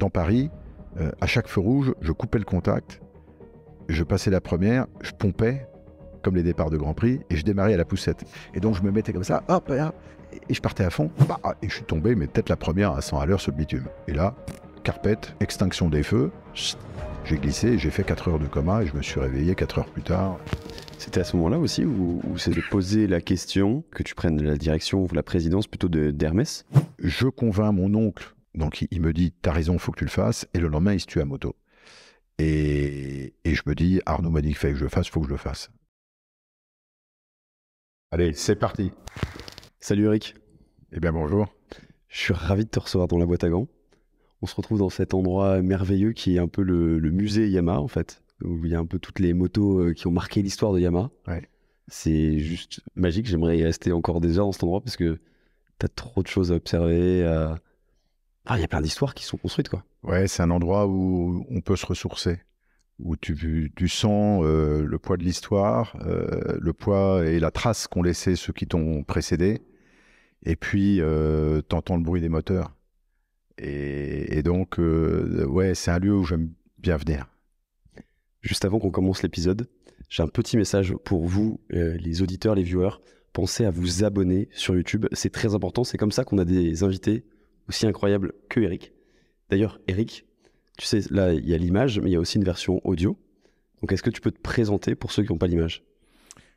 dans Paris, euh, à chaque feu rouge, je coupais le contact, je passais la première, je pompais, comme les départs de Grand Prix, et je démarrais à la poussette. Et donc je me mettais comme ça, hop, et je partais à fond, bah, et je suis tombé, mais peut-être la première à 100 à l'heure sur le bitume. Et là, carpette, extinction des feux, j'ai glissé, j'ai fait 4 heures de coma, et je me suis réveillé 4 heures plus tard. C'était à ce moment-là aussi où, où c'est de poser la question que tu prennes la direction ou la présidence plutôt d'Hermès Je convainc mon oncle donc il, me dit, t'as raison, faut que tu le fasses. Et le lendemain, il se tue à moto. Et, et je me dis, Arnaud m'a dit qu'il fallait que je le fasse, faut que je le fasse. Allez, c'est parti. Salut Eric. Eh bien bonjour. Je suis ravi de te recevoir dans la boîte à gants. On se retrouve dans cet endroit merveilleux qui est un peu le, musée Yamaha en fait, où il y a un peu toutes les motos euh, qui ont marqué l'histoire de Yamaha. C'est juste magique, j'aimerais y rester encore des heures dans cet endroit parce que t'as trop de choses à observer, à ah, il y a plein d'histoires qui sont construites, quoi. Ouais, c'est un endroit où on peut se ressourcer, où tu, tu sens euh, le poids de l'histoire, euh, le poids et la trace qu'ont laissé ceux qui t'ont précédé. Et puis, euh, tu entends le bruit des moteurs. Et, et donc, ouais, c'est un lieu où j'aime bien venir. Juste avant qu'on commence l'épisode, j'ai un petit message pour vous, les auditeurs, les viewers. Pensez à vous abonner sur YouTube. C'est très important. C'est comme ça qu'on a des invités aussi incroyable que Eric. D'ailleurs, Eric, tu sais, là, il y a l'image, mais il y a aussi une version audio. Donc, est-ce que tu peux te présenter pour ceux qui n'ont pas l'image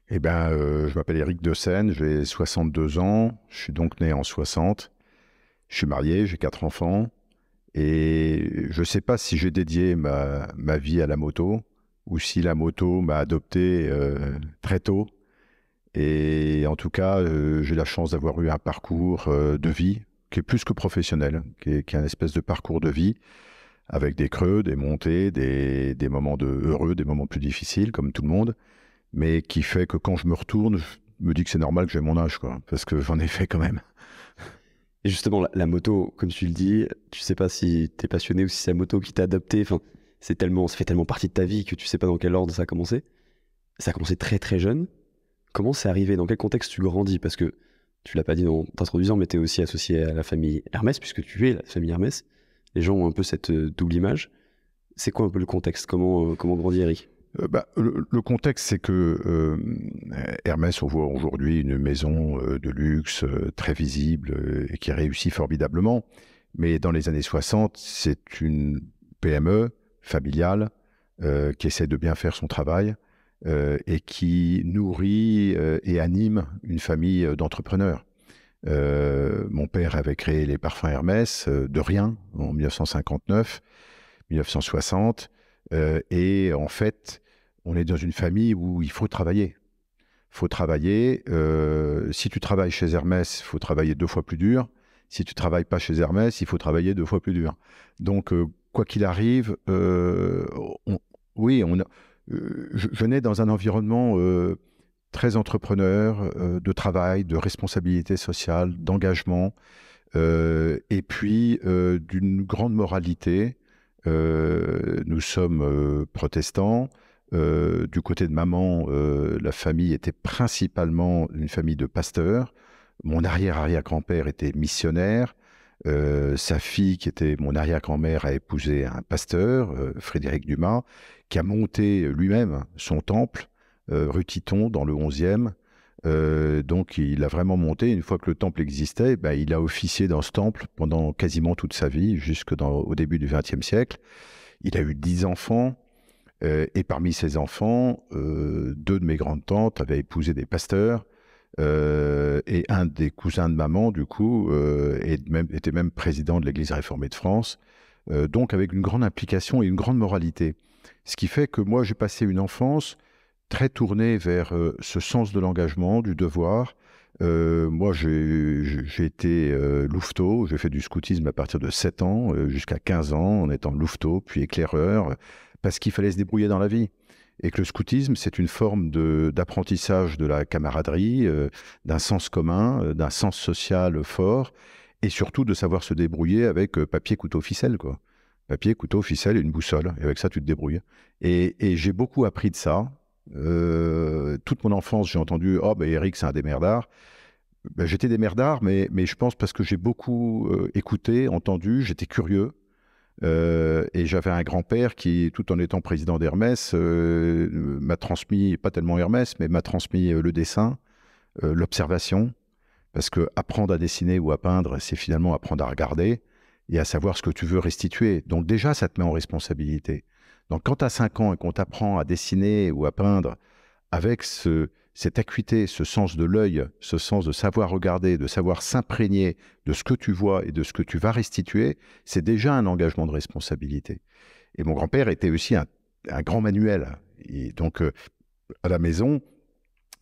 Eh bien, euh, je m'appelle Eric De j'ai 62 ans, je suis donc né en 60. Je suis marié, j'ai quatre enfants. Et je ne sais pas si j'ai dédié ma, vie à la moto ou si la moto m'a adopté euh, très tôt. Et en tout cas, euh, j'ai la chance d'avoir eu un parcours de vie qui est plus que professionnel, qui est, qui un espèce de parcours de vie avec des creux, des montées, des, moments de heureux, des moments plus difficiles, comme tout le monde, mais qui fait que quand je me retourne, je me dis que c'est normal que j'ai mon âge, quoi, parce que j'en ai fait quand même. Et justement, la, moto, comme tu le dis, tu sais pas si tu es passionné ou si c'est la moto qui t'a adopté. Enfin, c'est tellement, ça fait tellement partie de ta vie que tu sais pas dans quel ordre ça a commencé. Ça a commencé très très jeune. Comment c'est arrivé Dans quel contexte tu grandis Parce que tu l'as pas dit en t'introduisant, mais tu es aussi associé à la famille Hermès, puisque tu es la famille Hermès. Les gens ont un peu cette euh, double image. C'est quoi un peu le contexte Comment, euh, comment grandit Eric euh, bah, le, contexte, c'est que Hermès, on voit aujourd'hui une maison de luxe très visible et qui réussit formidablement. Mais dans les années 60, c'est une PME familiale qui essaie de bien faire son travail euh, et qui nourrit euh, et anime une famille euh, d'entrepreneurs. mon père avait créé les parfums Hermès de rien en 1959, 1960, et en fait, on est dans une famille où il faut travailler. Il Faut travailler. si tu travailles chez Hermès, il faut travailler deux fois plus dur. Si tu travailles pas chez Hermès, il faut travailler deux fois plus dur. Donc quoi qu'il arrive, oui, on a, euh, je, venais dans un environnement euh, très entrepreneur, euh, de travail, de responsabilité sociale, d'engagement, et puis d'une grande moralité. nous sommes protestants. du côté de maman, la famille était principalement une famille de pasteurs. Mon arrière-arrière-grand-père était missionnaire. Euh, sa fille, qui était mon arrière-grand-mère, a épousé un pasteur, euh, Frédéric Dumas, qui a monté lui-même son temple, euh, rue Titon, dans le 11e. donc il a vraiment monté. Une fois que le temple existait, bah, il a officié dans ce temple pendant quasiment toute sa vie, jusque au début du 20e siècle. Il a eu dix enfants. et parmi ses enfants, deux de mes grandes tantes avaient épousé des pasteurs. Euh, et un des cousins de maman, du coup, euh, était même président de l'Église réformée de France, euh, donc avec une grande implication et une grande moralité. Ce qui fait que moi, j'ai passé une enfance très tournée vers ce sens de l'engagement, du devoir. moi, j'ai été louveteau, j'ai fait du scoutisme à partir de 7 ans jusqu'à 15 ans en étant louveteau, puis éclaireur, parce qu'il fallait se débrouiller dans la vie et que le scoutisme, c'est une forme d'apprentissage de, la camaraderie, euh, d'un sens commun, euh, d'un sens social fort, et surtout de savoir se débrouiller avec euh, papier, couteau, ficelle, quoi. Papier, couteau, ficelle et une boussole. Et avec ça, tu te débrouilles. Et, j'ai beaucoup appris de ça. toute mon enfance, j'ai entendu Oh, ben Eric, c'est un démerdard. Ben, j'étais démerdard, mais, mais je pense parce que j'ai beaucoup écouté, entendu, j'étais curieux. Euh, et j'avais un grand-père qui, tout en étant président d'Hermès, euh, euh, m'a transmis, pas tellement Hermès, mais m'a transmis le dessin, l'observation, parce que apprendre à dessiner ou à peindre, c'est finalement apprendre à regarder et à savoir ce que tu veux restituer. Donc déjà, ça te met en responsabilité. Donc quand tu as 5 ans et qu'on t'apprend à dessiner ou à peindre avec ce, cette acuité, ce sens de l'œil, ce sens de savoir regarder, de savoir s'imprégner de ce que tu vois et de ce que tu vas restituer, c'est déjà un engagement de responsabilité. Et mon grand-père était aussi un, grand manuel. Et donc, euh, à la maison,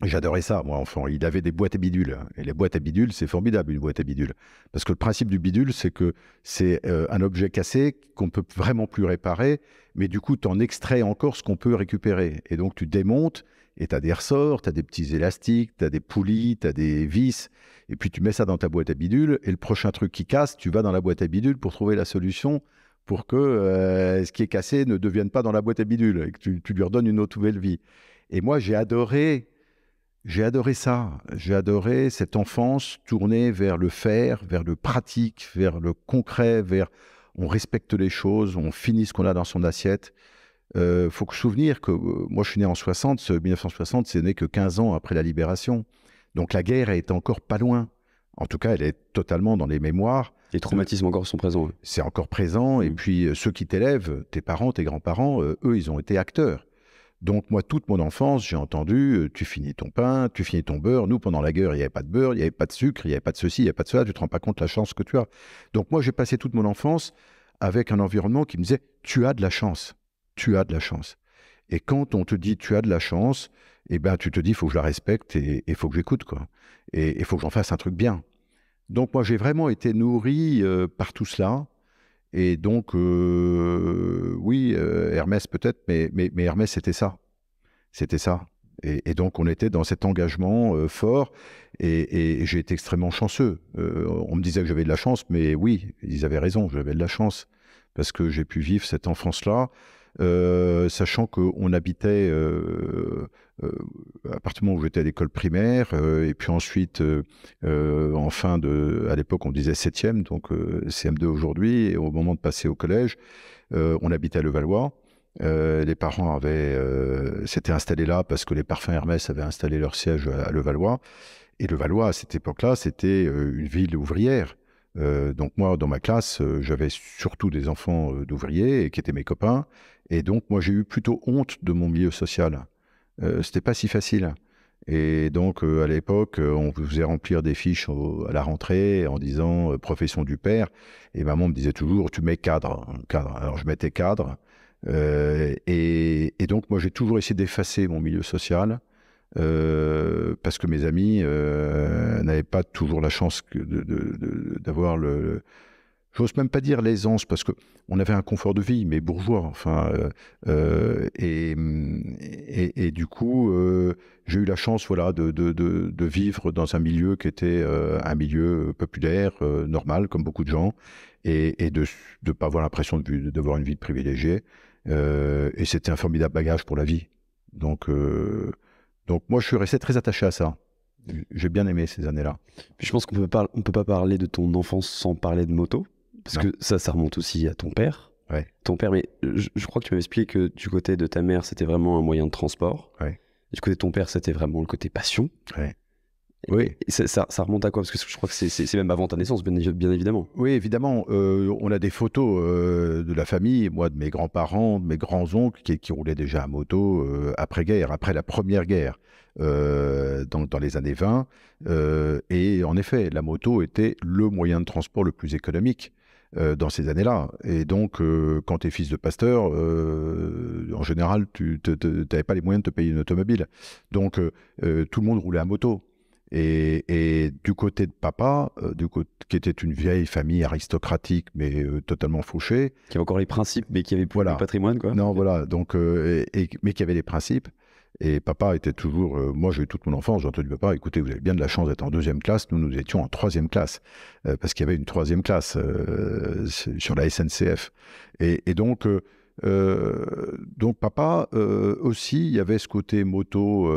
j'adorais ça, moi, enfant. Il avait des boîtes à bidules. Hein. Et les boîtes à bidules, c'est formidable, une boîte à bidules. Parce que le principe du bidule, c'est que c'est euh, un objet cassé qu'on ne peut vraiment plus réparer, mais du coup, tu en extrais encore ce qu'on peut récupérer. Et donc, tu démontes et tu as des ressorts, tu as des petits élastiques, tu as des poulies, tu as des vis. Et puis tu mets ça dans ta boîte à bidule. Et le prochain truc qui casse, tu vas dans la boîte à bidule pour trouver la solution pour que euh, ce qui est cassé ne devienne pas dans la boîte à bidule et que tu, lui redonnes une autre belle vie. Et moi, j'ai adoré j'ai adoré ça. J'ai adoré cette enfance tournée vers le faire, vers le pratique, vers le concret, vers on respecte les choses, on finit ce qu'on a dans son assiette. Il euh, faut que souvenir que euh, moi, je suis né en 60, 1960, c'est né que 15 ans après la libération. Donc la guerre est encore pas loin. En tout cas, elle est totalement dans les mémoires. Les traumatismes encore sont présents. C'est encore présent. Et mm. puis, euh, ceux qui t'élèvent, tes parents, tes grands-parents, eux, ils ont été acteurs. Donc, moi, toute mon enfance, j'ai entendu tu finis ton pain, tu finis ton beurre. Nous, pendant la guerre, il n'y avait pas de beurre, il n'y avait pas de sucre, il n'y avait pas de ceci, il n'y avait pas de cela. Tu ne te rends pas compte de la chance que tu as. Donc, moi, j'ai passé toute mon enfance avec un environnement qui me disait tu as de la chance tu as de la chance. Et quand on te dit tu as de la chance, eh ben, tu te dis faut que je la respecte et il faut que j'écoute. quoi. Et il faut que j'en fasse un truc bien. Donc moi, j'ai vraiment été nourri euh, par tout cela. Et donc, euh, oui, euh, Hermès peut-être, mais, mais, Hermès, c'était ça. C'était ça. Et, donc, on était dans cet engagement fort. et j'ai été extrêmement chanceux. on me disait que j'avais de la chance, mais oui, ils avaient raison, j'avais de la chance. Parce que j'ai pu vivre cette enfance-là sachant qu'on habitait euh, à où j'étais à l'école primaire, et puis ensuite, en fin à l'époque on disait 7e, donc CM2 aujourd'hui, et au moment de passer au collège, on habitait à Levallois. les parents s'étaient installés là parce que les parfums Hermès avaient installé leur siège à, Levallois. Et Levallois, à cette époque-là, c'était une ville ouvrière. donc moi, dans ma classe, j'avais surtout des enfants d'ouvriers qui étaient mes copains. Et donc, moi, j'ai eu plutôt honte de mon milieu social. Euh, C'était pas si facile. Et donc, euh, à l'époque, euh, on faisait remplir des fiches à la rentrée en disant euh, profession du père. Et maman me disait toujours, tu mets cadre. Hein, cadre. Alors, je mettais cadre. et, donc, moi, j'ai toujours essayé d'effacer mon milieu social. parce que mes amis n'avaient pas toujours la chance d'avoir le, j'ose même pas dire l'aisance, parce que on avait un confort de vie, mais bourgeois, enfin. Euh, euh, et, et, du coup, euh, j'ai eu la chance, voilà, de, de, de, vivre dans un milieu qui était un milieu populaire, normal, comme beaucoup de gens, et, et de ne pas avoir l'impression de d'avoir une vie de privilégiée. et c'était un formidable bagage pour la vie. Donc, donc moi, je suis resté très attaché à ça j'ai bien aimé ces années-là. je pense qu'on ne peut pas parler de ton enfance sans parler de moto parce que ça, ça remonte aussi à ton père. Ouais. Ton père, mais je, crois que tu m'as expliqué que du côté de ta mère, c'était vraiment un moyen de transport. Ouais. Du côté de ton père, c'était vraiment le côté passion. Oui. Ça, ça, remonte à quoi Parce que je crois que c'est même avant ta naissance, bien, bien évidemment. Oui, évidemment. Euh, on a des photos euh, de la famille, moi, de mes grands-parents, de mes grands-oncles qui, roulaient déjà à moto euh, après-guerre, après la première guerre, dans, dans, les années 20. et en effet, la moto était le moyen de transport le plus économique. Euh, dans ces années-là. Et donc, euh, quand tu es fils de pasteur, euh, en général, tu n'avais pas les moyens de te payer une automobile. Donc, tout le monde roulait à moto. Et, du côté de papa, du côté, qui était une vieille famille aristocratique, mais totalement fauchée. Qui avait encore les principes, mais qui avait plus voilà. le patrimoine, quoi. Non, voilà. Donc, mais qui avait les principes. Et papa était toujours, euh, moi j'ai eu toute mon enfance, j'ai entendu papa, écoutez, vous avez bien de la chance d'être en deuxième classe, nous nous étions en troisième classe, euh, parce qu'il y avait une troisième classe euh, sur la SNCF. Et, donc, donc papa aussi, il y avait ce côté moto,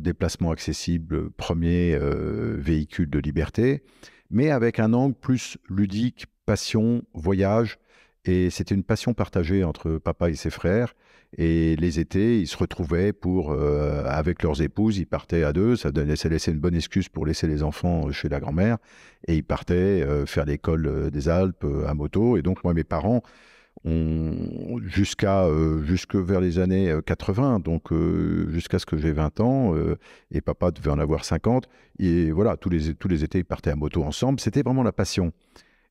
déplacement accessible, premier véhicule de liberté, mais avec un angle plus ludique, passion, voyage. Et c'était une passion partagée entre papa et ses frères. Et les étés, ils se retrouvaient pour, euh, avec leurs épouses, ils partaient à deux. Ça, laissait une bonne excuse pour laisser les enfants euh, chez la grand-mère. Et ils partaient euh, faire l'école des Alpes à moto. Et donc, moi, mes parents, on, jusqu'à jusque vers les années 80, donc jusqu'à ce que j'ai 20 ans, et papa devait en avoir 50. Et voilà, tous les, tous les étés, ils partaient à moto ensemble. C'était vraiment la passion.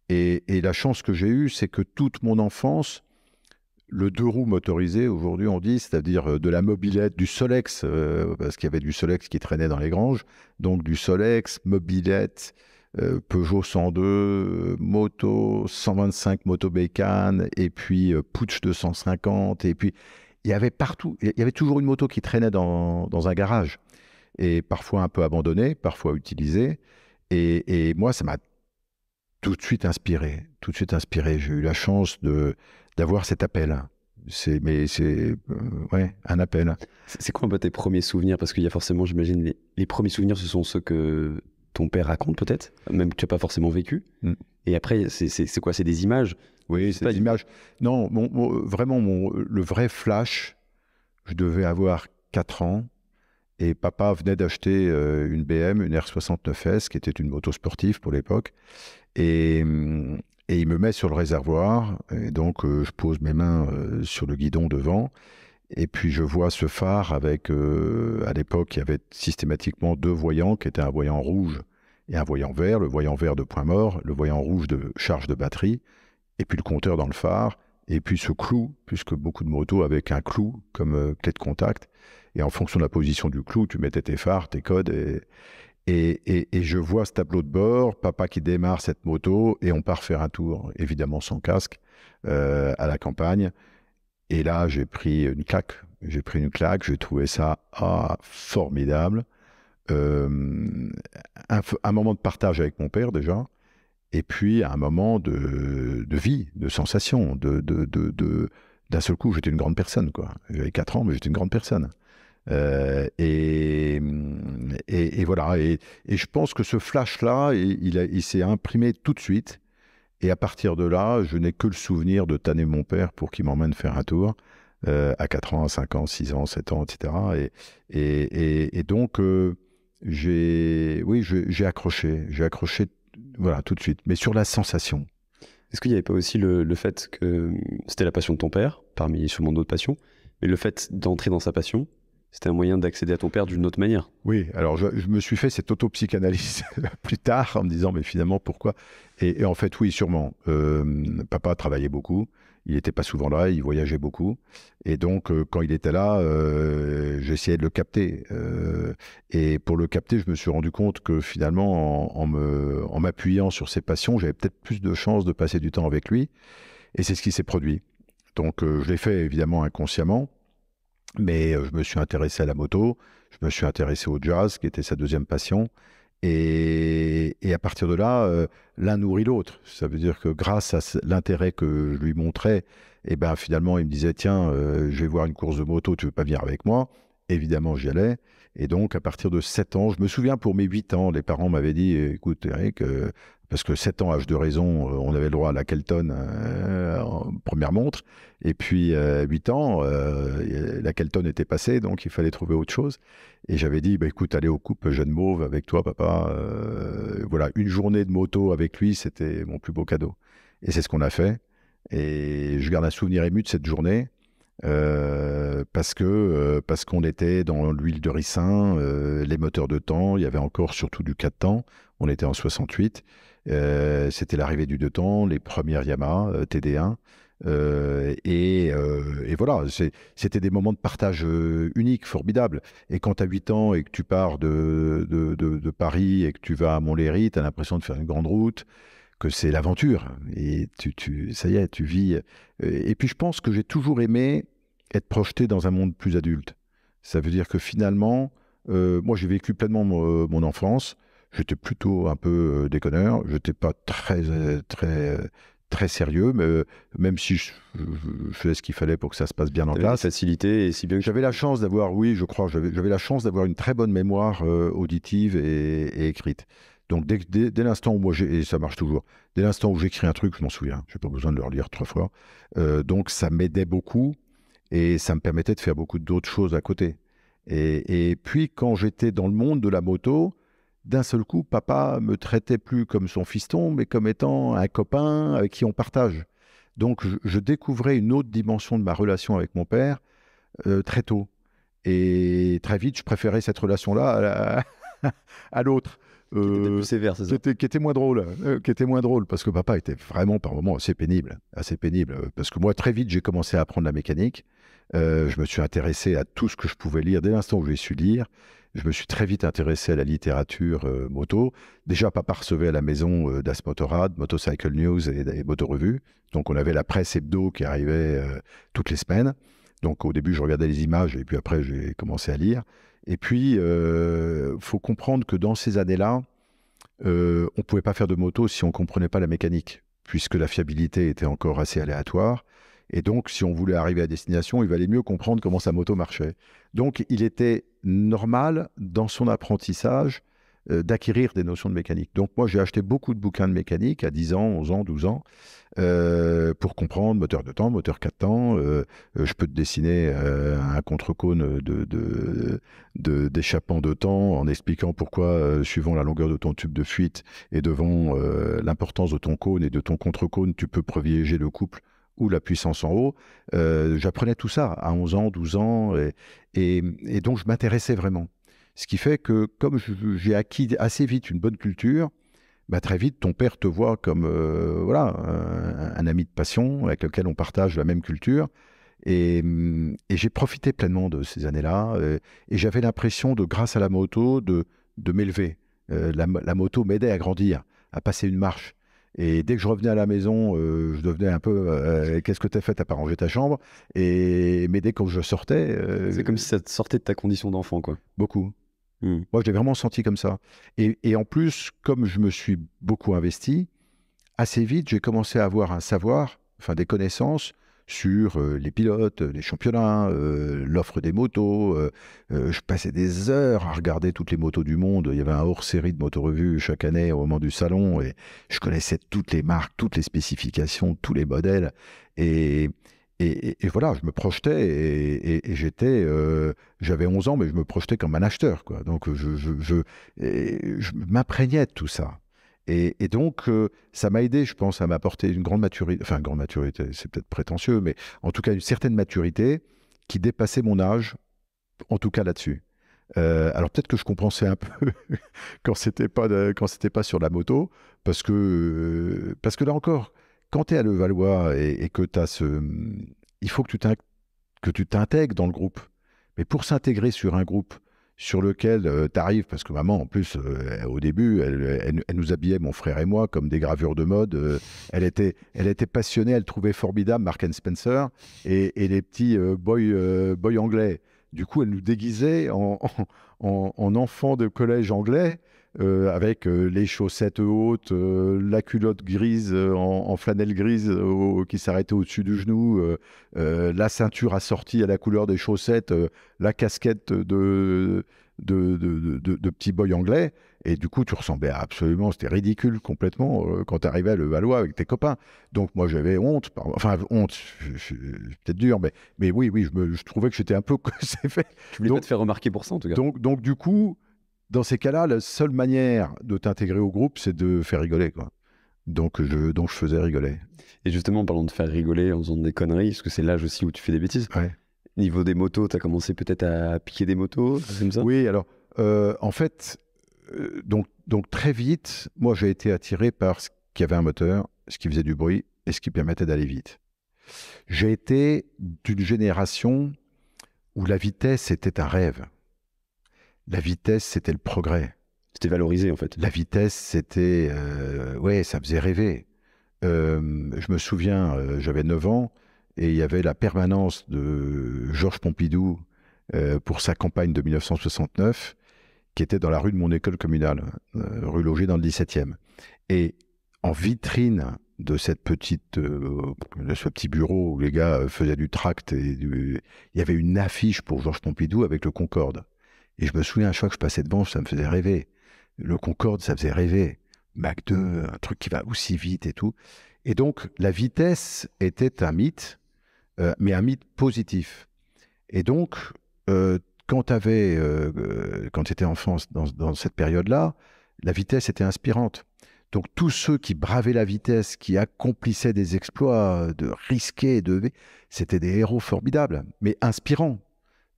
et la chance que j'ai eue, c'est que toute mon enfance, le deux roues motorisé, aujourd'hui on dit, c'est-à-dire euh, de la mobilette, du Solex, euh, parce qu'il y avait du Solex qui traînait dans les granges, donc du Solex, mobilette, euh, Peugeot 102, moto 125, moto bécane, et puis euh, Putsch 250, et puis il y avait partout, il y avait toujours une moto qui traînait dans, un garage, et parfois un peu abandonnée, parfois utilisée, et moi ça m'a tout de suite inspiré, tout de suite inspiré. J'ai eu la chance de d'avoir cet appel. C'est, mais c'est euh, ouais, un appel. C'est quoi un peu tes premiers souvenirs Parce qu'il y a forcément, j'imagine, les, premiers souvenirs, ce sont ceux que ton père raconte peut-être, même que tu n'as pas forcément vécu. Mm. Et après, c'est, quoi C'est des images Oui, c'est des images. Non, vraiment, le vrai flash, je devais avoir 4 ans. Et papa venait d'acheter euh, une BM, une R69S, qui était une moto sportive pour l'époque. Et, hum, et il me met sur le réservoir. Et donc, euh, je pose mes mains euh, sur le guidon devant. Et puis, je vois ce phare avec, euh, à l'époque, il y avait systématiquement deux voyants qui étaient un voyant rouge et un voyant vert. Le voyant vert de point mort, le voyant rouge de charge de batterie, et puis le compteur dans le phare. Et puis ce clou, puisque beaucoup de motos avec un clou comme clé de contact. Et en fonction de la position du clou, tu mettais tes phares, tes codes. Et, et, je vois ce tableau de bord, papa qui démarre cette moto et on part faire un tour, évidemment sans casque, euh, à la campagne. Et là, j'ai pris une claque. J'ai pris une claque, j'ai trouvé ça ah, formidable. Euh, un, moment de partage avec mon père déjà, et puis un moment de, vie, de sensation, de, de, d'un seul coup, j'étais une grande personne. J'avais 4 ans, mais j'étais une grande personne. Euh, et, et, voilà. Et, je pense que ce flash-là, il, s'est imprimé tout de suite. Et à partir de là, je n'ai que le souvenir de tanner mon père pour qu'il m'emmène faire un tour. Euh, à 4 ans, à 5 ans, 6 ans, 7 ans, etc. Et, donc, euh, j'ai oui, j'ai accroché. J'ai accroché voilà, tout de suite. Mais sur la sensation. Est-ce qu'il n'y avait pas aussi le, le fait que c'était la passion de ton père, parmi sûrement d'autres passions, mais le fait d'entrer dans sa passion, c'était un moyen d'accéder à ton père d'une autre manière. Oui, alors je, me suis fait cette autopsychanalyse plus tard en me disant, mais finalement, pourquoi et, en fait, oui, sûrement. Euh, papa travaillait beaucoup, il n'était pas souvent là, il voyageait beaucoup. Et donc, euh, quand il était là, euh, j'essayais de le capter. et pour le capter, je me suis rendu compte que finalement, en, m'appuyant sur ses passions, j'avais peut-être plus de chances de passer du temps avec lui. Et c'est ce qui s'est produit. Donc, je l'ai fait évidemment inconsciemment mais euh, je me suis intéressé à la moto, je me suis intéressé au jazz, qui était sa deuxième passion. Et, à partir de là, euh, l'un nourrit l'autre. Ça veut dire que grâce à l'intérêt que je lui montrais, et eh ben finalement, il me disait Tiens, euh, je vais voir une course de moto, tu veux pas venir avec moi Évidemment, j'y allais. Et donc, à partir de 7 ans, je me souviens pour mes 8 ans, les parents m'avaient dit Écoute, Eric, parce que 7 ans, âge de raison, euh, on avait le droit à la Kelton euh, en première montre, et puis 8 euh, ans, la Kelton était passée, donc il fallait trouver autre chose. Et j'avais dit, bah, écoute, allez au Coupe Jeune Mauve avec toi, papa. voilà, une journée de moto avec lui, c'était mon plus beau cadeau. Et c'est ce qu'on a fait. Et je garde un souvenir ému de cette journée. parce que parce qu'on était dans l'huile de ricin, les moteurs de temps, il y avait encore surtout du 4 temps, on était en 68 euh, c'était l'arrivée du deux temps, les premières Yamaha euh, TD1. Euh, et, voilà, c'était des moments de partage uniques, formidables. Et quand tu as 8 ans et que tu pars de, Paris et que tu vas à Montlhéry, tu as l'impression de faire une grande route, que c'est l'aventure. Et ça y est, tu vis. Et puis je pense que j'ai toujours aimé être projeté dans un monde plus adulte. Ça veut dire que finalement, moi j'ai vécu pleinement mon enfance j'étais plutôt un peu euh, déconneur, n'étais pas très euh, très euh, très sérieux, mais même si je, faisais ce qu'il fallait pour que ça se passe bien en classe. Facilité et si bien que j'avais la chance d'avoir, oui, je crois, j'avais la chance d'avoir une très bonne mémoire auditive et, écrite. Donc dès, l'instant où moi j'ai, et ça marche toujours, dès l'instant où j'écris un truc, je m'en souviens, hein, j'ai pas besoin de le relire trois fois. donc ça m'aidait beaucoup et ça me permettait de faire beaucoup d'autres choses à côté. et puis quand j'étais dans le monde de la moto, d'un seul coup, papa me traitait plus comme son fiston, mais comme étant un copain avec qui on partage. Donc, je, découvrais une autre dimension de ma relation avec mon père euh, très tôt. Et très vite, je préférais cette relation-là à l'autre. qui, euh, qui était moins drôle, euh, qui était moins drôle, parce que papa était vraiment par moments assez pénible, assez pénible. Parce que moi, très vite, j'ai commencé à apprendre la mécanique. je me suis intéressé à tout ce que je pouvais lire dès l'instant où j'ai su lire je me suis très vite intéressé à la littérature euh, moto. Déjà, papa recevait à la maison euh, Das Motorrad, Motorcycle News et, des Moto Revue. Donc, on avait la presse hebdo qui arrivait euh, toutes les semaines. Donc, au début, je regardais les images et puis après, j'ai commencé à lire. Et puis, il faut comprendre que dans ces années-là, on ne pouvait pas faire de moto si on ne comprenait pas la mécanique, puisque la fiabilité était encore assez aléatoire. Et donc, si on voulait arriver à destination, il valait mieux comprendre comment sa moto marchait. Donc, il était normal dans son apprentissage euh, d'acquérir des notions de mécanique. Donc moi, j'ai acheté beaucoup de bouquins de mécanique à 10 ans, 11 ans, 12 ans, euh, pour comprendre moteur de temps, moteur 4 temps. Euh, je peux te dessiner un contre-cône d'échappement de, de, temps en expliquant pourquoi, suivant la longueur de ton tube de fuite et devant l'importance de ton cône et de ton contre-cône, tu peux privilégier le couple ou la puissance en haut. Euh, j'apprenais tout ça à 11 ans, 12 ans, et, donc je m'intéressais vraiment. Ce qui fait que comme j'ai acquis assez vite une bonne culture, bah, très vite, ton père te voit comme euh, voilà un, ami de passion avec lequel on partage la même culture. Et, mm, j'ai profité pleinement de ces années-là. Euh, et, j'avais l'impression de, grâce à la moto, de, de m'élever. la, moto m'aidait à grandir, à passer une marche. Et dès que je revenais à la maison, euh, je devenais un peu euh, qu'est-ce que t'as fait à pas rangé ta chambre Et mais dès que je sortais, euh, c'est comme si ça te sortait de ta condition d'enfant, quoi. Beaucoup. Hmm. Moi, j'ai vraiment senti comme ça. et, en plus, comme je me suis beaucoup investi, assez vite, j'ai commencé à avoir un savoir, enfin des connaissances sur euh, les pilotes, euh, les championnats, euh, l'offre des motos. je passais des heures à regarder toutes les motos du monde. Il y avait un hors-série de motorevues chaque année au moment du salon et je connaissais toutes les marques, toutes les spécifications, tous les modèles. Et, voilà, je me projetais et, j'étais, j'avais 11 ans, mais je me projetais comme un acheteur. Donc je m'imprégnais de tout ça. Et, donc, euh, ça m'a aidé, je pense, à m'apporter une grande maturité, enfin, grande maturité, c'est peut-être prétentieux, mais en tout cas, une certaine maturité qui dépassait mon âge, en tout cas là-dessus. Euh, alors peut-être que je compensais un peu quand c'était pas quand pas sur la moto, parce que euh, parce que là encore, quand tu es à Levallois et, que tu as ce, il faut que tu que tu t'intègres dans le groupe. Mais pour s'intégrer sur un groupe, sur lequel euh, t'arrives, parce que maman, en plus, euh, au début, elle, nous habillait, mon frère et moi, comme des gravures de mode. Euh, elle, était, elle était passionnée, elle trouvait formidable Mark and Spencer et, les petits boy, boy anglais. Du coup, elle nous déguisait en, en enfants de collège anglais. Euh, avec euh, les chaussettes hautes, euh, la culotte grise en, flanelle grise qui s'arrêtait au-dessus du genou, la ceinture assortie à la couleur des chaussettes, la casquette de, de, de, anglais. Et du coup, tu ressemblais absolument, c'était ridicule complètement quand tu arrivais à Valois avec tes copains. Donc moi, j'avais honte, enfin honte, peut-être dur, mais, mais oui, oui, je, trouvais que j'étais un peu fait. Tu voulais pas te faire remarquer pour ça en tout cas. Donc, donc du coup, dans ces cas-là, la seule manière de t'intégrer au groupe, c'est de faire rigoler. Donc je, je faisais rigoler. Et justement, en parlant de faire rigoler en faisant des conneries, parce que c'est l'âge aussi où tu fais des bêtises. au Niveau des motos, tu as commencé peut-être à piquer des motos, comme ça Oui, alors euh, en fait, euh, donc, donc très vite, moi j'ai été attiré par ce qu'il y avait un moteur, ce qui faisait du bruit et ce qui permettait d'aller vite. J'ai été d'une génération où la vitesse était un rêve la vitesse, c'était le progrès. C'était valorisé, en fait. La vitesse, c'était. Euh, ouais, ça faisait rêver. Euh, je me souviens, euh, j'avais 9 ans, et il y avait la permanence de Georges Pompidou pour sa campagne de 1969, qui était dans la rue de mon école communale, rue Loger, dans le 17e. Et en vitrine de cette petite, de ce petit bureau où les gars faisaient du tract, et il y avait une affiche pour Georges Pompidou avec le Concorde. Et je me souviens, un chaque que je passais de banque, ça me faisait rêver. Le Concorde, ça faisait rêver. Mac 2, mm. un truc qui va aussi vite et tout. Et donc, la vitesse était un mythe, euh, mais un mythe positif. Et donc, euh, quand tu étais enfant dans, cette période-là, la vitesse était inspirante. Donc, tous ceux qui bravaient la vitesse, qui accomplissaient des exploits, de risquer, de... c'était des héros formidables, mais inspirants,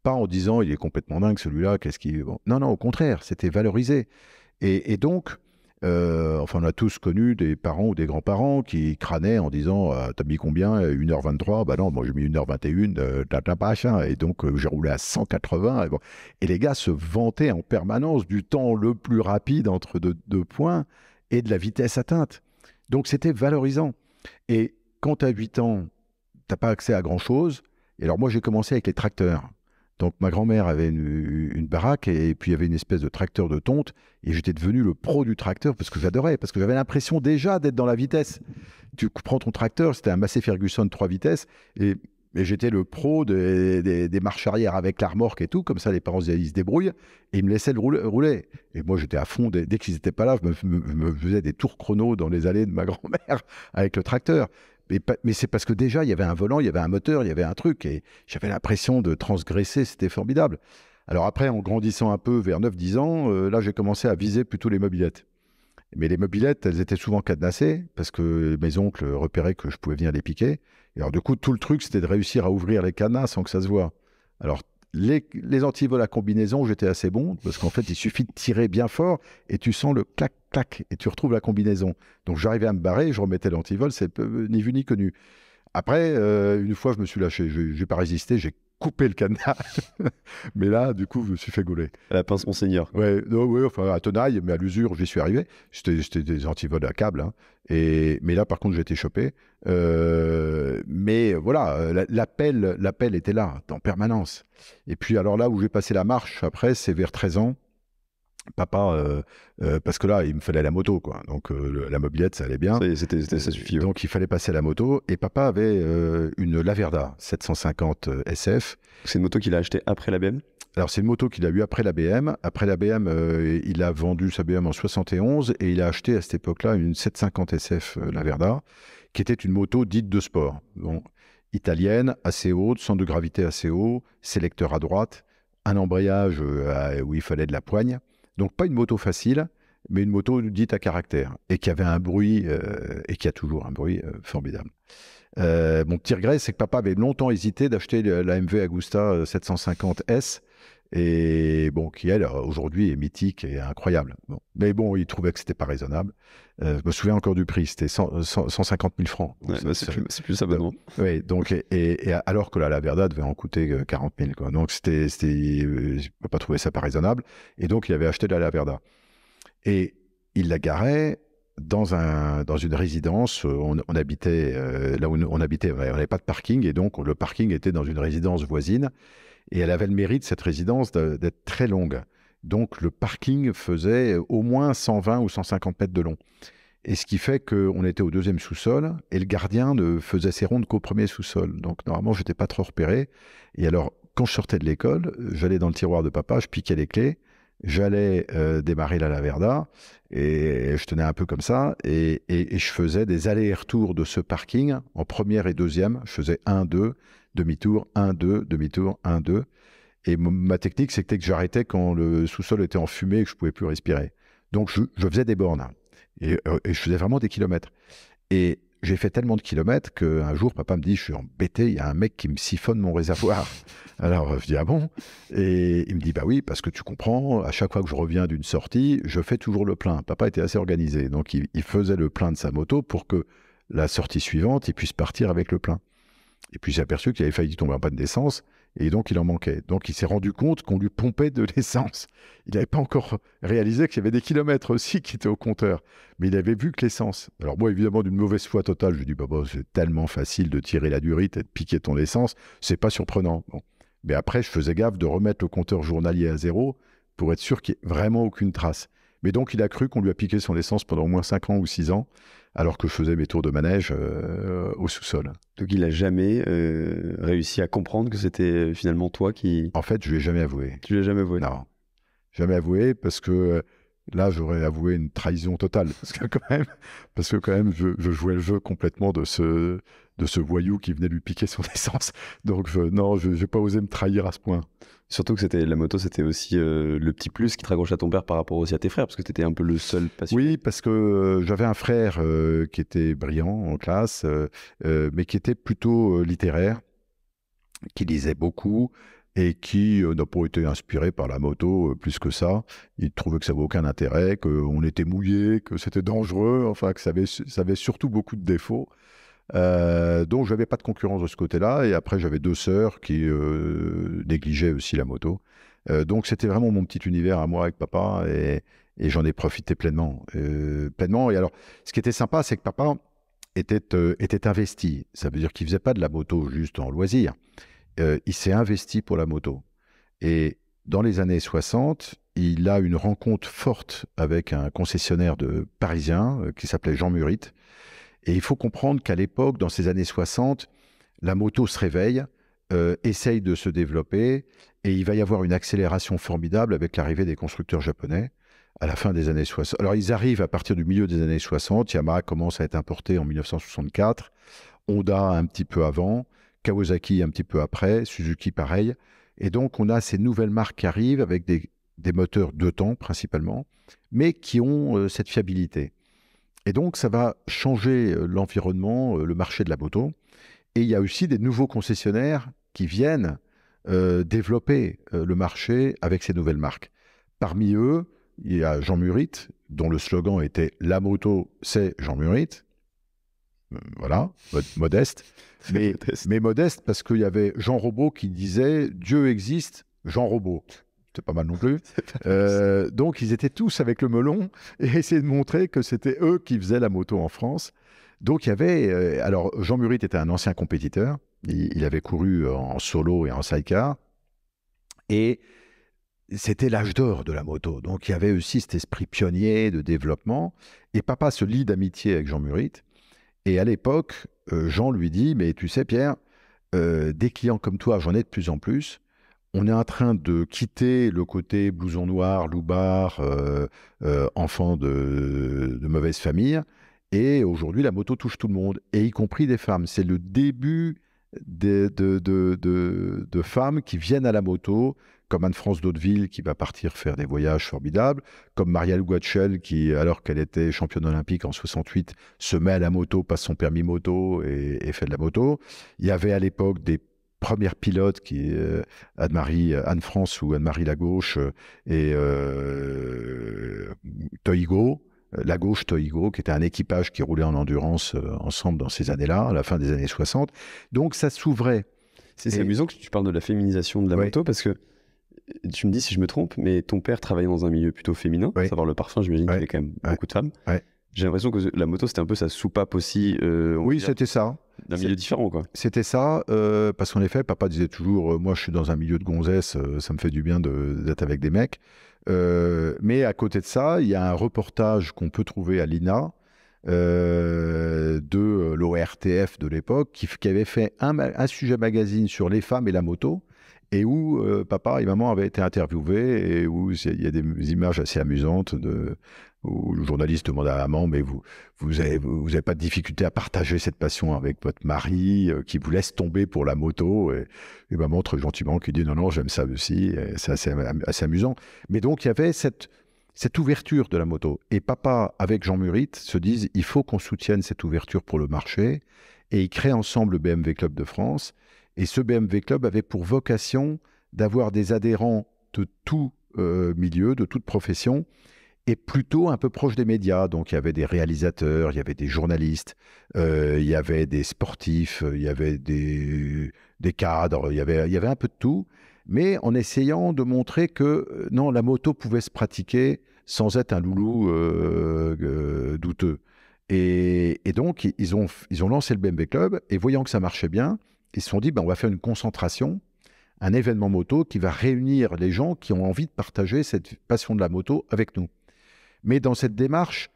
pas en disant il est complètement dingue celui-là, qu'est-ce qui. Bon. Non, non, au contraire, c'était valorisé. Et, donc, euh, enfin, on a tous connu des parents ou des grands-parents qui crânaient en disant tu euh, T'as mis combien 1h23 Bah non, moi j'ai mis 1h21, euh, Et donc j'ai roulé à 180. Et, bon. et, les gars se vantaient en permanence du temps le plus rapide entre deux, deux points et de la vitesse atteinte. Donc c'était valorisant. Et quand t'as 8 ans, t'as pas accès à grand-chose. Et alors moi j'ai commencé avec les tracteurs. Donc ma grand-mère avait une, baraque et, puis il y avait une espèce de tracteur de tonte et j'étais devenu le pro du tracteur parce que j'adorais, parce que j'avais l'impression déjà d'être dans la vitesse. Tu prends ton tracteur, c'était un Massey Ferguson 3 vitesses et, j'étais le pro des, marches arrière avec la remorque et tout, comme ça les parents ils se débrouillent et ils me laissaient le rouler. Et moi j'étais à fond, dès, qu'ils n'étaient pas là, je me, me, faisais des tours chrono dans les allées de ma grand-mère avec le tracteur. Mais, c'est parce que déjà, il y avait un volant, il y avait un moteur, il y avait un truc, et j'avais l'impression de transgresser, c'était formidable. Alors après, en grandissant un peu, vers 9-10 ans, euh, là, j'ai commencé à viser plutôt les mobilettes. Mais les mobilettes, elles étaient souvent cadenassées, parce que mes oncles repéraient que je pouvais venir les piquer. Et alors du coup, tout le truc, c'était de réussir à ouvrir les cadenas sans que ça se voit. Alors les, antivols à combinaison, j'étais assez bon, parce qu'en fait, il suffit de tirer bien fort et tu sens le clac, clac, et tu retrouves la combinaison. Donc j'arrivais à me barrer, je remettais l'antivol, c'est euh, ni vu ni connu. Après, euh, une fois, je me suis lâché, j'ai pas résisté, j'ai couper le cadenas. mais là, du coup, je me suis fait gauler. À la pince monseigneur. Ouais, ouais, enfin, à tenaille, mais à l'usure, j'y suis arrivé. J'étais des antivodes à câble. Hein. Et, mais là, par contre, j'ai été chopé. Euh, mais voilà, l'appel, l'appel était là, en permanence. Et puis, alors là où j'ai passé la marche, après, c'est vers 13 ans papa, euh, euh, parce que là, il me fallait la moto, quoi. Donc euh, la mobilette, ça allait bien. c'était, ça suffit, Donc il fallait passer à la moto. Et papa avait une Laverda 750 SF. C'est une moto qu'il a achetée après la BM alors c'est une moto qu'il a eu après la BM. Après la BM, il a vendu sa BM en 71 et il a acheté à cette époque-là une 750 SF Laverda, qui était une moto dite de sport. italienne, assez haute, centre de gravité assez haut, sélecteur à droite, un embrayage où il fallait de la poigne. Donc pas une moto facile, mais une moto dite à caractère, et qui avait un bruit, euh, et qui a toujours un bruit euh, formidable. Euh, mon petit regret, c'est que papa avait longtemps hésité d'acheter la MV Agusta 750S, et bon, qui elle euh, aujourd'hui est mythique et incroyable. Mais bon, il trouvait que c'était pas raisonnable. Euh, je me souviens encore du prix, c'était 150 000 euh, francs. Bah, c'est plus, ça, oui, donc et, alors que la, Laverda devait en coûter 40 000. Quoi. Donc c'était, je peux pas trouver ça pas raisonnable. Et donc il avait acheté la, la et il la garait dans, un, dans une résidence, on, habitait là où on habitait, on n'avait pas de parking, et donc le parking était dans une résidence voisine. Et elle avait le mérite, cette résidence, d'être très longue. Donc le parking faisait euh, au moins 120 ou 150 mètres de long. Et ce qui fait qu'on était au deuxième sous-sol et le gardien ne faisait ses rondes qu'au premier sous-sol. Donc normalement, je n'étais pas trop repéré. Et alors, quand je sortais de l'école, j'allais dans le tiroir de papa, je piquais les clés, j'allais euh, démarrer la Laverda et je tenais un peu comme ça et, et je faisais des allers-retours de ce parking en première et deuxième. Je faisais un, deux demi-tour, 1-2, demi-tour, 1-2. Et ma technique, c'était que j'arrêtais quand le sous-sol était en fumée et que je pouvais plus respirer. Donc, je, faisais des bornes. Hein. Euh, et, je faisais vraiment des kilomètres. Et j'ai fait tellement de kilomètres qu'un jour, papa me dit, je suis embêté, il y a un mec qui me siphonne mon réservoir. Alors, je dis, ah bon Et il me dit, bah oui, parce que tu comprends, à chaque fois que je reviens d'une sortie, je fais toujours le plein. Papa était assez organisé, donc il faisait le plein de sa moto pour que la sortie suivante, il puisse partir avec le plein. Et puis, il aperçu qu'il avait failli tomber en panne d'essence et donc il en manquait. Donc il s'est rendu compte qu'on lui pompait de l'essence. Il n'avait pas encore réalisé qu'il y avait des kilomètres aussi qui étaient au compteur, mais il avait vu que l'essence. Alors moi, évidemment, d'une mauvaise foi totale, je lui dis bah, bah, c'est tellement facile de tirer la durite et de piquer ton essence, c'est pas surprenant. Mais après, je faisais gaffe de remettre le compteur journalier à zéro pour être sûr qu'il n'y ait vraiment aucune trace. Mais donc il a cru qu'on lui a piqué son essence pendant au moins 5 ans ou 6 ans alors que je faisais mes tours de manège euh, au sous-sol. Donc il n'a jamais euh, réussi à comprendre que c'était euh, finalement toi qui. En fait, je lui jamais avoué. Tu l'as jamais avoué. Non, jamais avoué parce que là j'aurais avoué une trahison totale parce que quand même, parce que quand même, je, jouais le jeu complètement de ce de ce voyou qui venait lui piquer son essence. Donc non, je n'ai pas osé me trahir à ce point. Surtout que c'était la moto, c'était aussi euh, le petit plus qui te raccroche à ton père par rapport aussi à tes frères, parce que tu étais un peu le seul passionné. Oui, parce que euh, j'avais un frère euh, qui était brillant en classe, mais qui était plutôt littéraire, qui lisait beaucoup et qui n'a pas été inspiré par la moto plus que ça. Il trouvait que ça n'avait aucun intérêt, qu'on était mouillé, que c'était dangereux, enfin que ça avait surtout beaucoup de défauts. Euh, donc je n'avais pas de concurrence de ce côté-là. Et après, j'avais deux sœurs qui euh, négligeaient aussi la moto. Euh, donc, c'était vraiment mon petit univers à moi avec papa. Et, j'en ai profité pleinement. pleinement. Et alors, ce qui était sympa, c'est que papa était, investi. Ça veut dire qu'il faisait pas de la moto juste en loisir. il s'est investi pour la moto. Et dans les années 60, il a une rencontre forte avec un concessionnaire de parisien qui s'appelait Jean Murit. Et il faut comprendre qu'à l'époque, dans ces années 60, la moto se réveille, euh, essaye de se développer, et il va y avoir une accélération formidable avec l'arrivée des constructeurs japonais à la fin des années 60. Alors ils arrivent à partir du milieu des années 60, Yamaha commence à être importé en 1964, Honda un petit peu avant, Kawasaki un petit peu après, Suzuki pareil. Et donc on a ces nouvelles marques qui arrivent avec des, moteurs de temps principalement, mais qui ont euh, cette fiabilité. Et donc, ça va changer euh, l'environnement, euh, le marché de la moto. Et il y a aussi des nouveaux concessionnaires qui viennent euh, développer le marché avec ces nouvelles marques. Parmi eux, il y a Jean Murit, dont le slogan était La moto, c'est Jean Murit. voilà, modeste. mais, modeste. mais modeste parce qu'il y avait Jean Robot qui disait Dieu existe, Jean Robot pas mal non plus. Euh, donc ils étaient tous avec le melon et essayaient de montrer que c'était eux qui faisaient la moto en France. Donc il y avait, euh, alors Jean Murit était un ancien compétiteur, il, avait couru en solo et en sidecar, et c'était l'âge d'or de la moto. Donc il y avait aussi cet esprit pionnier de développement, et papa se lie d'amitié avec Jean Murit, et à l'époque, euh, Jean lui dit, mais tu sais Pierre, des clients comme toi, j'en ai de plus en plus on est en train de quitter le côté blouson noir, loupard, euh, euh, enfant de, mauvaise famille. Et aujourd'hui, la moto touche tout le monde, et y compris des femmes. C'est le début de, femmes qui viennent à la moto, comme Anne-France ville qui va partir faire des voyages formidables, comme Marielle Guachel qui, alors qu'elle était championne olympique en 68, se met à la moto, passe son permis moto et fait de la moto. Il y avait à l'époque des première pilote qui est euh, anne euh, france ou Anne-Marie gauche euh, et Toigo. La gauche Toigo, qui était un équipage qui roulait en endurance ensemble dans ces années-là, à la fin des années 60. Donc ça s'ouvrait. C'est amusant que tu parles de la féminisation de la moto parce que tu me dis si je me trompe, mais ton père travaillait dans un milieu plutôt féminin, à savoir le parfum, j'imagine qu'il y avait quand même beaucoup de femmes. J'ai l'impression que la moto, c'était un peu sa soupape aussi. Euh, oui, c'était ça. D'un milieu différent, quoi. C'était ça, euh, parce qu'en effet, papa disait toujours euh, Moi, je suis dans un milieu de gonzesses, ça me fait du bien d'être avec des mecs. mais à côté de ça, il y a un reportage qu'on peut trouver à l'INA de l'ORTF de l'époque, qui, avait fait un, un, sujet magazine sur les femmes et la moto et où papa et maman avaient été interviewés et où il y a des images assez amusantes de, le journaliste demande à maman, mais vous, vous avez, pas de difficulté à partager cette passion avec votre mari euh, qui vous laisse tomber pour la moto et, il maman montre gentiment qui dit non non j'aime ça aussi, c'est assez, amusant. Mais donc il y avait cette ouverture de la moto et papa avec Jean Murit se disent il faut qu'on soutienne cette ouverture pour le marché et ils créent ensemble le BMW Club de France et ce BMW Club avait pour vocation d'avoir des adhérents de tout euh, milieu, de toute profession et plutôt un peu proche des médias. Donc il y avait des réalisateurs, il y avait des journalistes, euh, il y avait des sportifs, il y avait des, des cadres, il y avait, il y avait un peu de tout, mais en essayant de montrer que euh, non, la moto pouvait se pratiquer sans être un loulou euh, douteux. Et, donc ils ont, ils ont lancé le BMW Club et voyant que ça marchait bien, ils se sont dit ben, on va faire une concentration un événement moto qui va réunir les gens qui ont envie de partager cette passion de la moto avec nous mais dans cette démarche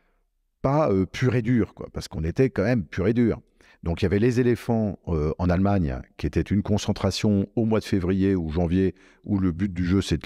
pas pur euh, pure et dure, parce qu'on était quand même pur et dure. Donc il y avait les éléphants euh, en Allemagne, qui était une concentration au mois de février ou janvier, où le but du jeu, c'est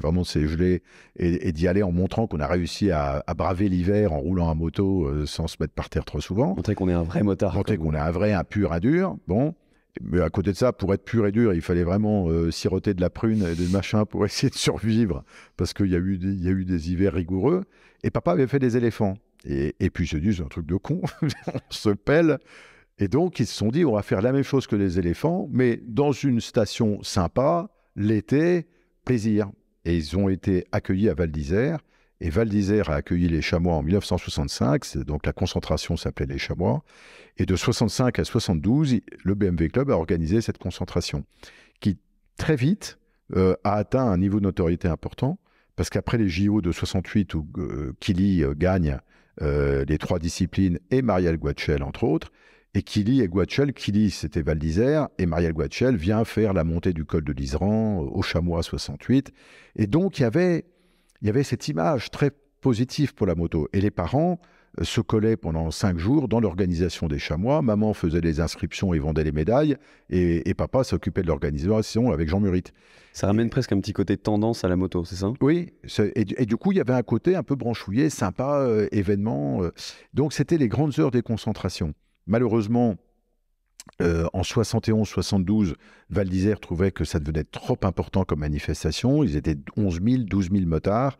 vraiment de se geler et, d'y aller en montrant qu'on a réussi à, braver l'hiver en roulant à moto euh, sans se mettre par terre trop souvent. Montrer qu'on est un vrai motard. Montrer qu'on est un vrai, un pur, un dur. Bon. Mais à côté de ça, pour être pur et dur, il fallait vraiment euh, siroter de la prune et des machins pour essayer de survivre, parce qu'il y, a eu des, hivers rigoureux. Et papa avait fait des éléphants. Et, puis je dit, c'est un truc de con, on se pèle. Et donc ils se sont dit, on va faire la même chose que les éléphants, mais dans une station sympa, l'été, plaisir. Et ils ont été accueillis à Val d'Isère. Et Val d'Isère a accueilli les Chamois en 1965, donc la concentration s'appelait les Chamois. Et de 65 à 72, le BMW Club a organisé cette concentration, qui très vite euh, a atteint un niveau de notoriété important, parce qu'après les JO de 68 où euh, Killy euh, gagne les trois disciplines et Marielle guachel entre autres, et Killy et guachel Killy c'était Val d'Isère, et Marielle guachel vient faire la montée du col de l'Iseran au Chamois 68. Et donc il y avait il y avait cette image très positive pour la moto. Et les parents euh, se collaient pendant cinq jours dans l'organisation des chamois. Maman faisait les inscriptions et vendait les médailles. Et, papa s'occupait de l'organisation avec Jean Murite. Ça ramène presque un petit côté tendance à la moto, c'est ça Oui. Et, du coup, il y avait un côté un peu branchouillé, sympa, euh, événement. Euh. Donc, c'était les grandes heures des concentrations. Malheureusement, euh, en 71-72, Val d'Isère trouvait que ça devenait trop important comme manifestation. Ils étaient 11 000, 12 000 motards.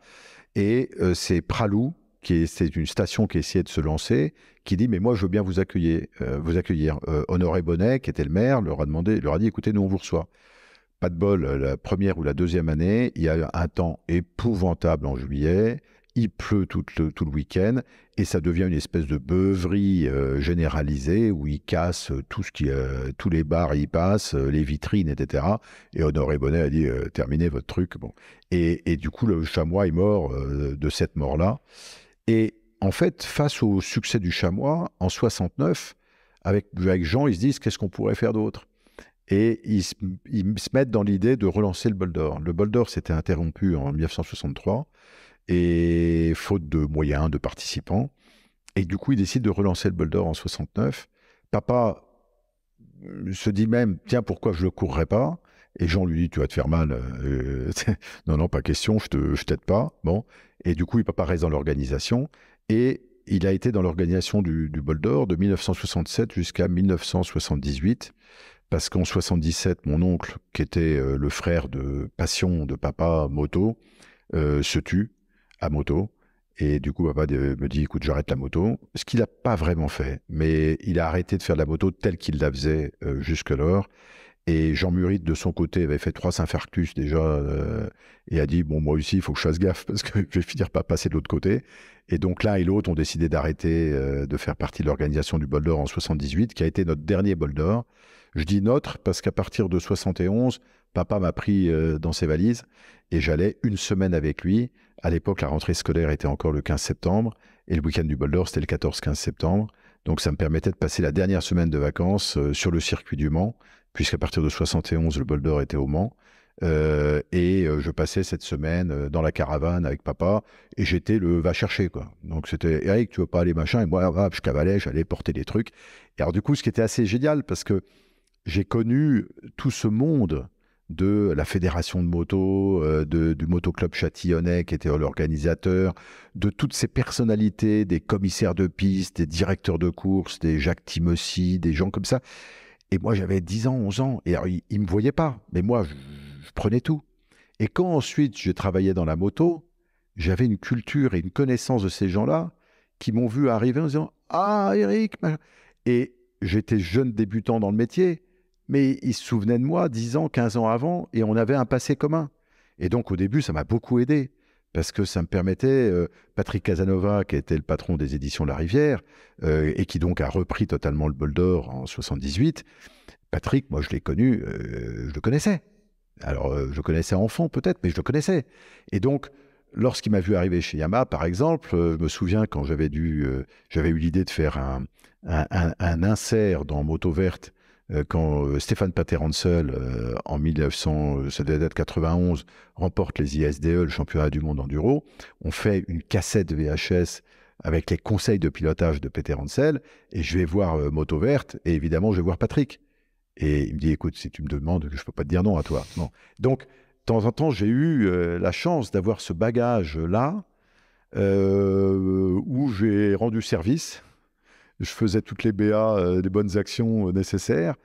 Et euh, c'est Pralou, qui c'est une station qui essayait de se lancer, qui dit Mais moi, je veux bien vous accueillir. Euh, vous accueillir. Honoré Bonnet, qui était le maire, leur a, demandé, leur a dit Écoutez, nous, on vous reçoit. Pas de bol, la première ou la deuxième année, il y a un temps épouvantable en juillet il pleut tout le, tout le week-end et ça devient une espèce de beuverie euh, généralisée où ils cassent tout ce qui, euh, tous les bars y passent, euh, les vitrines, etc. Et Honoré Bonnet a dit terminez votre truc. Bon. Et, du coup, le chamois est mort de cette mort-là. Et en fait, face au succès du chamois, en 69, avec, avec Jean, ils se disent qu'est-ce qu'on pourrait faire d'autre et ils se, ils se, mettent dans l'idée de relancer le bol d'or. Le bol d'or s'était interrompu en 1963 et faute de moyens, de participants. Et du coup, il décide de relancer le boulder en 69. Papa euh, se dit même, tiens, pourquoi je le courrais pas Et Jean lui dit, tu vas te faire mal. Euh, non, non, pas question, je ne t'aide pas. Bon. Et du coup, il papa reste dans l'organisation. Et il a été dans l'organisation du, du de 1967 jusqu'à 1978 parce qu'en 77, mon oncle, qui était euh, le frère de passion de papa Moto, euh, se tue à moto. Et du coup, papa me dit, écoute, j'arrête la moto. Ce qu'il n'a pas vraiment fait, mais il a arrêté de faire la moto telle qu'il la faisait euh, jusque-lors. Et Jean Murit de son côté, avait fait trois infarctus déjà euh, et a dit, bon, moi aussi, il faut que je fasse gaffe parce que je vais finir par passer de l'autre côté. Et donc l'un et l'autre ont décidé d'arrêter euh, de faire partie de l'organisation du Bol d'Or en 78, qui a été notre dernier Bol d'Or. Je dis notre parce qu'à partir de 71, Papa m'a pris euh, dans ses valises et j'allais une semaine avec lui. À l'époque, la rentrée scolaire était encore le 15 septembre et le week-end du Boulder, c'était le 14-15 septembre. Donc ça me permettait de passer la dernière semaine de vacances euh, sur le circuit du Mans, puisqu'à partir de 71, le Boulder était au Mans. Euh, et je passais cette semaine dans la caravane avec papa et j'étais le va chercher quoi. Donc c'était Eric, tu veux pas aller machin et moi ah, je cavalais, j'allais porter des trucs. Et alors du coup, ce qui était assez génial parce que j'ai connu tout ce monde de la fédération de moto, euh, de, du motoclub châtillonnais qui était l'organisateur, de toutes ces personnalités, des commissaires de piste, des directeurs de course, des Jacques Timossi, des gens comme ça. Et moi, j'avais 10 ans, 11 ans, et ils ne me voyaient pas, mais moi, je, je prenais tout. Et quand ensuite je travaillais dans la moto, j'avais une culture et une connaissance de ces gens-là qui m'ont vu arriver en disant Ah, Eric Et j'étais jeune débutant dans le métier mais il se souvenait de moi 10 ans, 15 ans avant, et on avait un passé commun. Et donc au début, ça m'a beaucoup aidé, parce que ça me permettait, euh, Patrick Casanova, qui était le patron des éditions La Rivière, euh, et qui donc a repris totalement le bol d'or en 78, Patrick, moi je l'ai connu, euh, je le connaissais. Alors je le connaissais enfant peut-être, mais je le connaissais. Et donc, lorsqu'il m'a vu arriver chez Yamaha, par exemple, je me souviens quand j'avais dû, eu l'idée de faire un, un, insert dans Moto Verte euh, quand euh, Stéphane pater euh, en 1991, remporte les ISDE, le championnat du monde enduro, on fait une cassette VHS avec les conseils de pilotage de Peterhansel. et je vais voir Moto Verte, et évidemment, je vais voir Patrick. Et il me dit, écoute, si tu me demandes, je ne peux pas te dire non à toi. Donc, de temps en temps, j'ai eu la chance d'avoir ce bagage-là, où j'ai rendu service je faisais toutes les BA, euh, les bonnes actions euh, nécessaires,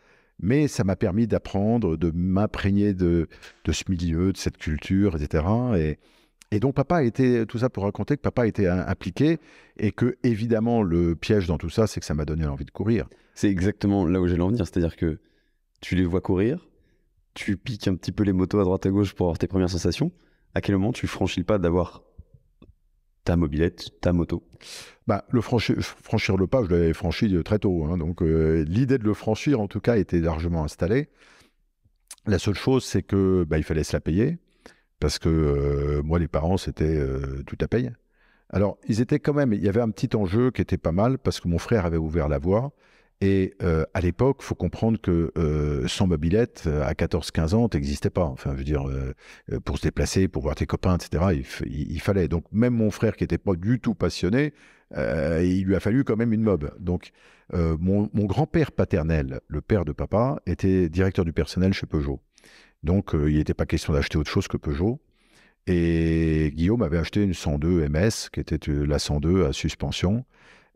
mais ça m'a permis d'apprendre, de m'imprégner de, ce milieu, de cette culture, etc. Et, et donc, papa a été, tout ça pour raconter que papa a été euh, impliqué et que, évidemment, le piège dans tout ça, c'est que ça m'a donné envie de courir. C'est exactement là où j'ai en C'est-à-dire que tu les vois courir, tu piques un petit peu les motos à droite à gauche pour avoir tes premières sensations. À quel moment tu franchis le pas d'avoir ta mobilette, ta moto bah, le franchir, le pas, je l'avais franchi euh, très tôt. Hein. donc euh, l'idée de le franchir, en tout cas, était largement installée. La seule chose, c'est que bah, il fallait se la payer, parce que euh, moi, les parents, c'était tout à paye. Alors, ils étaient quand même, il y avait un petit enjeu qui était pas mal, parce que mon frère avait ouvert la voie. Et euh, à l'époque, il faut comprendre que euh, sans mobilette, euh, à 14-15 ans, n'existait pas. Enfin, je veux dire, pour se déplacer, pour voir tes copains, etc., il, fallait. Donc, même mon frère, qui n'était pas du tout passionné, il lui a fallu quand même une mob. Donc, mon, mon grand-père paternel, le père de papa, était directeur du personnel chez Peugeot. Donc, il n'était pas question d'acheter autre chose que Peugeot. Et Guillaume avait acheté une 102 MS, qui était la 102 à suspension.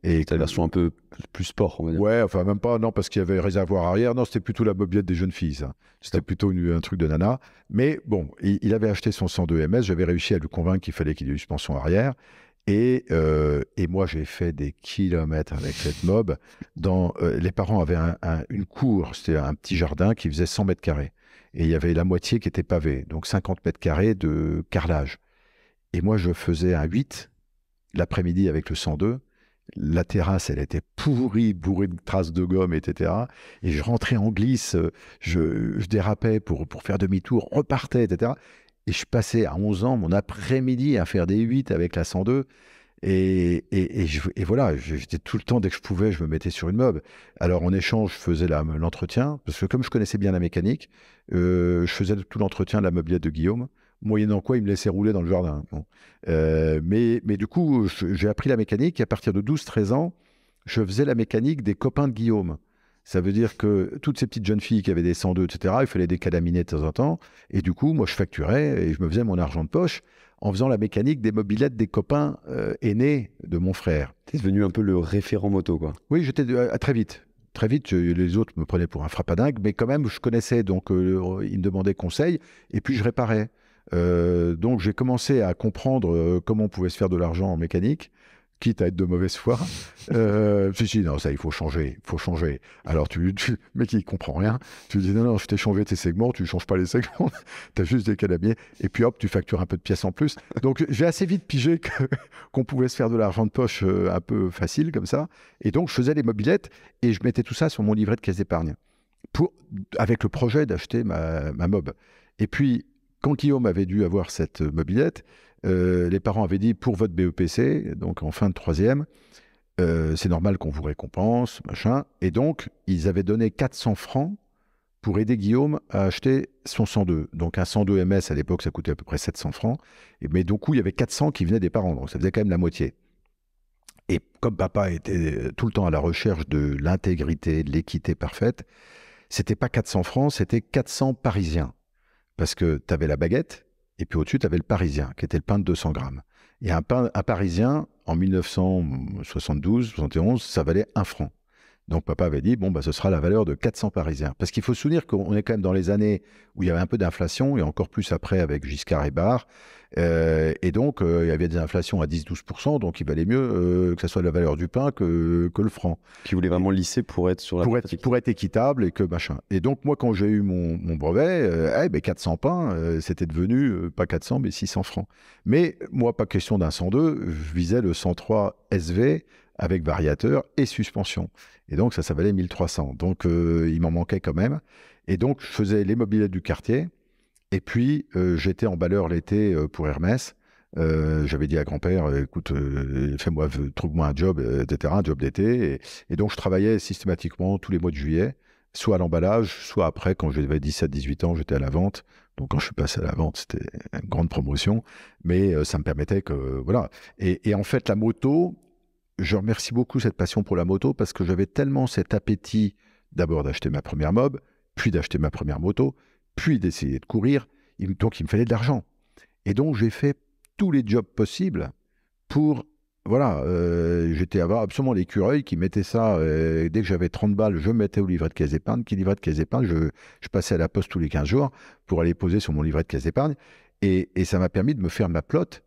Et la version un peu plus sport, on va dire. Ouais, enfin même pas, non, parce qu'il y avait réservoir arrière. Non, c'était plutôt la mobiette des jeunes filles. C'était plutôt un truc de nana. Mais bon, il, avait acheté son 102 ms. J'avais réussi à lui convaincre qu'il fallait qu'il ait une suspension arrière. Et, euh, et moi, j'ai fait des kilomètres avec cette mob. Dans, euh, les parents avaient une cour, c'était un petit jardin qui faisait 100 mètres carrés. Et il y avait la moitié qui était pavée, donc 50 mètres carrés de carrelage. Et moi, je faisais un 8 l'après-midi avec le 102 la terrasse, elle était pourrie, bourrée de traces de gomme, etc. Et je rentrais en glisse, euh, je, dérapais pour, pour faire demi-tour, repartais, etc. Et je passais à 11 ans mon après-midi à faire des 8 avec la 102. Et, voilà, j'étais tout le temps, dès que je pouvais, je me mettais sur une meuble. Alors en échange, je faisais l'entretien, parce que comme je connaissais bien la mécanique, euh, je faisais tout l'entretien de la meublette de Guillaume moyennant quoi il me laissait rouler dans le jardin. Euh, mais, mais du coup, j'ai appris la mécanique à partir de 12-13 ans, je faisais la mécanique des copains de Guillaume. Ça veut dire que toutes ces petites jeunes filles qui avaient des 102, etc., il fallait des cadaminer de temps en temps. Et du coup, moi, je facturais et je me faisais mon argent de poche en faisant la mécanique des mobilettes des copains euh, aînés de mon frère. es devenu un peu le référent moto, quoi. Oui, j'étais euh, très vite. Très vite, les autres me prenaient pour un frappadingue, mais quand même, je connaissais, donc ils me demandaient conseil, et puis je réparais. Euh, donc j'ai commencé à comprendre euh, comment on pouvait se faire de l'argent en mécanique quitte à être de mauvaise foi. Euh, si, si, non, ça, il faut changer, il faut changer. Alors, tu, tu mec, il comprend rien. Tu dis, non, non, je t'ai changé tes segments, tu changes pas les segments, tu as juste des calamiers. Et puis, hop, tu factures un peu de pièces en plus. Donc, j'ai assez vite pigé qu'on pouvait se faire de l'argent de poche euh, un peu facile, comme ça. Et donc, je faisais les mobilettes et je mettais tout ça sur mon livret de caisse d'épargne, avec le projet d'acheter ma, ma mob. Et puis, quand Guillaume avait dû avoir cette euh, mobilette, euh, les parents avaient dit pour votre BEPC, donc en fin de troisième, euh, c'est normal qu'on vous récompense, machin. Et donc, ils avaient donné 400 francs pour aider Guillaume à acheter son 102. Donc, un 102 MS à l'époque, ça coûtait à peu près 700 francs. Et, mais du coup, il y avait 400 qui venaient des parents, donc ça faisait quand même la moitié. Et comme papa était tout le temps à la recherche de l'intégrité, de l'équité parfaite, c'était pas 400 francs, c'était 400 parisiens. Parce que tu avais la baguette, et puis au-dessus, tu avais le parisien, qui était le pain de 200 grammes. Et un, pain, parisien, en 1972, 71, ça valait un franc. Donc papa avait dit, bon, bah, ce sera la valeur de 400 Parisiens. Parce qu'il faut se souvenir qu'on est quand même dans les années où il y avait un peu d'inflation, et encore plus après avec Giscard et Barre. Euh, et donc, euh, il y avait des inflations à 10-12%, donc il valait mieux euh, que ce soit la valeur du pain que, que le franc. Qui voulait vraiment lisser pour être sur la pour être, pour être équitable et que machin. Et donc, moi, quand j'ai eu mon, brevet, eh, ben, 400 pains, c'était devenu pas 400, mais 600 francs. Mais moi, pas question d'un 102, je visais le 103 SV avec variateur et suspension. Et donc, ça, ça valait 1300. Donc, euh, il m'en manquait quand même. Et donc, je faisais les mobilettes du quartier. Et puis, euh, j'étais en balleur l'été euh, pour Hermès. j'avais dit à grand-père, écoute, fais-moi, trouve-moi un job, etc., un job d'été. Et, donc, je travaillais systématiquement tous les mois de juillet, soit à l'emballage, soit après, quand j'avais 17-18 ans, j'étais à la vente. Donc, quand je suis passé à la vente, c'était une grande promotion. Mais ça me permettait que, voilà. et en fait, la moto, je remercie beaucoup cette passion pour la moto parce que j'avais tellement cet appétit d'abord d'acheter ma première mob, puis d'acheter ma première moto, puis d'essayer de courir, donc il me fallait de l'argent. Et donc j'ai fait tous les jobs possibles pour... Voilà, euh, j'étais à voir absolument l'écureuil qui mettait ça, euh, dès que j'avais 30 balles, je mettais au livret de caisse d'épargne, qui livret de caisse d'épargne, je, passais à la poste tous les 15 jours pour aller poser sur mon livret de caisse d'épargne, et, et ça m'a permis de me faire ma plotte,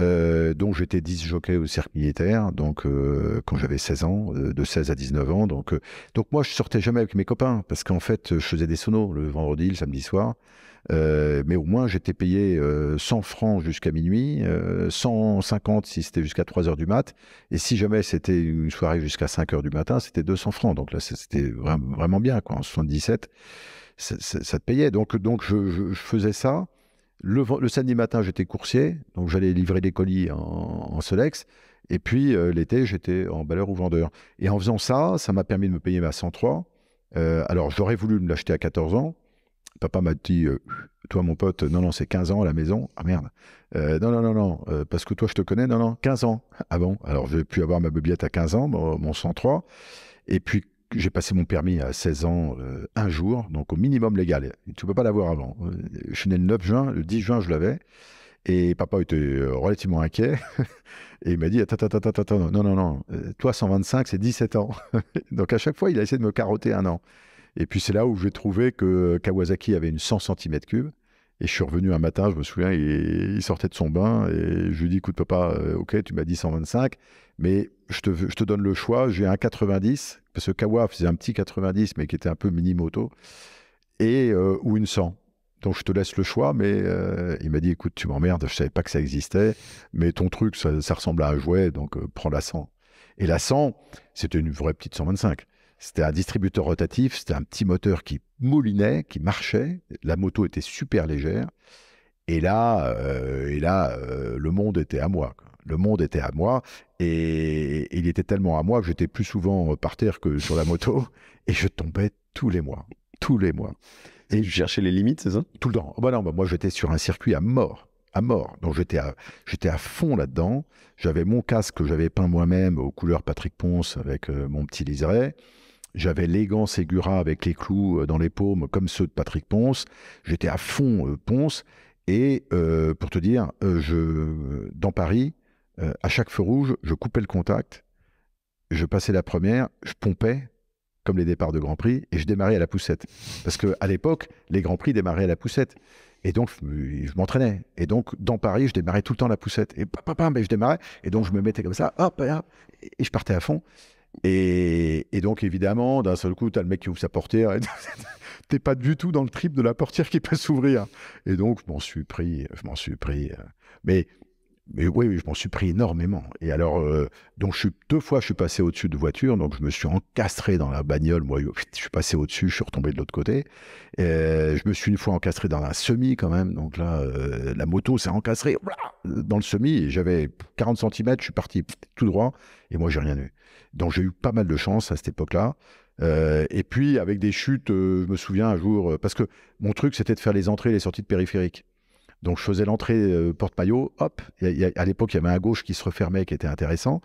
euh, donc j'étais 10 jockey au cercle militaire, donc euh, quand j'avais 16 ans, euh, de 16 à 19 ans. Donc, euh, donc moi je sortais jamais avec mes copains parce qu'en fait je faisais des sonos le vendredi, le samedi soir. mais au moins j'étais payé 100 francs jusqu'à minuit, 150 si c'était jusqu'à 3 heures du mat, et si jamais c'était une soirée jusqu'à 5 heures du matin, c'était 200 francs. Donc là c'était vraiment bien quoi. En 77, ça, te payait. Donc donc je faisais ça. Le, samedi matin, j'étais coursier, donc j'allais livrer des colis en, en Solex. Et puis euh, l'été, j'étais en balleur ou vendeur. Et en faisant ça, ça m'a permis de me payer ma 103. Euh, alors j'aurais voulu me l'acheter à 14 ans. Papa m'a dit, euh, toi mon pote, non, non, c'est 15 ans à la maison. Ah merde. non, non, non, non, parce que toi je te connais, non, non, 15 ans. Ah bon, alors j'ai pu avoir ma bobillette à 15 ans, mon, mon 103. Et puis j'ai passé mon permis à 16 ans, euh, un jour, donc au minimum légal. Tu ne peux pas l'avoir avant. Euh, je suis né le 9 juin, le 10 juin, je l'avais. Et papa était euh, relativement inquiet. et il m'a dit attends, attends, attends, attends, non, non, non, toi, 125, c'est 17 ans. donc à chaque fois, il a essayé de me carotter un an. Et puis c'est là où j'ai trouvé que Kawasaki avait une 100 cm3. Et je suis revenu un matin, je me souviens, il, il sortait de son bain et je lui dis écoute, papa, ok, tu m'as dit 125. Mais je te, donne le choix, j'ai un 90, parce que Kawa faisait un petit 90, mais qui était un peu mini-moto, et, euh, ou une 100. Donc je te laisse le choix, mais euh, il m'a dit, écoute, tu m'emmerdes, je ne savais pas que ça existait, mais ton truc, ça, ressemble à un jouet, donc euh, prends la 100. Et la 100, c'était une vraie petite 125. C'était un distributeur rotatif, c'était un petit moteur qui moulinait, qui marchait, la moto était super légère, et là, et là le monde était à moi le monde était à moi et il était tellement à moi que j'étais plus souvent euh, par terre que sur la moto et je tombais tous les mois, tous les mois. Et je cherchais les limites, c'est ça Tout le temps. Oh, bah bah moi j'étais sur un circuit à mort, à mort. Donc j'étais à, fond là-dedans. J'avais mon casque que j'avais peint moi-même aux couleurs Patrick Ponce avec euh, mon petit liseré. J'avais les gants Segura avec les clous euh, dans les paumes comme ceux de Patrick Ponce. J'étais à fond Ponce. Et pour te dire, je, dans Paris, euh, à chaque feu rouge, je coupais le contact, je passais la première, je pompais, comme les départs de Grand Prix, et je démarrais à la poussette. Parce que à l'époque, les Grands Prix démarraient à la poussette. Et donc, je m'entraînais. Et donc, dans Paris, je démarrais tout le temps à la poussette. Et pam, mais ben, je démarrais. Et donc, je me mettais comme ça, hop, et je partais à fond. Et, donc, évidemment, d'un seul coup, tu as le mec qui ouvre sa portière. T'es pas du tout dans le trip de la portière qui peut s'ouvrir. Et donc, je m'en suis pris, je m'en suis pris. Euh, mais mais oui, je m'en suis pris énormément. Et alors, euh, donc je suis deux fois, je suis passé au-dessus de voiture, donc je me suis encastré dans la bagnole. Moi, je suis passé au-dessus, je suis retombé de l'autre côté. je me suis une fois encastré dans un semi quand même. Donc là, euh, la moto s'est encastrée dans le semi. J'avais 40 cm, je suis parti tout droit et moi j'ai rien eu. Donc j'ai eu pas mal de chance à cette époque-là. Euh, et puis avec des chutes, je me souviens un jour, parce que mon truc c'était de faire les entrées et les sorties de périphériques. Donc je faisais l'entrée euh, porte paillot hop, à l'époque il y avait un gauche qui se refermait qui était intéressant.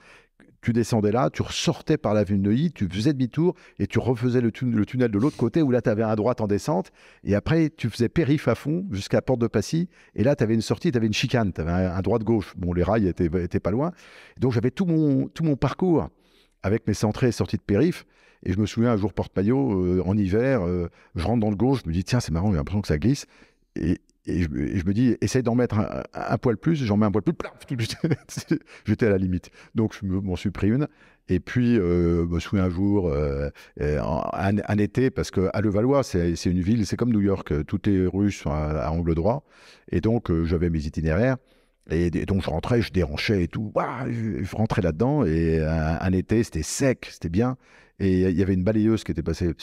Tu descendais là, tu ressortais par vue de Neuilly, tu faisais demi-tour et tu refaisais le, tunnel de l'autre côté où là tu avais un droit en descente et après tu faisais périph à fond jusqu'à Porte de Passy et là tu avais une sortie, tu avais une chicane, tu avais un, droit de gauche Bon, les rails étaient, pas loin. Donc j'avais tout mon, tout mon parcours avec mes entrées et sorties de périph'. Et je me souviens, un jour, porte-maillot, euh, en hiver, euh, je rentre dans le gauche, je me dis, tiens, c'est marrant, j'ai l'impression que ça glisse. Et, et je, me dis, essaye d'en mettre un, poil plus, j'en mets un poil plus, j'étais à la limite. Donc je m'en supprime une. Et puis, je euh, me bah, souviens un jour, euh, euh, un, été, parce qu'à Levallois, c'est une ville, c'est comme New York, tout est russe à, angle droit. Et donc, j'avais mes itinéraires. Et, donc, je rentrais, je déranchais et tout. je, rentrais là-dedans. Et un, été, c'était sec, c'était bien. Et il y avait une balayeuse qui était passée.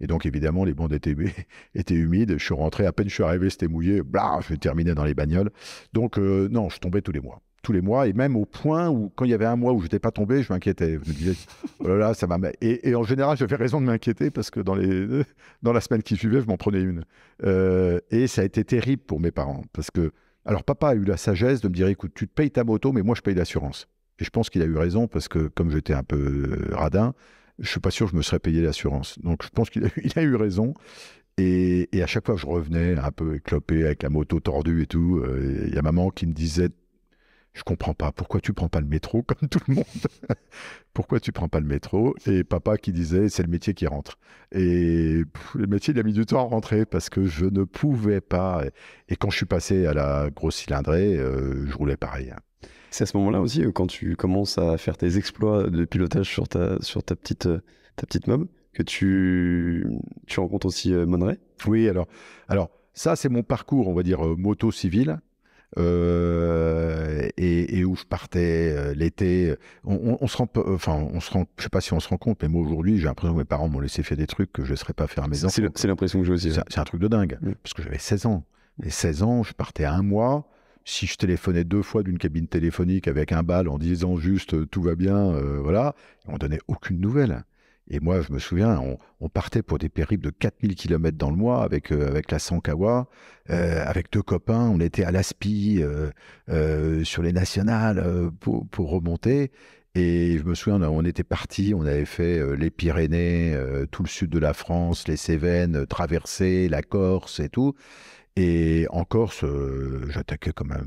Et donc, évidemment, les bandes étaient, étaient, humides. Je suis rentré, à peine je suis arrivé, c'était mouillé. Blah, je terminais dans les bagnoles. Donc, euh, non, je tombais tous les mois. Tous les mois. Et même au point où, quand il y avait un mois où je n'étais pas tombé, je m'inquiétais. Je me disais, oh là là, ça va. Et, et, en général, j'avais raison de m'inquiéter parce que dans, la semaine qui suivait, je m'en prenais une. Euh, et ça a été terrible pour mes parents. Parce que, alors, papa a eu la sagesse de me dire, écoute, tu te payes ta moto, mais moi, je paye l'assurance. Et je pense qu'il a eu raison parce que, comme j'étais un peu euh, radin, je suis pas sûr que je me serais payé l'assurance. Donc je pense qu'il a, eu raison. Et, à chaque fois je revenais un peu éclopé avec la moto tordue et tout, euh, il y a maman qui me disait Je comprends pas, pourquoi tu ne prends pas le métro comme tout le monde Pourquoi tu prends pas le métro Et papa qui disait C'est le métier qui rentre. Et le métier, il a mis du temps à rentrer parce que je ne pouvais pas. Et, quand je suis passé à la grosse cylindrée, euh, je roulais pareil. Hein. C'est à ce moment-là aussi, euh, quand tu commences à faire tes exploits de pilotage sur ta, sur ta petite, euh, ta petite mob, que tu, rencontres aussi euh, Monray Oui, alors, alors ça, c'est mon parcours, on va dire, moto civile. et, où je partais l'été. On, on, se rend, enfin, on se rend, je sais pas si on se rend compte, mais moi aujourd'hui, j'ai l'impression que mes parents m'ont laissé faire des trucs que je ne serais pas faire à mes enfants. C'est l'impression que j'ai aussi. Hein. C'est un truc de dingue, parce que j'avais 16 ans. Et 16 ans, je partais un mois si je téléphonais deux fois d'une cabine téléphonique avec un bal en disant juste euh, tout va bien, euh, voilà, on donnait aucune nouvelle. Et moi, je me souviens, on, partait pour des périples de 4000 km dans le mois avec, euh, avec la Sankawa, avec deux copains. On était à l'Aspi, sur les nationales, pour, pour, remonter. Et je me souviens, on était parti, on avait fait les Pyrénées, tout le sud de la France, les Cévennes, traversé la Corse et tout. Et en Corse, euh, j'attaquais comme un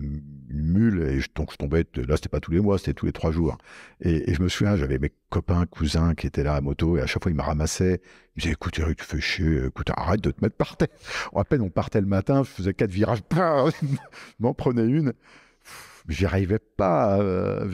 mule, et je, donc je tombais, là c'était pas tous les mois, c'était tous les trois jours. Et, je me souviens, j'avais mes copains, cousins qui étaient là à moto, et à chaque fois ils me ramassaient, ils me disaient, écoute Eric, tu fais chier, écoute, arrête de te mettre par terre. À peine on partait le matin, je faisais quatre virages, m'en prenais une, j'y arrivais pas, euh,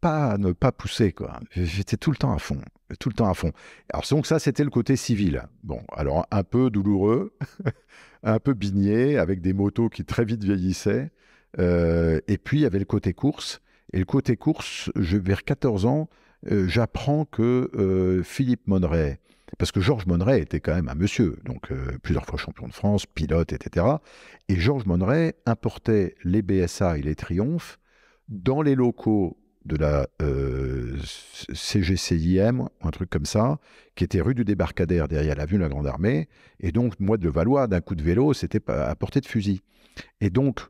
pas à ne pas pousser, quoi. J'étais tout le temps à fond tout le temps à fond. Alors donc ça, c'était le côté civil. Bon, alors un peu douloureux, un peu bigné, avec des motos qui très vite vieillissaient. Euh, et puis, il y avait le côté course. Et le côté course, vers 14 ans, euh, j'apprends que euh, Philippe Monneray, parce que Georges Monneray était quand même un monsieur, donc plusieurs fois champion de France, pilote, etc. Et Georges Monneray importait les BSA et les Triomphes dans les locaux de la euh, CGCIM, un truc comme ça, qui était rue du Débarcadère derrière la vue de la Grande Armée. Et donc, moi, de Valois, d'un coup de vélo, c'était à portée de fusil. Et donc,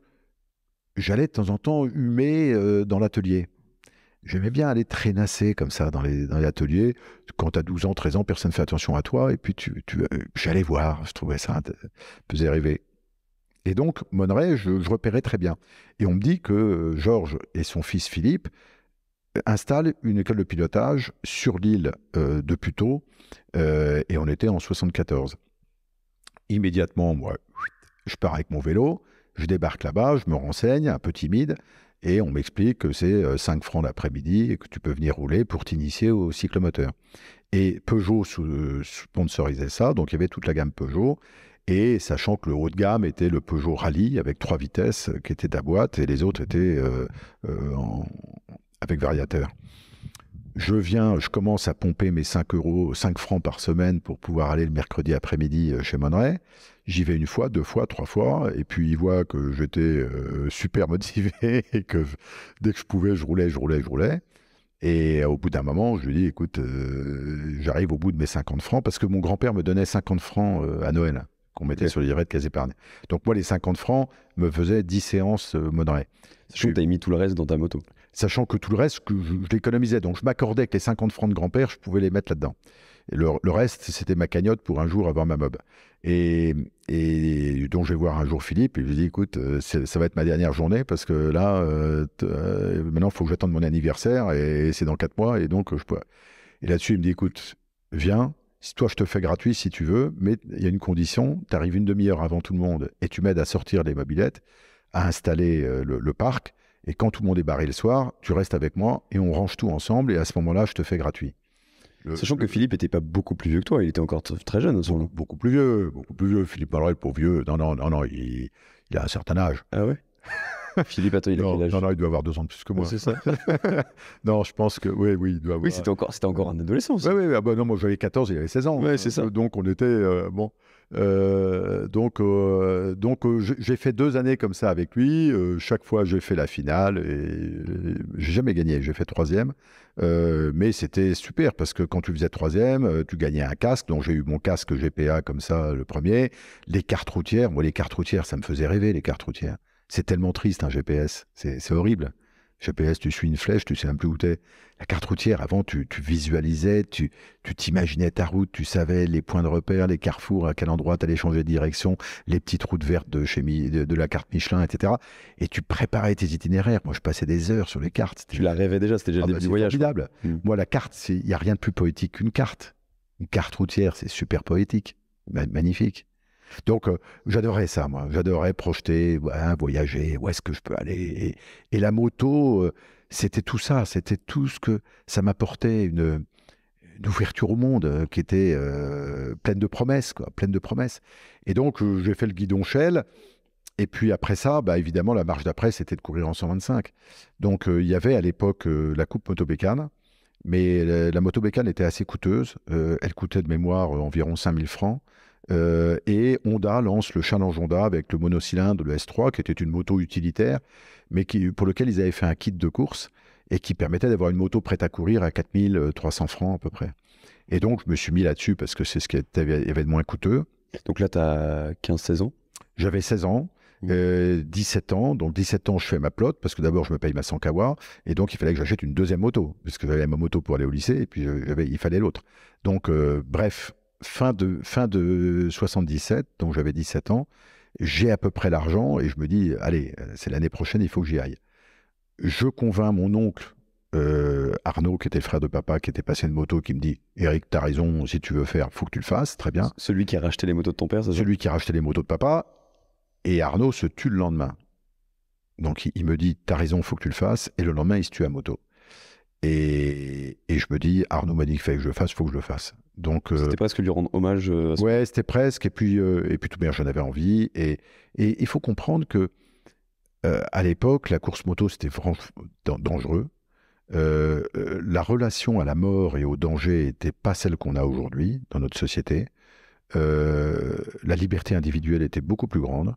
j'allais de temps en temps humer euh, dans l'atelier. J'aimais bien aller traînasser comme ça dans les, ateliers. Quand tu as 12 ans, 13 ans, personne ne fait attention à toi. Et puis, tu, euh, j'allais voir. Je trouvais ça, faisait rêver. Et donc, Monneray, je, je repérais très bien. Et on me dit que Georges et son fils Philippe installe une école de pilotage sur l'île euh, de Puteau euh, et on était en 74. Immédiatement, moi, je pars avec mon vélo, je débarque là-bas, je me renseigne, un peu timide, et on m'explique que c'est 5 euh, francs l'après-midi et que tu peux venir rouler pour t'initier au cyclomoteur. Et Peugeot sponsorisait ça, donc il y avait toute la gamme Peugeot. Et sachant que le haut de gamme était le Peugeot Rally avec trois vitesses qui étaient à boîte et les autres étaient en, avec variateur. Je viens, je commence à pomper mes 5 euros, 5 francs par semaine pour pouvoir aller le mercredi après-midi euh, chez Monray. J'y vais une fois, deux fois, trois fois, et puis il voit que j'étais euh, super motivé et que dès que je pouvais, je roulais, je roulais, je roulais. Et au bout d'un moment, je lui dis, écoute, euh, j'arrive au bout de mes 50 francs, parce que mon grand-père me donnait 50 francs à Noël, qu'on mettait sur les livret de case épargne. Donc moi, les 50 francs me faisaient 10 séances euh, Je tu as mis tout le reste dans ta moto sachant que tout le reste, que je, l'économisais. Donc je m'accordais que les 50 francs de grand-père, je pouvais les mettre là-dedans. Et le, reste, c'était ma cagnotte pour un jour avoir ma mob. Et, donc je vais voir un jour Philippe et je lui dis écoute, euh, ça va être ma dernière journée parce que là, euh, euh, maintenant, il faut que j'attende mon anniversaire et, c'est dans quatre mois. Et donc je peux. Et là-dessus, il me dit écoute, viens, toi, je te fais gratuit si tu veux, mais il y a une condition, tu arrives une demi-heure avant tout le monde et tu m'aides à sortir les mobilettes, à installer le parc et quand tout le monde est barré le soir, tu restes avec moi et on range tout ensemble. Et à ce moment-là, je te fais gratuit. Sachant que Philippe n'était pas beaucoup plus vieux que toi, il était encore très jeune à ce Beaucoup plus vieux, beaucoup plus vieux. Philippe Malloy, pauvre vieux. Non, non, non, non, il, a un certain âge. Ah ouais Philippe, attends, il a quel âge non, non, il doit avoir deux ans de plus que moi. Ah, c'est ça. non, je pense que oui, oui, il doit avoir. Oui, c'était encore, c'était encore un adolescent. Oui, oui, ah bah non, moi j'avais 14, il avait 16 ans. Oui, c'est ça. Donc on était euh, bon. Euh, donc, euh, donc euh, j'ai fait deux années comme ça avec lui. chaque fois, j'ai fait la finale et j'ai jamais gagné. J'ai fait troisième, mais c'était super parce que quand tu faisais troisième, tu gagnais un casque. Donc, j'ai eu mon casque GPA comme ça le premier. Les cartes routières, moi, les cartes routières, ça me faisait rêver les cartes routières. C'est tellement triste un GPS, c'est horrible. GPS, tu suis une flèche, tu sais un peu où t'es. La carte routière, avant, tu, visualisais, tu t'imaginais ta route, tu savais les points de repère, les carrefours, à quel endroit t'allais changer de direction, les petites routes vertes de, de, la carte Michelin, etc. Et tu préparais tes itinéraires. Moi, je passais des heures sur les cartes. Tu la rêvais déjà, c'était déjà le ah bah, début du voyage. formidable. Mm. Moi, la carte, il n'y a rien de plus poétique qu'une carte. Une carte routière, c'est super poétique, magnifique. Donc, euh, j'adorais ça, moi. J'adorais projeter, hein, voyager, où est-ce que je peux aller. Et, la moto, euh, c'était tout ça. C'était tout ce que ça m'apportait, une, ouverture au monde euh, qui était pleine de promesses, pleine de promesses. Et donc, j'ai fait le guidon Shell. Et puis après ça, bah, évidemment, la marche d'après, c'était de courir en 125. Donc, il y avait à l'époque la Coupe Motobécane. Mais la, motobécane moto était assez coûteuse. elle coûtait de mémoire environ 5000 francs. Euh, et Honda lance le Challenge Honda avec le monocylindre, le S3, qui était une moto utilitaire, mais pour lequel ils avaient fait un kit de course et qui permettait d'avoir une moto prête à courir à 4300 francs à peu près. Et donc, je me suis mis là-dessus parce que c'est ce qui avait de moins coûteux. Donc là, tu as 15-16 ans J'avais 16 ans. 17 mmh. euh, ans, donc 17 ans je fais ma plotte parce que d'abord je me paye ma Sankawa et donc il fallait que j'achète une deuxième moto parce que j'avais ma moto pour aller au lycée et puis euh, il fallait l'autre. Donc bref, fin de, fin de 77, donc j'avais 17 ans, j'ai à peu près l'argent et je me dis, allez, euh, c'est l'année prochaine, il faut que j'y aille. Je convainc mon oncle, euh, Arnaud, qui était le frère de papa, qui était passé de moto, qui me dit, Eric, t'as raison, si tu veux faire, faut que tu le fasses, très bien. Celui qui a racheté les motos de ton père, c'est ça Celui qui a racheté les motos de papa. Et Arnaud se tue le lendemain. Donc il, me dit, t'as raison, faut que tu le fasses. Et le lendemain, il se tue à moto. Et, et je me dis, Arnaud m'a dit qu'il fallait que je le fasse, faut que je le fasse. Euh, c'était presque lui rendre hommage. Euh, ouais, c'était presque. Et puis, euh, et puis tout bien, j'en avais envie. Et, et il faut comprendre que à l'époque, la course moto c'était vraiment dangereux. la relation à la mort et au danger n'était pas celle qu'on a aujourd'hui dans notre société. la liberté individuelle était beaucoup plus grande.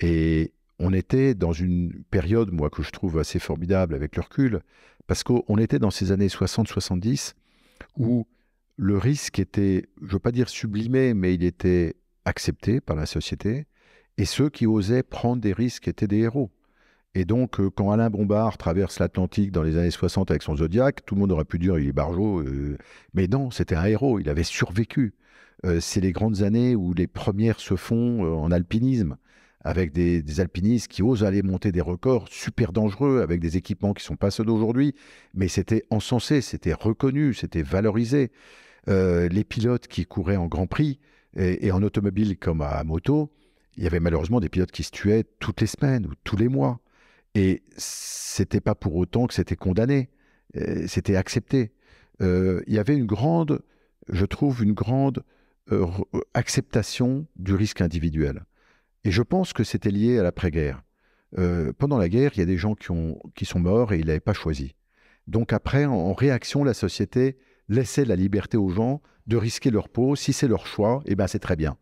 Et on était dans une période, moi, que je trouve assez formidable avec le recul, parce qu'on était dans ces années 60-70 où le risque était, je ne veux pas dire sublimé, mais il était accepté par la société. Et ceux qui osaient prendre des risques étaient des héros. Et donc, euh, quand Alain Bombard traverse l'Atlantique dans les années 60 avec son Zodiac, tout le monde aurait pu dire il est barjot. Euh. mais non, c'était un héros, il avait survécu. Euh, c'est les grandes années où les premières se font en alpinisme, avec des, alpinistes qui osent aller monter des records super dangereux, avec des équipements qui sont pas ceux d'aujourd'hui. Mais c'était encensé, c'était reconnu, c'était valorisé. Euh, les pilotes qui couraient en Grand Prix et, en automobile comme à, moto, il y avait malheureusement des pilotes qui se tuaient toutes les semaines ou tous les mois. Et c'était pas pour autant que c'était condamné, euh, c'était accepté. Euh, il y avait une grande, je trouve, une grande acceptation du risque individuel. Et je pense que c'était lié à l'après-guerre. pendant la guerre, il y a des gens qui, qui sont morts et ils ne l'avaient pas choisi. Donc après, en réaction, la société Laisser la liberté aux gens de risquer leur peau. Si c'est leur choix, et eh ben c'est très bien.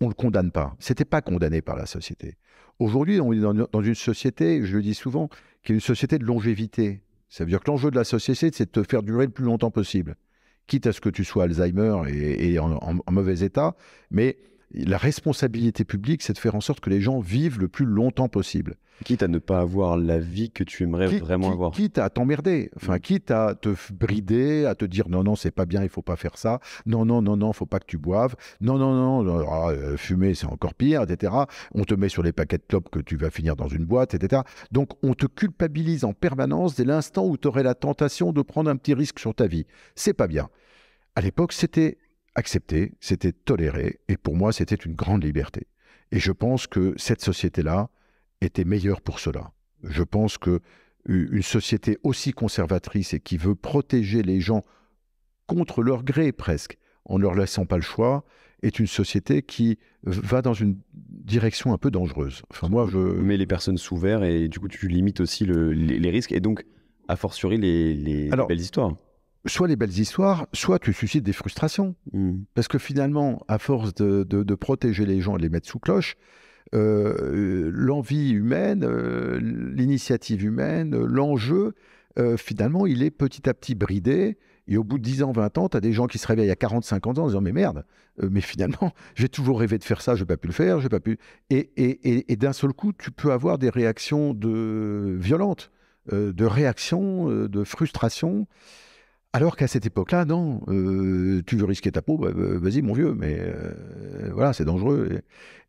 On ne le condamne pas. C'était pas condamné par la société. Aujourd'hui, on est dans une société, je le dis souvent, qui est une société de longévité. Ça veut dire que l'enjeu de la société, c'est de te faire durer le plus longtemps possible. Quitte à ce que tu sois Alzheimer et, en mauvais état, mais la responsabilité publique, c'est de faire en sorte que les gens vivent le plus longtemps possible. Quitte à ne pas avoir la vie que tu aimerais vraiment avoir. Quitte à t'emmerder, enfin, mm. quitte à te brider, à te dire non, non, c'est pas bien, il faut pas faire ça, non, non, non, non, faut pas que tu boives, non, non, non, ah, euh, fumer, c'est encore pire, etc. On te met sur les paquets de clopes que tu vas finir dans une boîte, etc. Donc, on te culpabilise en permanence dès l'instant où tu aurais la tentation de prendre un petit risque sur ta vie. C'est pas bien. À l'époque, c'était accepté, c'était toléré, et pour moi, c'était une grande liberté. Et je pense que cette société-là était meilleure pour cela. Je pense que une société aussi conservatrice et qui veut protéger les gens contre leur gré presque, en ne leur laissant pas le choix, est une société qui va dans une direction un peu dangereuse. Enfin, moi, je... mets les personnes sous verre et du coup, tu limites aussi les, risques et donc, a fortiori, les, belles histoires soit les belles histoires, soit tu suscites des frustrations. Hmm. Parce que finalement, à force de, protéger les gens et les mettre sous cloche, euh, l'envie humaine, euh, l'initiative humaine, euh, l'enjeu, finalement, il est petit à petit bridé. Et au bout de 10 ans, 20 ans, tu as des gens qui se réveillent à 40, 50 ans en disant Mais merde, mais finalement, j'ai toujours rêvé de faire ça, je n'ai pas pu le faire, j'ai pas pu. Et, et d'un seul coup, tu peux avoir des réactions de... violentes, de réactions, de frustration. Alors qu'à cette époque-là, non, euh, tu veux risquer ta peau, bah, bah, vas-y mon vieux, mais euh, voilà, c'est dangereux.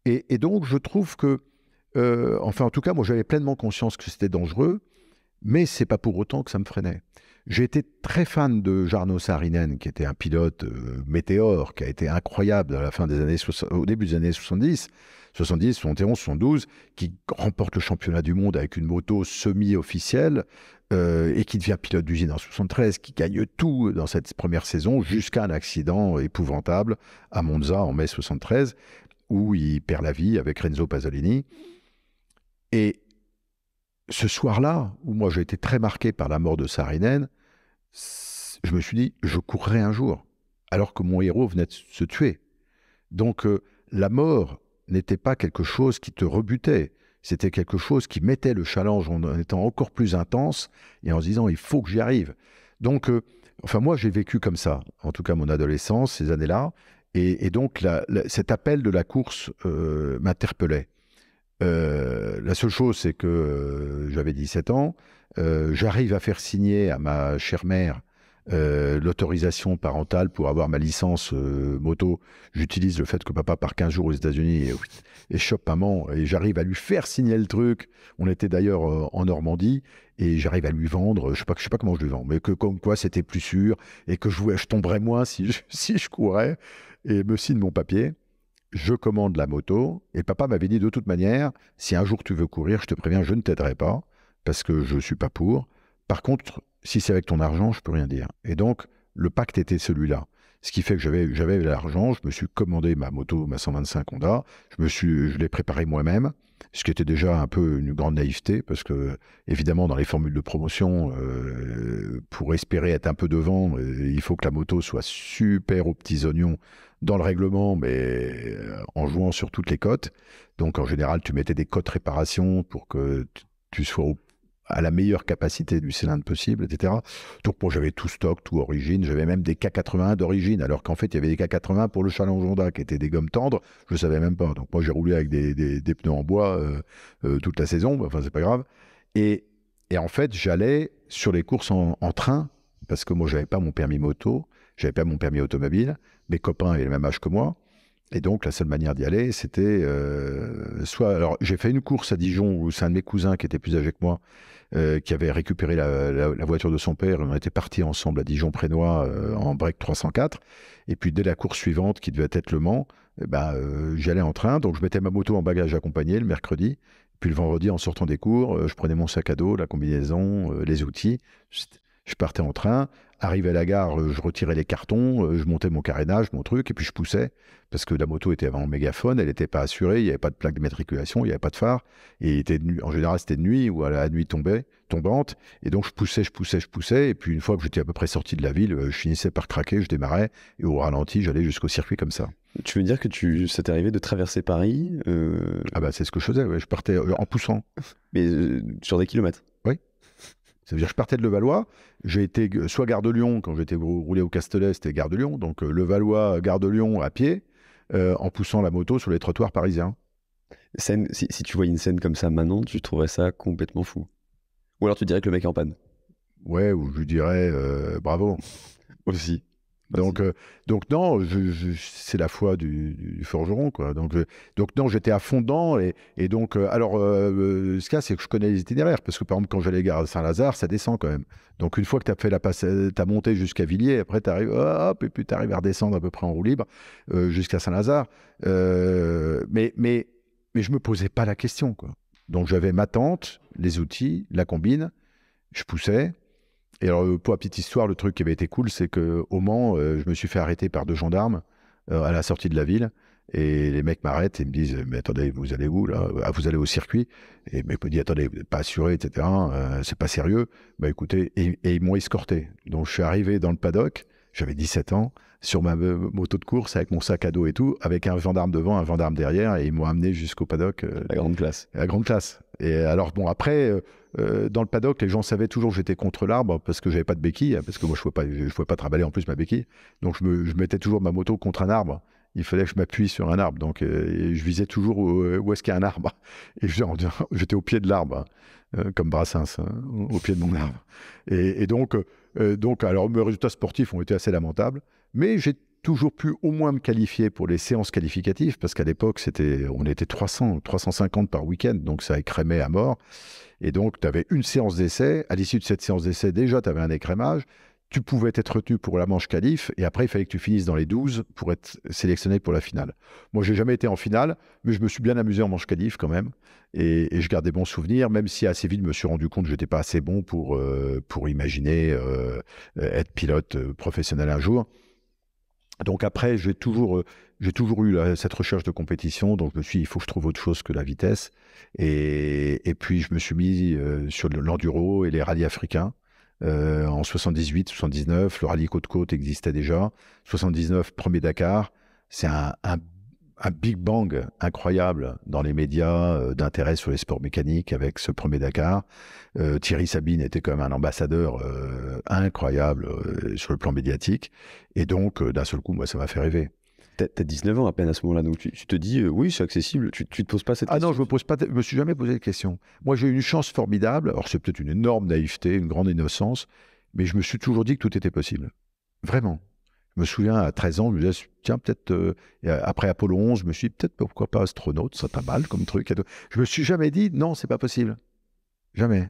Et, donc je trouve que, euh, enfin en tout cas, moi j'avais pleinement conscience que c'était dangereux, mais c'est pas pour autant que ça me freinait. J'ai été très fan de Jarno Saarinen, qui était un pilote météore, qui a été incroyable à la fin des années au début des années 70. 70, 71, 72, qui remporte le championnat du monde avec une moto semi-officielle euh, et qui devient pilote d'usine en 73, qui gagne tout dans cette première saison jusqu'à un accident épouvantable à Monza en mai 73 où il perd la vie avec Renzo Pasolini. Et ce soir-là, où moi j'ai été très marqué par la mort de Sarinen, je me suis dit, je courrai un jour, alors que mon héros venait de se tuer. Donc euh, la mort n'était pas quelque chose qui te rebutait. C'était quelque chose qui mettait le challenge en étant encore plus intense et en se disant il faut que j'y arrive. Donc, euh, enfin, moi, j'ai vécu comme ça, en tout cas mon adolescence, ces années-là. Et, donc, cet appel de la course euh, m'interpellait. Euh, la seule chose, c'est que j'avais 17 ans. j'arrive à faire signer à ma chère mère euh, l'autorisation parentale pour avoir ma licence euh, moto. J'utilise le fait que papa part 15 jours aux États-Unis et, et chope maman et j'arrive à lui faire signer le truc. On était d'ailleurs euh, en Normandie et j'arrive à lui vendre, je sais pas, sais pas comment je lui vends, mais que comme quoi c'était plus sûr et que je, je tomberais moins si je, si je courais et me signe mon papier. Je commande la moto et papa m'avait dit de toute manière, si un jour tu veux courir, je te préviens, je ne t'aiderai pas parce que je suis pas pour. Par contre, si c'est avec ton argent, je peux rien dire. Et donc, le pacte était celui-là. Ce qui fait que j'avais, j'avais l'argent, je me suis commandé ma moto, ma 125 Honda, je, me suis, je l'ai préparée moi-même, ce qui était déjà un peu une grande naïveté, parce que, évidemment, dans les formules de promotion, euh, pour espérer être un peu devant, euh, il faut que la moto soit super aux petits oignons dans le règlement, mais euh, en jouant sur toutes les cotes. Donc, en général, tu mettais des cotes réparation pour que tu sois au à la meilleure capacité du cylindre possible, etc. Donc pour, j'avais tout stock, tout origine, j'avais même des K81 d'origine, alors qu'en fait il y avait des K80 pour le challenge Honda qui étaient des gommes tendres, je ne savais même pas. Donc moi j'ai roulé avec des, pneus en bois euh, euh, toute la saison, enfin c'est pas grave. Et, en fait j'allais sur les courses en, train, parce que moi j'avais pas mon permis moto, j'avais pas mon permis automobile, mes copains avaient le même âge que moi. Et donc, la seule manière d'y aller, c'était euh, soit. Alors, j'ai fait une course à Dijon où c'est un de mes cousins qui était plus âgé que moi euh, qui avait récupéré la, voiture de son père. On était partis ensemble à Dijon-Prénois euh, en break 304. Et puis dès la course suivante, qui devait être Le Mans, eh ben, euh, j'allais en train. Donc je mettais ma moto en bagage accompagné le mercredi. Puis le vendredi, en sortant des cours, je prenais mon sac à dos, la combinaison, les outils. Je partais en train. Arrivé à la gare, euh, je retirais les cartons, euh, je montais mon carénage, mon truc, et puis je poussais, parce que la moto était avant en mégaphone, elle n'était pas assurée, il n'y avait pas de plaque d'immatriculation, il n'y avait pas de phare, et était de nuit, en général c'était de nuit ou à la nuit tombée, tombante, et donc je poussais, je poussais, je poussais, et puis une fois que j'étais à peu près sorti de la ville, euh, je finissais par craquer, je démarrais, et au ralenti, j'allais jusqu'au circuit comme ça. Tu veux dire que tu, ça t'est arrivé de traverser Paris Ah bah c'est ce que je faisais, je partais en poussant. Mais sur des kilomètres ça veut dire je partais de Levallois, j'ai été soit gare de Lyon, quand j'étais roulé au Castellet, c'était gare de Lyon, donc euh, Levallois, euh, gare de Lyon à pied, euh, en poussant la moto sur les trottoirs parisiens. si, tu voyais une scène comme ça maintenant, tu trouverais ça complètement fou. Ou alors tu dirais que le mec est en panne. Ouais, ou je dirais bravo. Aussi. Bah, donc, euh, donc non, c'est la foi du, forgeron, Donc, donc non, j'étais à fond dedans et, donc, euh, alors, euh, ce cas, c'est que je connais les itinéraires parce que par exemple, quand j'allais à Saint-Lazare, ça descend quand même. Donc, une fois que tu as fait la monté jusqu'à Villiers, après tu hop, et puis à redescendre à peu près en roue libre jusqu'à Saint-Lazare. mais, mais, mais je me posais pas la question, Donc, j'avais ma tente, les outils, la combine, je poussais, et alors, euh, pour la petite histoire, le truc qui avait été cool, c'est que au Mans, euh, je me suis fait arrêter par deux gendarmes euh, à la sortie de la ville. Et les mecs m'arrêtent et me disent Mais attendez, vous allez où là ah, Vous allez au circuit Et mais me dit Attendez, vous n'êtes pas assuré, etc. c'est pas sérieux. Bah écoutez, et ils m'ont escorté. Donc je suis arrivé dans le paddock, j'avais 17 ans, sur ma euh, moto de course avec mon sac à dos et tout, avec un gendarme devant, un gendarme derrière, et ils m'ont amené jusqu'au paddock. Euh, la grande classe. La grande classe. Et alors, bon, après, euh, dans le paddock, les gens savaient toujours que j'étais contre l'arbre parce que j'avais pas de béquille, parce que moi, je ne pas, pouvais pas travailler en plus ma béquille. Donc, je, mettais toujours ma moto contre un arbre. Il fallait que je m'appuie sur un arbre. Donc, je visais toujours où, est-ce qu'il y a un arbre. Et j'étais au pied de l'arbre, hein, comme Brassens, hein, au pied de mon arbre. Et, donc, donc, alors, mes résultats sportifs ont été assez lamentables. Mais j'ai toujours pu au moins me qualifier pour les séances qualificatives, parce qu'à l'époque, c'était, on était 300, 350 par week-end, donc ça écrémait à mort. Et donc, tu avais une séance d'essai. À l'issue de cette séance d'essai, déjà, tu avais un écrémage. Tu pouvais être retenu pour la manche qualif, et après, il fallait que tu finisses dans les 12 pour être sélectionné pour la finale. Moi, j'ai jamais été en finale, mais je me suis bien amusé en manche qualif quand même, et, je garde des bons souvenirs, même si assez vite, je me suis rendu compte que je n'étais pas assez bon pour, euh, imaginer euh, être pilote euh, professionnel un jour. Donc après, j'ai toujours, euh, j'ai toujours eu euh, cette recherche de compétition. Donc je me suis dit, il faut que je trouve autre chose que la vitesse. Et, puis je me suis mis euh, sur l'enduro et les rallyes africains. en 78, 79, le rallye côte-côte existait déjà. 79, premier Dakar. C'est un, un un Big Bang incroyable dans les médias euh, d'intérêt sur les sports mécaniques avec ce premier Dakar. Euh, Thierry Sabine était comme même un ambassadeur euh, incroyable sur le plan médiatique. Et donc, d'un seul coup, moi, ça m'a fait rêver. T'as as 19 ans à peine à ce moment-là, donc tu, te dis oui, c'est accessible. Tu, ne te poses pas cette question. Ah non, je me pose pas, je me suis jamais posé de question. Moi, j'ai eu une chance formidable. Alors c'est peut-être une énorme naïveté, une grande innocence, mais je me suis toujours dit que tout était possible. Vraiment. Je me souviens, à 13 ans, je me disais, tiens, peut-être, euh, après Apollo 11, je me suis dit, peut-être, pourquoi pas astronaute, ça pas mal comme truc. Je me suis jamais dit, non, c'est pas possible. Jamais.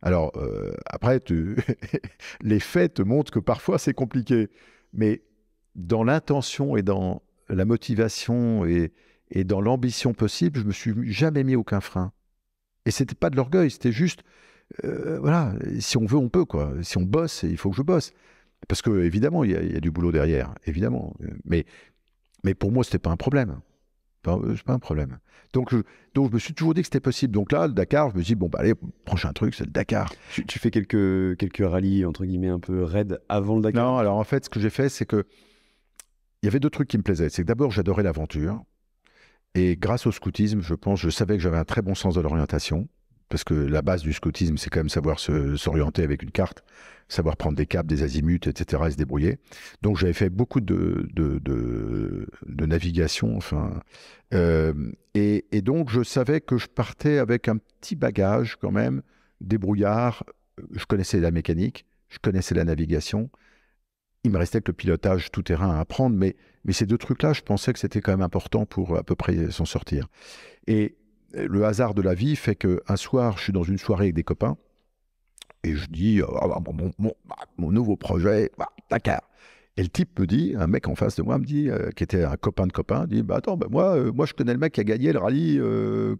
Alors, euh, après, les faits te montrent que parfois, c'est compliqué. Mais dans l'intention et dans la motivation et, et dans l'ambition possible, je me suis jamais mis aucun frein. Et c'était pas de l'orgueil, c'était juste, euh, voilà, si on veut, on peut, quoi. Si on bosse, il faut que je bosse. Parce que, évidemment, il y, a, du boulot derrière, évidemment. Mais, mais pour moi, ce n'était pas un problème. Euh, c'est pas un problème. Donc je, euh, donc je me suis toujours dit que c'était possible. Donc là, le Dakar, je me dis bon bah allez, prochain truc, c'est le Dakar. Tu, fais quelques quelques rallyes entre guillemets un peu raides avant le Dakar. Non, alors en fait, ce que j'ai fait, c'est que il y avait deux trucs qui me plaisaient. C'est que d'abord, j'adorais l'aventure et grâce au scoutisme, je pense, je savais que j'avais un très bon sens de l'orientation parce que la base du scoutisme, c'est quand même savoir s'orienter avec une carte, savoir prendre des caps, des azimuts, etc., et se débrouiller. Donc j'avais fait beaucoup de, de, navigation, enfin. Euh, et, donc je savais que je partais avec un petit bagage quand même, débrouillard. Je connaissais la mécanique, je connaissais la navigation. Il me restait que le pilotage tout terrain à apprendre, mais, mais ces deux trucs-là, je pensais que c'était quand même important pour à peu près s'en sortir. Et le hasard de la vie fait qu'un soir, je suis dans une soirée avec des copains et je dis euh, ah, bah, bah, mon, nouveau projet, bah, Et le type me dit, un mec en face de moi me dit, euh, qui était un copain de copain, dit bah attends, ben moi, euh, moi je connais le mec qui a gagné le rallye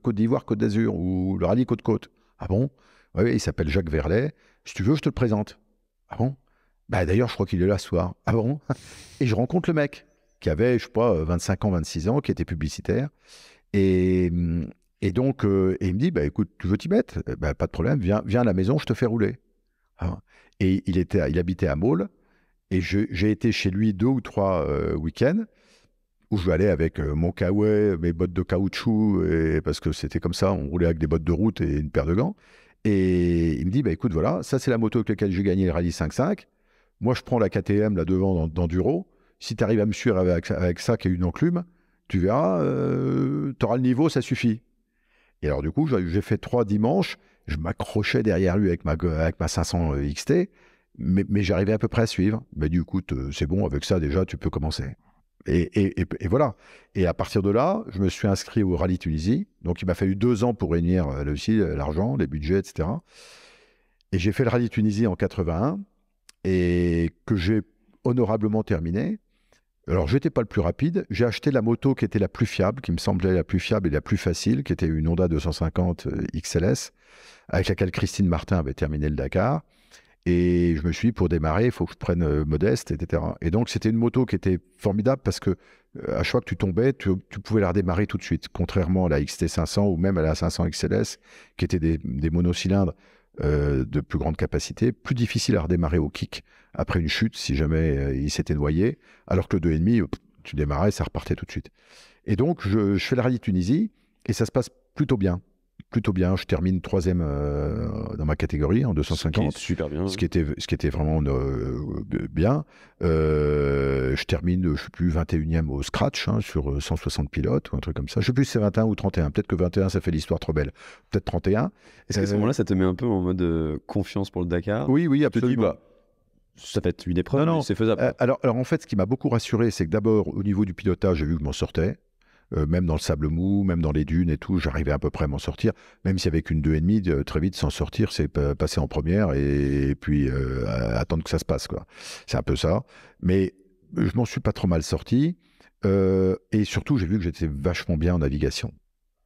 Côte d'Ivoire, Côte d'Azur ou le rallye Côte Côte. Ah bon Oui, il s'appelle Jacques Verlet. Si tu veux, je te le présente. Ah bon Bah d'ailleurs, je crois qu'il est là ce soir. Ah bon Et je rencontre le mec qui avait, je sais pas, 25 ans, 26 ans, qui était publicitaire. Et, hum, et donc, euh, il me dit, bah, écoute, tu veux t'y mettre eh ben, Pas de problème, viens, viens à la maison, je te fais rouler. Hein? et il, était, il habitait à Maule, et j'ai été chez lui deux ou trois euh, week-ends, où je vais aller avec euh, mon caouet, mes bottes de caoutchouc, parce que c'était comme ça, on roulait avec des bottes de route et une paire de gants. Et il me dit, bah, écoute, voilà, ça c'est la moto avec laquelle j'ai gagné le rallye 5-5. Moi, je prends la KTM là devant d'enduro. Si tu arrives à me suivre avec, avec, ça qui est une enclume, tu verras, tu auras le niveau, ça suffit. Et alors, du coup, j'ai fait trois dimanches. Je m'accrochais derrière lui avec ma, avec ma 500 euh, XT, mais, j'arrivais à peu près à suivre. Mais du coup, c'est bon, avec ça, déjà, tu peux commencer. Et, voilà. Et à partir de là, je me suis inscrit au Rallye Tunisie. Donc, il m'a fallu deux ans pour réunir euh, euh, l'argent, les budgets, etc. Et j'ai fait le Rallye Tunisie en 81 et que j'ai honorablement terminé. Alors, je n'étais pas le plus rapide. J'ai acheté la moto qui était la plus fiable, qui me semblait la plus fiable et la plus facile, qui était une Honda 250 euh, XLS, avec laquelle Christine Martin avait terminé le Dakar. Et je me suis dit, pour démarrer, il faut que je prenne euh, modeste, etc. Et donc, c'était une moto qui était formidable parce que euh, à chaque fois que tu tombais, tu, pouvais la redémarrer tout de suite, contrairement à la XT500 ou même à la 500 XLS, qui étaient des, monocylindres de plus grande capacité, plus difficile à redémarrer au kick après une chute si jamais euh, il s'était noyé, alors que le 2,5, tu démarrais, ça repartait tout de suite. Et donc, je, fais le rallye Tunisie et ça se passe plutôt bien plutôt bien. Je termine troisième euh, dans ma catégorie en 250. Ce qui super bien. Ce qui était, ce qui était vraiment euh, bien. je termine, je suis plus 21e au scratch hein, sur 160 pilotes ou un truc comme ça. Je sais plus si c'est 21 ou 31. Peut-être que 21, ça fait l'histoire trop belle. Peut-être 31. Est-ce qu'à ce moment-là, ça te met un peu en mode confiance pour le Dakar Oui, oui, absolument. Bah, ça fait une épreuve, non, c'est faisable. Euh, alors, en fait, ce qui m'a beaucoup rassuré, c'est que d'abord, au niveau du pilotage, j'ai vu que je m'en sortais. Euh, même dans le sable mou, même dans les dunes et tout, j'arrivais à peu près à m'en sortir. Même si avec une deux et demie, très vite s'en sortir, c'est passer en première et, puis euh, attendre que ça se passe. quoi. C'est un peu ça. Mais je m'en suis pas trop mal sorti. et surtout, j'ai vu que j'étais vachement bien en navigation.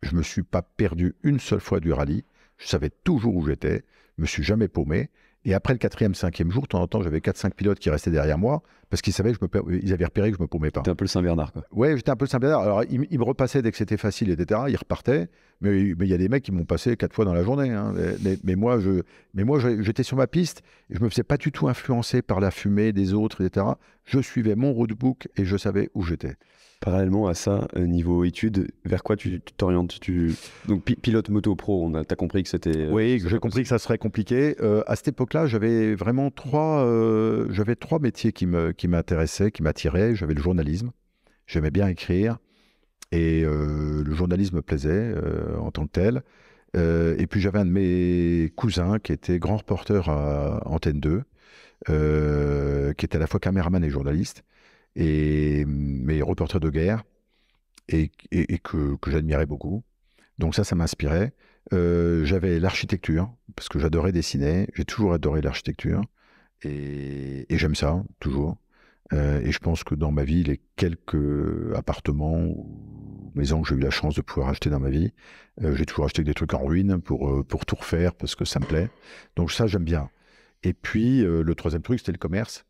Je me suis pas perdu une seule fois du rallye. Je savais toujours où j'étais. Je me suis jamais paumé. Et après le quatrième, cinquième jour, de temps en temps, j'avais 4-5 pilotes qui restaient derrière moi parce qu'ils savaient que je me, ils avaient repéré que je me paumais pas. un peu le Saint-Bernard, quoi. Ouais, j'étais un peu le Saint-Bernard. Alors, ils, me repassaient dès que c'était facile, etc. Ils repartaient. Mais il y a des mecs qui m'ont passé quatre fois dans la journée. Hein. Mais, moi, je, mais moi, j'étais sur ma piste. Et je me faisais pas du tout influencer par la fumée des autres, etc. Je suivais mon roadbook et je savais où j'étais. Parallèlement à ça, euh, niveau études, vers quoi tu t'orientes tu, Donc pilote moto pro, on a, compris que c'était. Euh, oui, j'ai compris que ça serait compliqué. Euh, à cette époque-là, j'avais vraiment trois, j'avais trois métiers qui m'intéressaient, qui m'attiraient. J'avais le journalisme. J'aimais bien écrire et le journalisme me plaisait en tant que tel. et puis j'avais un de mes cousins qui était grand reporter à Antenne 2, qui était à la fois caméraman et journaliste et mes reporters de guerre, et, que, j'admirais beaucoup. Donc ça, ça m'inspirait. Euh, j'avais l'architecture, parce que j'adorais dessiner, j'ai toujours adoré l'architecture, et, j'aime ça, toujours. Euh, et je pense que dans ma vie, les quelques appartements ou maisons que j'ai eu la chance de pouvoir acheter dans ma vie, euh, j'ai toujours acheté des trucs en ruine pour, pour tout refaire, parce que ça me plaît. Donc ça, j'aime bien. Et puis, le troisième truc, c'était le commerce.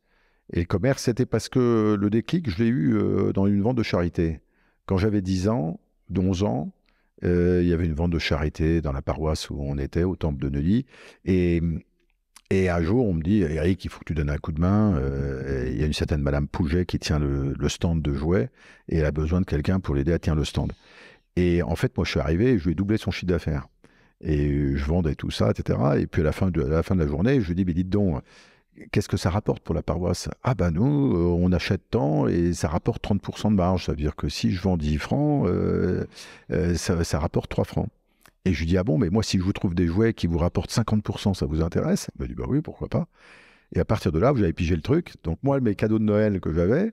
Et le commerce, c'était parce que le déclic, je l'ai eu euh, dans une vente de charité. Quand j'avais 10 ans, 11 ans, euh, il y avait une vente de charité dans la paroisse où on était, au temple de Neuilly. Et, et un jour, on me dit Eric, il faut que tu donnes un coup de main. Euh, il y a une certaine Madame Pouget qui tient le, stand de jouets et elle a besoin de quelqu'un pour l'aider à tenir le stand. Et en fait, moi, je suis arrivé je lui ai doublé son chiffre d'affaires. Et je vendais tout ça, etc. Et puis à la fin de, la, fin de la journée, je lui dis Mais dites donc, qu'est-ce que ça rapporte pour la paroisse Ah ben nous, euh, on achète tant et ça rapporte 30% de marge. Ça veut dire que si je vends 10 francs, euh, euh, ça, ça, rapporte 3 francs. Et je lui dis, ah bon, mais moi si je vous trouve des jouets qui vous rapportent 50%, ça vous intéresse Il m'a dit, bah oui, pourquoi pas. Et à partir de là, vous avez pigé le truc. Donc moi, mes cadeaux de Noël que j'avais,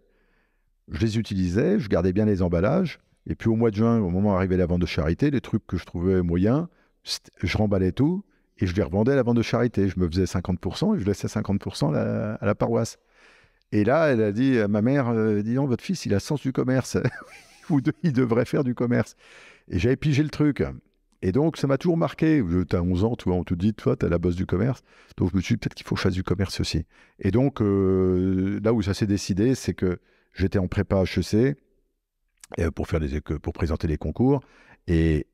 je les utilisais, je gardais bien les emballages. Et puis au mois de juin, au moment où arrivait la vente de charité, les trucs que je trouvais moyens, je remballais tout et je les revendais à la vente de charité. Je me faisais 50% et je laissais 50% à la paroisse. Et là, elle a dit à euh, ma mère, euh, disons, votre fils, il a sens du commerce. il devrait faire du commerce. Et j'avais pigé le truc. Et donc, ça m'a toujours marqué. as 11 ans, tu vois, on te dit, toi, tu as la bosse du commerce. Donc, je me suis dit, peut-être qu'il faut que je fasse du commerce aussi. Et donc, euh, là où ça s'est décidé, c'est que j'étais en prépa HEC pour, faire les pour présenter les concours. Et,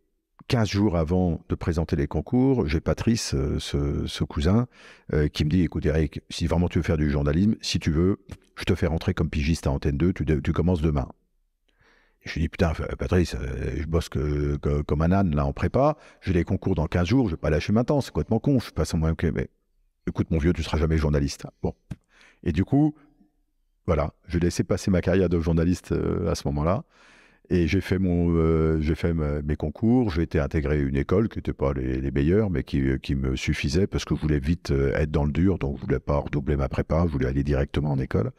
15 jours avant de présenter les concours, j'ai Patrice, euh, ce, cousin, euh, qui me dit Écoute, Eric, si vraiment tu veux faire du journalisme, si tu veux, je te fais rentrer comme pigiste à Antenne 2, tu, commences demain. Et je lui dis Putain, Patrice, euh, je bosse comme un âne, là, en prépa, j'ai les concours dans 15 jours, je ne vais pas lâcher maintenant, c'est complètement con, je passe en moins que. Mais écoute, mon vieux, tu ne seras jamais journaliste. Hein. Bon. Et du coup, voilà, je laissais passer ma carrière de journaliste à ce moment-là. Et j'ai fait, mon, euh, j'ai fait mes concours, j'ai été intégré à une école qui n'était pas les, meilleures, mais qui, euh, qui, me suffisait parce que je voulais vite euh, être dans le dur, donc je voulais pas redoubler ma prépa, je voulais aller directement en école.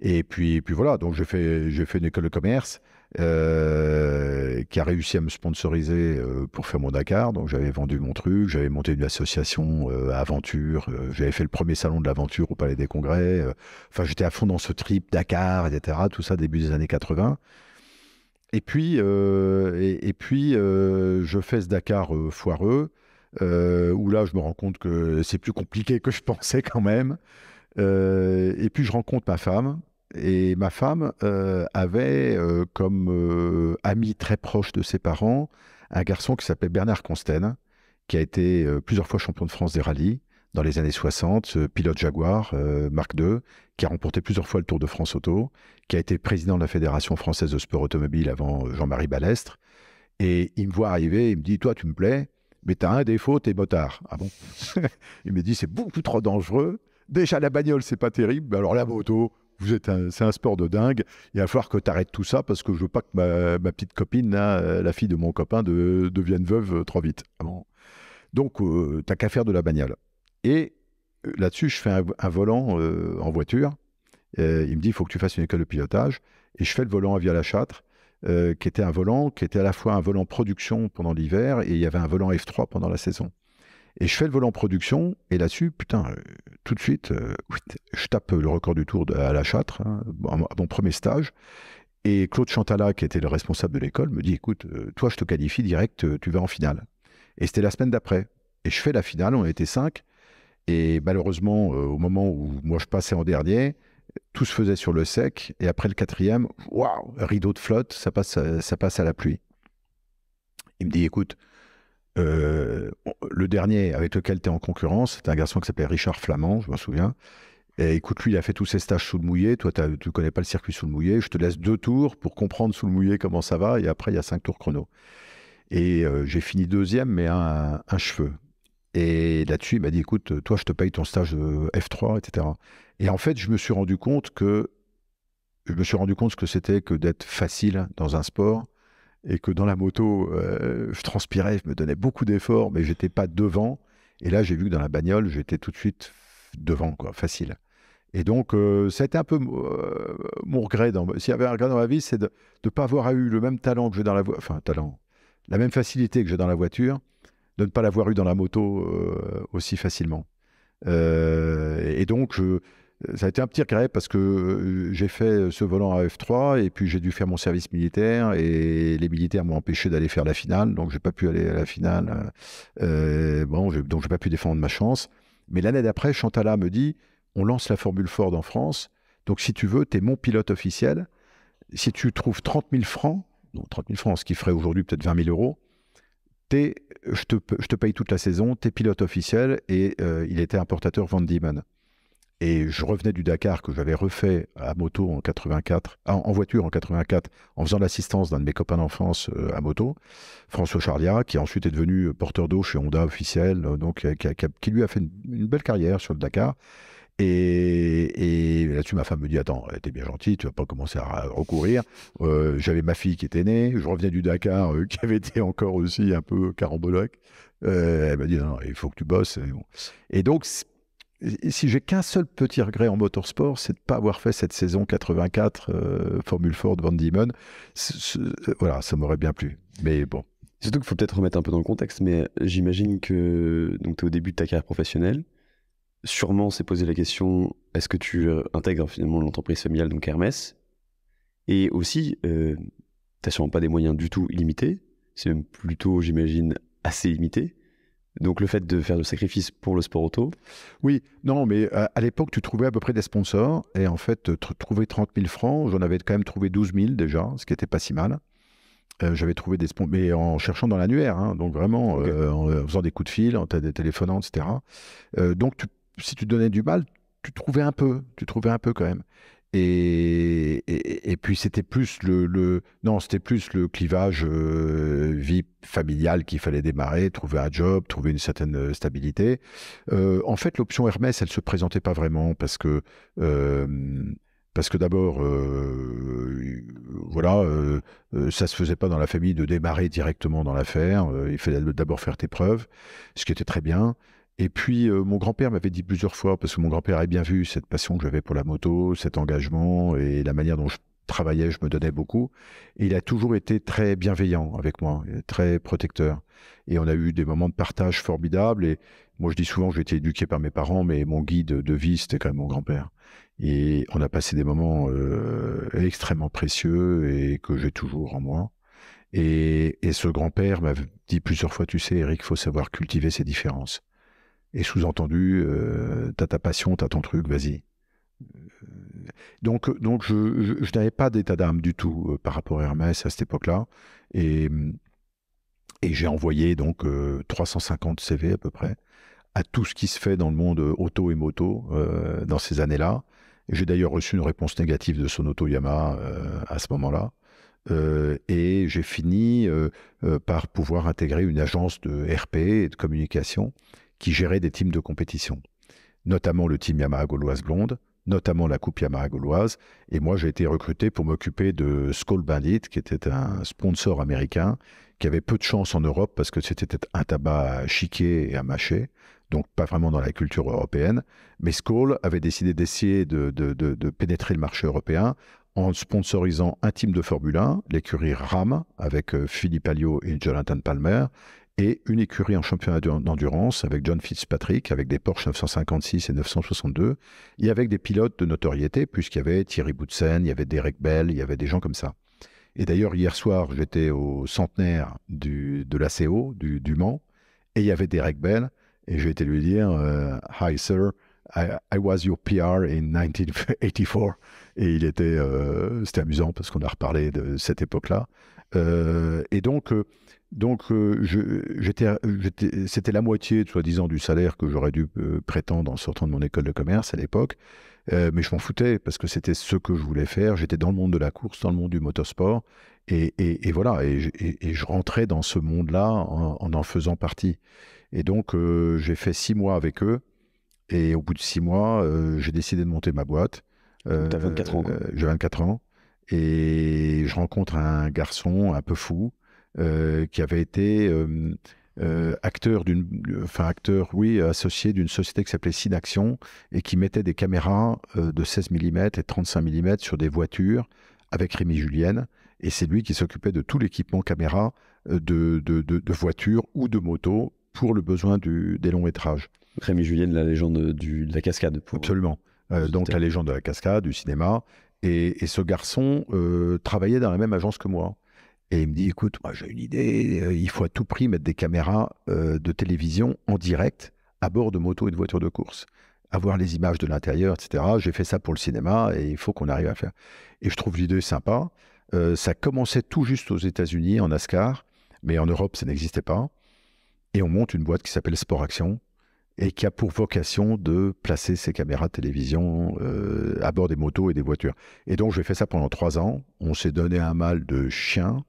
Et puis, puis voilà, donc j'ai fait, j'ai fait une école de commerce euh, qui a réussi à me sponsoriser pour faire mon Dakar. Donc j'avais vendu mon truc, j'avais monté une association aventure, j'avais fait le premier salon de l'aventure au Palais des Congrès. Enfin, j'étais à fond dans ce trip Dakar, etc. Tout ça début des années 80 et puis, euh, et, puis euh, je fais ce Dakar euh, foireux, où là, je me rends compte que c'est plus compliqué que je pensais quand même. et puis, je rencontre ma femme. Et ma femme avait comme ami très proche de ses parents un garçon qui s'appelait Bernard Consten, qui a été plusieurs fois champion de France des rallyes, dans les années 60, pilote Jaguar euh, marque 2, qui a remporté plusieurs fois le Tour de France Auto, qui a été président de la Fédération française de sport automobile avant euh, Jean-Marie Balestre. Et il me voit arriver, il me dit Toi, tu me plais, mais tu as un défaut, t'es motard. Ah bon Il me dit C'est beaucoup trop dangereux. Déjà, la bagnole, c'est pas terrible. Alors, la moto, vous êtes c'est un sport de dingue. Il va falloir que tu arrêtes tout ça parce que je veux pas que ma, petite copine, euh, la fille de mon copain, de, devienne veuve trop vite. Ah Donc, t'as qu'à faire de la bagnole. Et euh, là-dessus, je fais un, volant euh, en voiture. Euh, il me dit, il faut que tu fasses une école de pilotage. Et je fais le volant à Via la Châtre, qui était un volant qui était à la fois un volant production pendant l'hiver et il y avait un volant F3 pendant la saison. Et je fais le volant production, et là-dessus, putain, tout de suite, je tape le record du tour de, à la Châtre, hein, à mon premier stage. Et Claude Chantala, qui était le responsable de l'école, me dit écoute, toi, je te qualifie direct, tu vas en finale. Et c'était la semaine d'après. Et je fais la finale, on était cinq. Et malheureusement, euh, au moment où moi je passais en dernier, tout se faisait sur le sec. Et après le quatrième, waouh, rideau de flotte, ça passe, euh, ça passe à la pluie. Il me dit, écoute, euh, le dernier avec lequel tu es en concurrence, c'est un garçon qui s'appelait Richard Flamand, je m'en souviens. Et écoute, lui, il a fait tous ses stages sous le mouillé. Toi, tu connais pas le circuit sous le mouillé. Je te laisse deux tours pour comprendre sous le mouillé comment ça va. Et après, il y a cinq tours chrono. Et j'ai fini deuxième, mais un cheveu. Et là-dessus, il m'a dit, écoute, toi, je te paye ton stage de F3, etc. Et en fait, je me suis rendu compte que je me suis rendu compte que c'était que d'être facile dans un sport et que dans la moto, euh, je transpirais, je me donnais beaucoup d'efforts, mais j'étais pas devant. Et là, j'ai vu que dans la bagnole, j'étais tout de suite devant, quoi, facile. Et donc, euh, ça a été un peu euh, mon regret. S'il y avait un regret dans ma vie, c'est de ne pas avoir eu le même talent que j'ai dans la voiture, enfin, talent, la même facilité que j'ai dans la voiture de ne pas l'avoir eu dans la moto euh, aussi facilement. Euh, et donc, ça a été un petit regret parce que euh, j'ai fait ce volant à F3 et puis j'ai dû faire mon service militaire et les militaires m'ont empêché d'aller faire la finale, donc j'ai pas pu aller à la finale. bon, je, donc j'ai pas pu défendre ma chance. Mais l'année d'après, Chantala me dit on lance la Formule Ford en France. Donc, si tu veux, tu es mon pilote officiel. Si tu trouves 30 000 francs, donc 30 000 francs, ce qui ferait aujourd'hui peut-être 20 000 euros, je, te, paye toute la saison, t'es pilote officiel, et euh, il était importateur Van Diemen. Et je revenais du Dakar que j'avais refait à moto en 84, ah, en, voiture en 84, en faisant l'assistance d'un de mes copains d'enfance euh, à moto, François Charliat, qui ensuite est devenu porteur d'eau chez Honda officiel, euh, donc qui, lui a fait une, belle carrière sur le Dakar. Et, là-dessus, ma femme me dit Attends, t'es bien gentil, tu vas pas commencer à recourir. Euh, j'avais ma fille qui était née, je revenais du Dakar, euh, qui avait été encore aussi un peu caramboloc. Euh, elle m'a dit non, il faut que tu bosses. Et, donc, si j'ai qu'un seul petit regret en motorsport, c'est de ne pas avoir fait cette saison 84 Formule Ford Van Diemen. voilà, ça m'aurait bien plu. Mais bon. Surtout qu'il faut peut-être remettre un peu dans le contexte, mais j'imagine que tu es au début de ta carrière professionnelle sûrement s'est posé la question est-ce que tu euh, intègres finalement l'entreprise familiale, donc Hermès Et aussi, euh, tu sûrement pas des moyens du tout illimités, c'est même plutôt, j'imagine, assez limité. Donc le fait de faire le sacrifice pour le sport auto Oui, non, mais euh, à, l'époque, tu trouvais à peu près des sponsors. Et en fait, euh, trouver 30 000 francs, j'en avais quand même trouvé 12 000 déjà, ce qui n'était pas si mal. j'avais trouvé des sponsors, mais en cherchant dans l'annuaire, hein. donc vraiment, en, faisant des coups de fil, en téléphonant, etc. donc tu si tu donnais du mal, tu trouvais un peu, tu trouvais un peu quand même. Et, puis c'était plus le, non, c'était plus le clivage euh, vie familiale qu'il fallait démarrer, trouver un job, trouver une certaine euh, stabilité. Euh, en fait, l'option Hermès, elle se présentait pas vraiment parce que parce que d'abord, voilà, ça se faisait pas dans la famille de démarrer directement dans l'affaire. il fallait d'abord faire tes preuves, ce qui était très bien. Et puis, euh, mon grand-père m'avait dit plusieurs fois, parce que mon grand-père avait bien vu cette passion que j'avais pour la moto, cet engagement et la manière dont je travaillais, je me donnais beaucoup. Et il a toujours été très bienveillant avec moi, très protecteur. Et on a eu des moments de partage formidables. Et moi, je dis souvent que j'ai été éduqué par mes parents, mais mon guide de vie, c'était quand même mon grand-père. Et on a passé des moments euh, extrêmement précieux et que j'ai toujours en moi. Et, et ce grand-père m'a dit plusieurs fois, tu sais, Eric, faut savoir cultiver ses différences. Et sous-entendu, euh, t'as ta passion, t'as ton truc, vas-y. Euh, donc, donc je, n'avais pas d'état d'âme du tout euh, par rapport à Hermès à cette époque-là. Et, mm, j'ai envoyé donc 350 euh, CV à peu près à tout ce qui se fait dans le monde auto et moto dans ces années-là. J'ai d'ailleurs reçu une réponse négative de Sonoto à ce moment-là. et j'ai fini par pouvoir intégrer une agence de RP et de communication qui gérait des teams de compétition, notamment le team Yamaha Gauloise Blonde, notamment la Coupe Yamaha Gauloise. Et moi, j'ai été recruté pour m'occuper de Skull Bandit, qui était un sponsor américain, qui avait peu de chance en Europe parce que c'était un tabac chiqué et à mâcher, donc pas vraiment dans la culture européenne. Mais Skoll avait décidé d'essayer de, de pénétrer le marché européen en sponsorisant un team de Formule 1, l'écurie RAM, avec euh, Philippe Alliot et Jonathan Palmer, et une écurie en championnat d'endurance avec John Fitzpatrick, avec des Porsche 956 et 962, et avec des pilotes de notoriété, puisqu'il y avait Thierry Boutsen, il y avait Derek Bell, il y avait des gens comme ça. Et d'ailleurs, hier soir, j'étais au centenaire de l'ACO, du, du Mans, et il y avait Derek Bell, et j'ai été lui dire euh, Hi, sir, I, was your PR in 1984. Et il était, euh, c'était amusant parce qu'on a reparlé de cette époque-là. Euh, et donc, donc, euh, c'était la moitié, soi-disant, du salaire que j'aurais dû euh, prétendre en sortant de mon école de commerce à l'époque. Euh, mais je m'en foutais parce que c'était ce que je voulais faire. J'étais dans le monde de la course, dans le monde du motorsport. Et, voilà, et, je rentrais dans ce monde-là en, en, faisant partie. Et donc, j'ai fait six mois avec eux. Et au bout de six mois, j'ai décidé de monter ma boîte. as 24 ans. J'ai 24 ans. Et je rencontre un garçon un peu fou euh, qui avait été mmh. euh, acteur d'une, enfin acteur, oui, associé d'une société qui s'appelait Sinaction et qui mettait des caméras euh, de 16 mm et 35 mm sur des voitures avec Rémi Julienne. Et c'est lui qui s'occupait de tout l'équipement caméra de, de, de, voitures ou de motos pour le besoin du, des longs métrages. Rémi Julienne, la légende de la cascade. Absolument. donc la légende de la cascade, du cinéma. et ce garçon travaillait dans la même agence que moi. Et il me dit, écoute, moi j'ai une idée, euh, il faut à tout prix mettre des caméras euh, de télévision en direct à bord de motos et de voitures de course. Avoir les images de l'intérieur, etc. J'ai fait ça pour le cinéma et il faut qu'on arrive à faire. Et je trouve l'idée sympa. Euh, ça commençait tout juste aux États-Unis, en NASCAR, mais en Europe, ça n'existait pas. Et on monte une boîte qui s'appelle Sport Action et qui a pour vocation de placer ces caméras de télévision à bord des motos et des voitures. Et donc, j'ai fait ça pendant trois ans. On s'est donné un mal de chien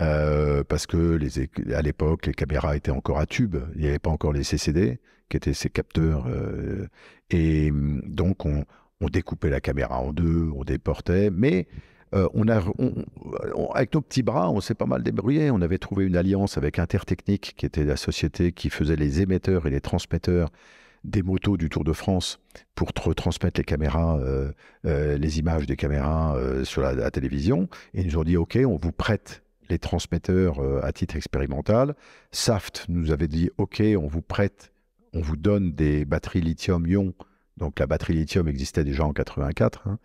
euh, parce que les, à l'époque, les caméras étaient encore à tube, il n'y avait pas encore les CCD, qui étaient ces capteurs. Euh, et mm, donc, on, découpait la caméra en deux, on déportait, mais euh, on a, avec nos petits bras, on s'est pas mal débrouillé. On avait trouvé une alliance avec Intertechnique, qui était la société qui faisait les émetteurs et les transmetteurs des motos du Tour de France pour retransmettre les caméras, les images des caméras sur la, la, télévision. Et ils nous ont dit, OK, on vous prête les transmetteurs euh, à titre expérimental. Saft nous avait dit OK, on vous prête, on vous donne des batteries lithium-ion. Donc la batterie lithium existait déjà en 84, hein.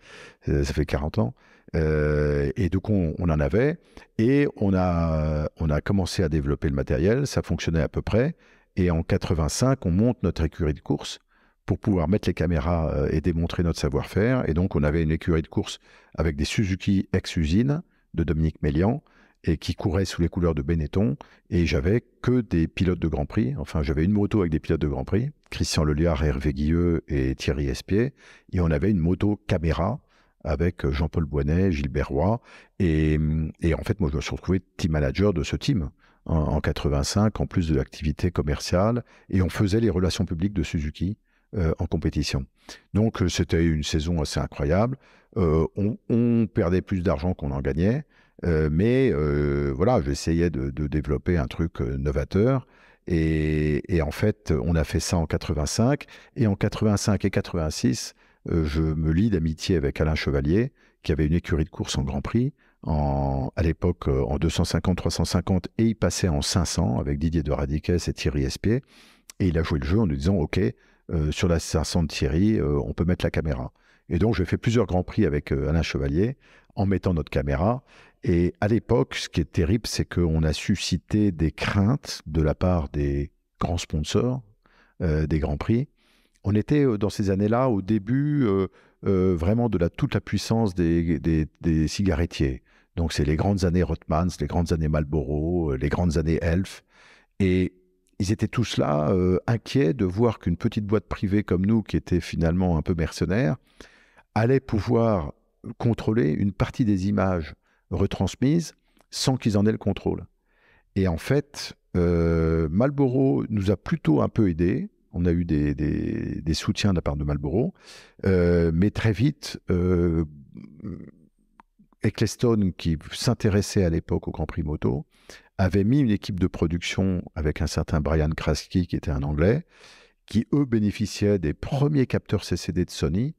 euh, ça fait 40 ans. Euh, et donc on, en avait et on a, on a commencé à développer le matériel, ça fonctionnait à peu près. Et en 85, on monte notre écurie de course pour pouvoir mettre les caméras et démontrer notre savoir-faire. Et donc on avait une écurie de course avec des Suzuki ex-usine de Dominique Mélian et qui courait sous les couleurs de Benetton. Et j'avais que des pilotes de Grand Prix. Enfin, j'avais une moto avec des pilotes de Grand Prix, Christian Leliard, Hervé Guilleux et Thierry Espier. Et on avait une moto caméra avec euh, Jean-Paul Boinet, Gilbert Roy. Mm, et, en fait, moi, je me suis retrouvé team manager de ce team en, 85, en plus de l'activité commerciale. Et on faisait les relations publiques de Suzuki. Euh, en compétition. Donc euh, c'était une saison assez incroyable. on, perdait plus d'argent qu'on en gagnait. Euh, mais euh, voilà, j'essayais de, de, développer un truc euh, novateur. Et, en fait, on a fait ça en 85. Et en 85 et 86, je me lie d'amitié avec Alain Chevalier, qui avait une écurie de course en Grand Prix, à l'époque en 250, 350, et il passait en 500 avec Didier de Radiquès et Thierry Espier. Et il a joué le jeu en nous disant, OK, sur la 500 de Thierry, on peut mettre la caméra. Et donc, j'ai fait plusieurs Grands Prix avec Alain Chevalier en mettant notre caméra. Et à l'époque, ce qui est terrible, c'est qu'on a suscité des craintes de la part des grands sponsors euh, des Grands Prix. On était euh, dans ces années-là au début euh, vraiment de la, toute la puissance des, cigarettiers. Donc c'est les grandes années Rothmans, les grandes années Marlboro, les grandes années Elf. Et ils étaient tous là, inquiets de voir qu'une petite boîte privée comme nous, qui était finalement un peu mercenaire, allait pouvoir contrôler une partie des images retransmise sans qu'ils en aient le contrôle. Et en fait, euh, Marlboro nous a plutôt un peu aidés. On a eu des, soutiens de la part de Marlboro. Euh, mais très vite, euh, Ecclestone, qui s'intéressait à l'époque au Grand Prix Moto, avait mis une équipe de production avec un certain Brian Kraski, qui était un Anglais, qui eux bénéficiaient des premiers capteurs CCD de Sony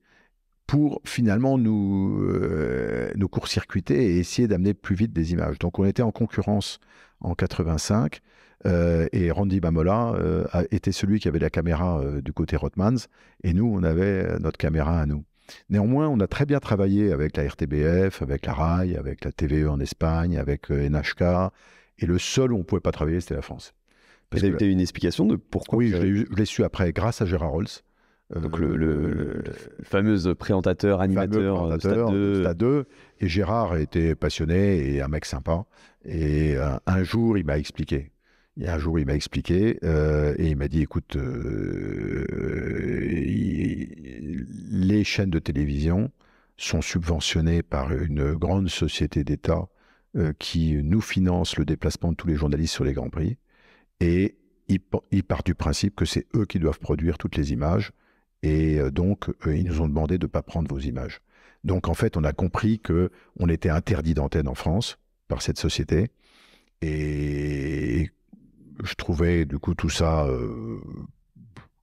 pour finalement euh, nous, court-circuiter et essayer d'amener plus vite des images. Donc on était en concurrence en 85 euh, et Randy Bamola euh, était celui qui avait la caméra du côté Rotmans et nous on avait notre caméra à nous. Néanmoins, on a très bien travaillé avec la RTBF, avec la RAI, avec la TVE en Espagne, avec NHK. Et le seul où on ne pouvait pas travailler, c'était la France. Vous avez une explication de pourquoi Oui, je l'ai su après, grâce à Gérard Rolls donc euh, le, fameux présentateur, animateur, 2. Euh, et Gérard était passionné et un mec sympa. Et un, jour, il m'a expliqué. Et un jour, il m'a expliqué euh, et il m'a dit écoute, les chaînes de télévision sont subventionnées par une grande société d'État qui nous finance le déplacement de tous les journalistes sur les grands prix. Et il, il part du principe que c'est eux qui doivent produire toutes les images et euh, donc, ils nous ont demandé de ne pas prendre vos images. Donc, en fait, on a compris que on était interdit d'antenne en France par cette société. Et je trouvais, du coup, tout ça euh,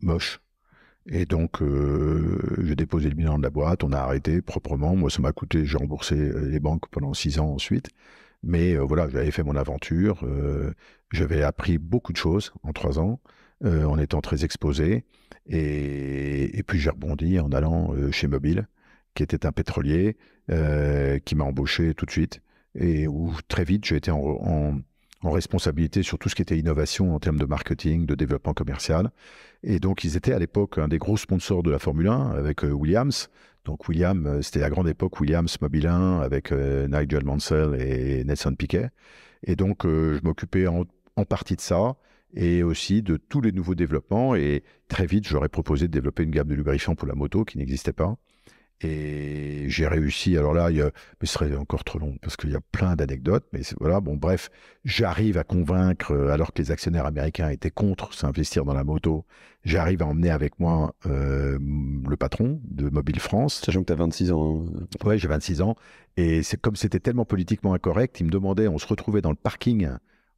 moche. Et donc, euh, j'ai déposé le bilan de la boîte, on a arrêté proprement. Moi, ça m'a coûté, j'ai remboursé les banques pendant six ans ensuite. Mais voilà, j'avais fait mon aventure, j'avais appris beaucoup de choses en trois ans. Euh, en étant très exposé. Et, puis j'ai rebondi en allant euh, chez Mobile, qui était un pétrolier, euh, qui m'a embauché tout de suite, et où très vite j'ai été en, responsabilité sur tout ce qui était innovation en termes de marketing, de développement commercial. Et donc ils étaient à l'époque un des gros sponsors de la Formule 1 avec Williams. Donc Williams, c'était la grande époque Williams Mobile 1 avec Nigel Mansell et Nelson Piquet. Et donc je m'occupais en partie de ça et aussi de tous les nouveaux développements. Et très vite, j'aurais proposé de développer une gamme de lubrifiants pour la moto qui n'existait pas. Et j'ai réussi. Alors là, il mais ce serait encore trop long parce qu'il y a plein d'anecdotes. Mais voilà, bon, bref, j'arrive à convaincre, euh, alors que les actionnaires américains étaient contre s'investir dans la moto, j'arrive à emmener avec moi euh, le patron de Mobile France. Sachant que tu as 26 ans. Hein. Oui, j'ai 26 ans. Et c'est comme c'était tellement politiquement incorrect, il me demandait, on se retrouvait dans le parking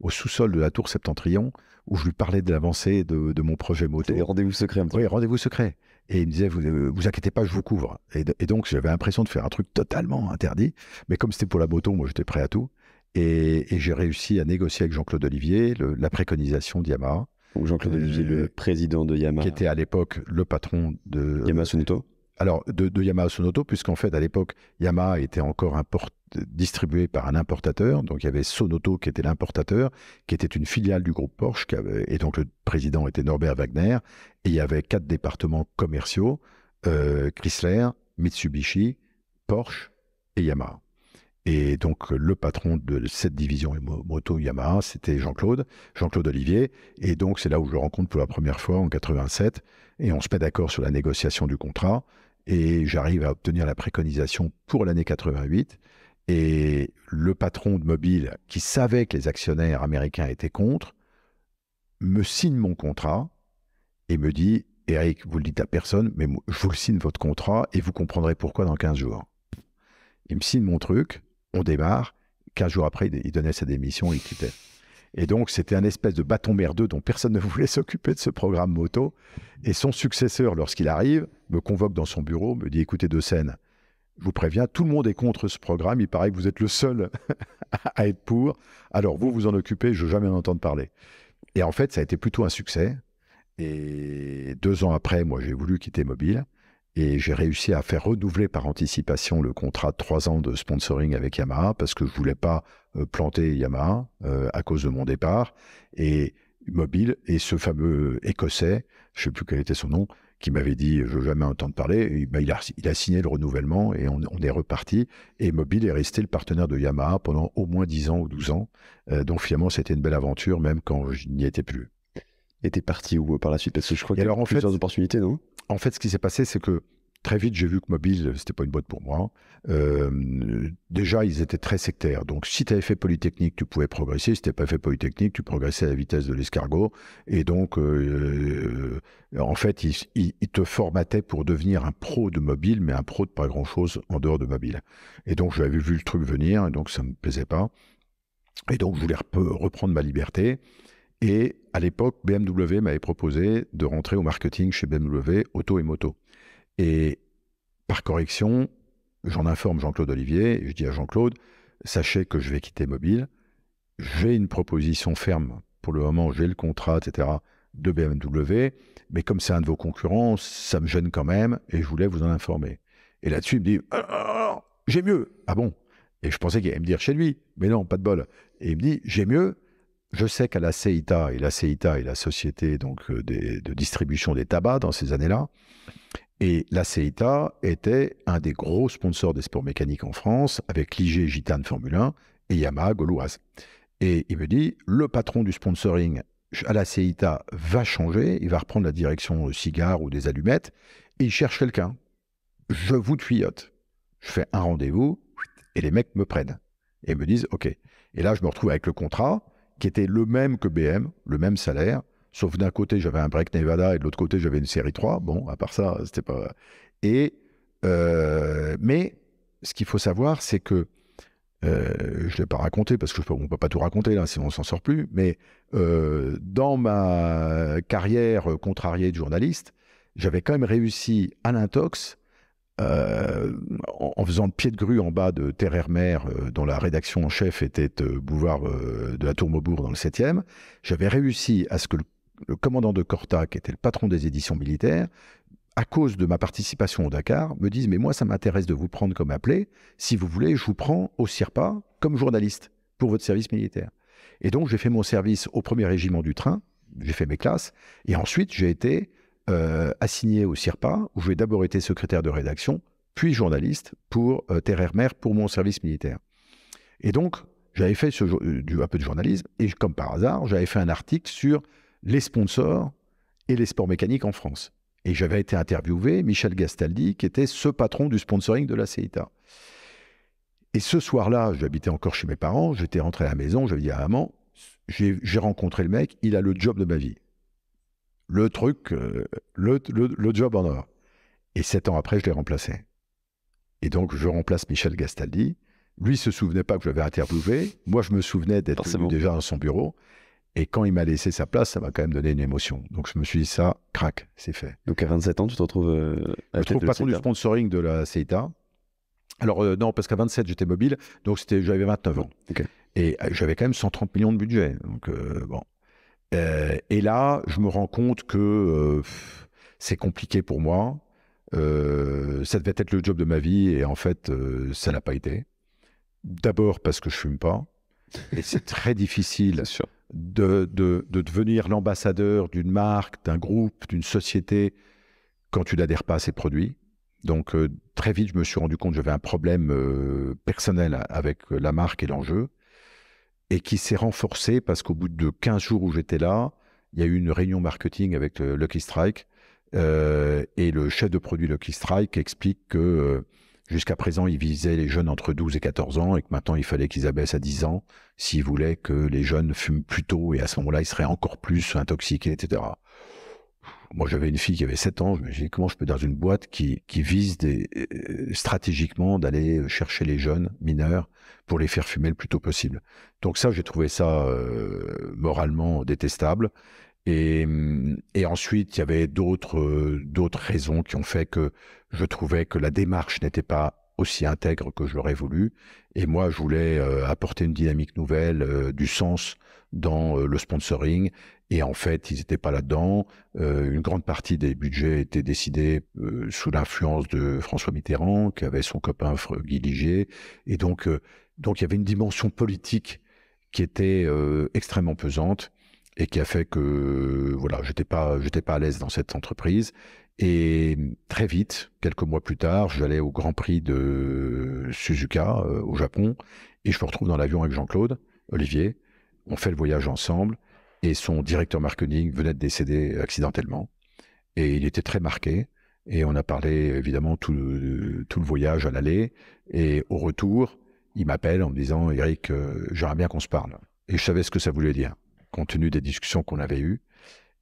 au sous-sol de la tour Septentrion, où je lui parlais de l'avancée de, mon projet moto. Rendez-vous secret. Oui, rendez-vous secret. Et il me disait, vous, euh, vous inquiétez pas, je vous couvre. Et, donc, j'avais l'impression de faire un truc totalement interdit. Mais comme c'était pour la moto, moi, j'étais prêt à tout. Et, j'ai réussi à négocier avec Jean-Claude Olivier la préconisation d'Yamaha. Jean-Claude euh, Olivier, le président de Yamaha. Qui était à l'époque le patron de. Yamaha Sonoto. Alors, de, Yamaha Sonoto, puisqu'en fait, à l'époque, Yamaha était encore porteur distribué par un importateur. Donc il y avait Sonoto qui était l'importateur, qui était une filiale du groupe Porsche, qui avait, et donc le président était Norbert Wagner. Et il y avait quatre départements commerciaux euh, Chrysler, Mitsubishi, Porsche et Yamaha. Et donc le patron de cette division moto Yamaha, c'était Jean-Claude, Jean-Claude Olivier. Et donc c'est là où je le rencontre pour la première fois en 87. Et on se met d'accord sur la négociation du contrat. Et j'arrive à obtenir la préconisation pour l'année 88. Et le patron de mobile, qui savait que les actionnaires américains étaient contre, me signe mon contrat et me dit Eric, vous le dites à personne, mais je vous le signe votre contrat et vous comprendrez pourquoi dans 15 jours. Il me signe mon truc, on démarre. 15 jours après, il donnait sa démission, il quittait. Et donc, c'était un espèce de bâton merdeux dont personne ne voulait s'occuper de ce programme moto. Et son successeur, lorsqu'il arrive, me convoque dans son bureau, me dit Écoutez, De scènes je vous préviens, tout le monde est contre ce programme. Il paraît que vous êtes le seul à être pour. Alors, vous vous en occupez, je ne veux jamais en entendre parler. Et en fait, ça a été plutôt un succès. Et deux ans après, moi, j'ai voulu quitter Mobile. Et j'ai réussi à faire renouveler par anticipation le contrat de trois ans de sponsoring avec Yamaha parce que je voulais pas euh, planter Yamaha euh, à cause de mon départ. Et mobile et ce fameux Écossais, je sais plus quel était son nom, qui m'avait dit Je veux jamais entendre parler. Ben, il, a, signé le renouvellement et on, est reparti. Et Mobile est resté le partenaire de Yamaha pendant au moins 10 ans ou 12 ans. Euh, donc finalement, c'était une belle aventure, même quand je n'y étais plus. Était parti où euh, par la suite Parce que je crois qu'il y a eu plusieurs opportunités, non En fait, ce qui s'est passé, c'est que Très vite, j'ai vu que mobile, c'était pas une boîte pour moi. Euh, déjà, ils étaient très sectaires. Donc, si tu avais fait Polytechnique, tu pouvais progresser. Si tu pas fait Polytechnique, tu progressais à la vitesse de l'escargot. Et donc, euh, euh, en fait, ils, te formataient pour devenir un pro de mobile, mais un pro de pas grand-chose en dehors de mobile. Et donc, j'avais vu le truc venir, et donc ça me plaisait pas. Et donc, je voulais reprendre ma liberté. Et à l'époque, BMW m'avait proposé de rentrer au marketing chez BMW, auto et moto. Et par correction, j'en informe Jean-Claude Olivier, et je dis à Jean-Claude, sachez que je vais quitter Mobile, j'ai une proposition ferme, pour le moment j'ai le contrat, etc., de BMW, mais comme c'est un de vos concurrents, ça me gêne quand même, et je voulais vous en informer. Et là-dessus, il me dit, ah, ah, ah, j'ai mieux. Ah bon Et je pensais qu'il allait me dire chez lui, mais non, pas de bol. Et il me dit, j'ai mieux, je sais qu'à la Ceita et la Ceita est la société donc, euh, de distribution des tabacs dans ces années-là, et la Ceita était un des gros sponsors des sports mécaniques en France, avec l'IG Gitane Formule 1 et Yamaha Gauloise. Et il me dit, le patron du sponsoring à la Ceita va changer, il va reprendre la direction euh, cigare ou des allumettes, et il cherche quelqu'un. Je vous tuyote. Je fais un rendez-vous, et les mecs me prennent. Et me disent, OK. Et là, je me retrouve avec le contrat, qui était le même que BM, le même salaire, sauf d'un côté j'avais un break Nevada et de l'autre côté j'avais une série 3. Bon, à part ça, c'était pas. Et, euh, mais ce qu'il faut savoir, c'est que euh, je ne l'ai pas raconté parce qu'on ne peut pas tout raconter là, sinon on s'en sort plus. Mais euh, dans ma carrière contrariée de journaliste, j'avais quand même réussi à l'intox euh, en, faisant le pied de grue en bas de Terre euh, dont la rédaction en chef était euh, boulevard de la Tour Maubourg dans le 7e, j'avais réussi à ce que le, commandant de Corta, qui était le patron des éditions militaires, à cause de ma participation au Dakar, me dise Mais moi, ça m'intéresse de vous prendre comme appelé. Si vous voulez, je vous prends au CIRPA comme journaliste pour votre service militaire. Et donc, j'ai fait mon service au premier régiment du train, j'ai fait mes classes, et ensuite, j'ai été euh, assigné au CIRPA, où j'ai d'abord été secrétaire de rédaction, puis journaliste pour euh, Terre Mer pour mon service militaire. Et donc, j'avais fait ce, euh, un peu de journalisme, et comme par hasard, j'avais fait un article sur les sponsors et les sports mécaniques en France. Et j'avais été interviewé Michel Gastaldi, qui était ce patron du sponsoring de la CETA. Et ce soir-là, j'habitais encore chez mes parents, j'étais rentré à la maison, j'avais dit à maman, j'ai rencontré le mec, il a le job de ma vie le truc, euh, le, job en or. Et sept ans après, je l'ai remplacé. Et donc, je remplace Michel Gastaldi. Lui se souvenait pas que j'avais l'avais Moi, je me souvenais d'être déjà dans son bureau. Et quand il m'a laissé sa place, ça m'a quand même donné une émotion. Donc je me suis dit, ça, crac, c'est fait. Donc à 27 ans, tu te retrouves. Euh, à je pas du sponsoring de la CETA. Alors euh, non, parce qu'à 27, j'étais mobile, donc j'avais 29 ans. Et j'avais quand même 130 millions de budget. Donc bon, euh, et là, je me rends compte que euh, c'est compliqué pour moi. Euh, ça devait être le job de ma vie et en fait, ça n'a pas été. D'abord parce que je fume pas et c'est très difficile de, devenir l'ambassadeur d'une marque, d'un groupe, d'une société quand tu n'adhères pas à ses produits. Donc très vite, je me suis rendu compte que j'avais un problème personnel avec la marque et l'enjeu et qui s'est renforcé parce qu'au bout de 15 jours où j'étais là, il y a eu une réunion marketing avec Lucky Strike euh, et le chef de produit Lucky Strike explique que euh, jusqu'à présent, il visait les jeunes entre 12 et 14 ans et que maintenant, il fallait qu'ils abaissent à 10 ans s'ils voulaient que les jeunes fument plus tôt et à ce moment-là, ils seraient encore plus intoxiqués, etc moi, j'avais une fille qui avait 7 ans. Je me suis dit, comment je peux dans une boîte qui, vise des, euh, stratégiquement d'aller chercher les jeunes mineurs pour les faire fumer le plus tôt possible. Donc ça, j'ai trouvé ça euh, moralement détestable. Mm, et, ensuite, il y avait d'autres euh, d'autres raisons qui ont fait que je trouvais que la démarche n'était pas aussi intègre que je l'aurais voulu. Et moi, je voulais apporter une dynamique nouvelle, du sens dans le sponsoring et en fait, ils n'étaient pas là-dedans. Euh, une grande partie des budgets étaient décidés euh, sous l'influence de François Mitterrand, qui avait son copain Guy Ligier. Et donc, euh, donc il y avait une dimension politique qui était extrêmement pesante et qui a fait que voilà, j'étais pas, j'étais pas à l'aise dans cette entreprise. Et très vite, quelques mois plus tard, j'allais au Grand Prix de Suzuka au Japon et je me retrouve dans l'avion avec Jean-Claude Olivier. On fait le voyage ensemble et son directeur marketing venait de décéder accidentellement. Et il était très marqué. Et on a parlé évidemment tout le, voyage à l'aller. Et au retour, il m'appelle en me disant Eric, euh, j'aimerais bien qu'on se parle. Et je savais ce que ça voulait dire, compte tenu des discussions qu'on avait eues.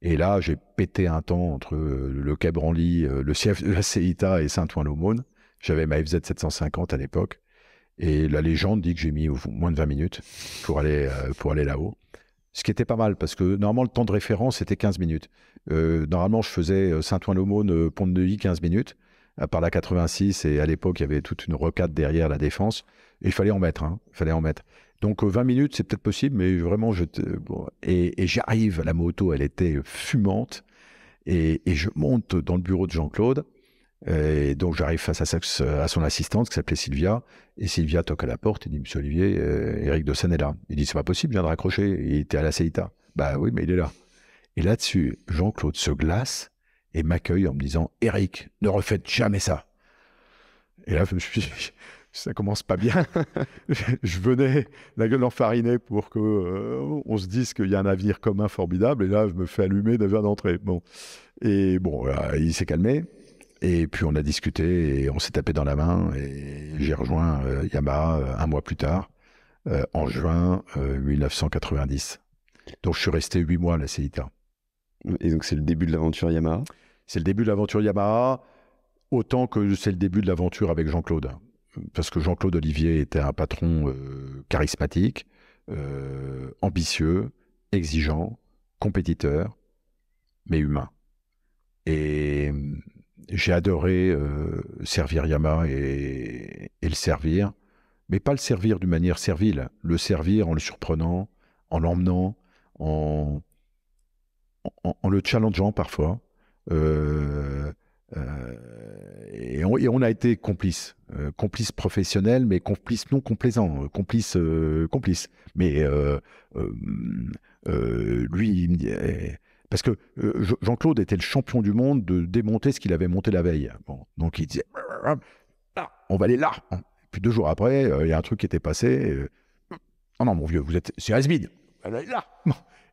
Et là, j'ai pété un temps entre euh, le Quai euh, le siège de la CETA et Saint-Ouen-l'Aumône. J'avais ma FZ 750 à l'époque. Et la légende dit que j'ai mis au moins de 20 minutes pour aller, pour aller là-haut. Ce qui était pas mal, parce que normalement, le temps de référence était 15 minutes. Euh, normalement, je faisais euh, Saint-Ouen-l'Aumône, euh, Pont-de-Neuilly, 15 minutes, à par la 86, et à l'époque, il y avait toute une rocade derrière la défense. il fallait en mettre, hein, il fallait en mettre. Donc 20 minutes, c'est peut-être possible, mais vraiment, je et, j'arrive, la moto, elle était fumante, et je monte dans le bureau de Jean-Claude, et donc j'arrive face à, à, son assistante qui s'appelait Sylvia, et Sylvia toque à la porte et dit Monsieur Olivier, Eric euh, de est là. Il dit C'est pas possible, je viens de raccrocher, il était à la CEITA. Bah oui, mais il est là. Et là-dessus, Jean-Claude se glace et m'accueille en me disant Eric, ne refaites jamais ça. Et là, je me suis ça commence pas bien. je venais la gueule enfarinée pour que euh, on se dise qu'il y a un avenir commun formidable. Et là, je me fais allumer de d'entrée. Bon. Et bon, euh, il s'est calmé. Et puis on a discuté et on s'est tapé dans la main. Et j'ai rejoint euh, Yamaha euh, un mois plus tard, euh, en juin 1990. Donc je suis resté huit mois à la CITA. Et donc c'est le début de l'aventure Yamaha C'est le début de l'aventure Yamaha, autant que c'est le début de l'aventure avec Jean-Claude. Parce que Jean-Claude Olivier était un patron charismatique, ambitieux, exigeant, compétiteur, mais humain. Et j'ai adoré euh, servir Yama et, le servir, mais pas le servir d'une manière servile, le servir en le surprenant, en l'emmenant, en, en, le challengeant parfois. Euh, euh, et, on, on, a été complice, Complices complice professionnel, mais complice non complaisant, complice, euh, complice. Mais lui, il, eh, parce que euh, Jean-Claude était le champion du monde de démonter ce qu'il avait monté la veille. donc il disait, ah, on va aller là. Puis deux jours après, euh, il y a un truc qui était passé. Euh, oh non, mon vieux, vous êtes, c'est Asbid. Là.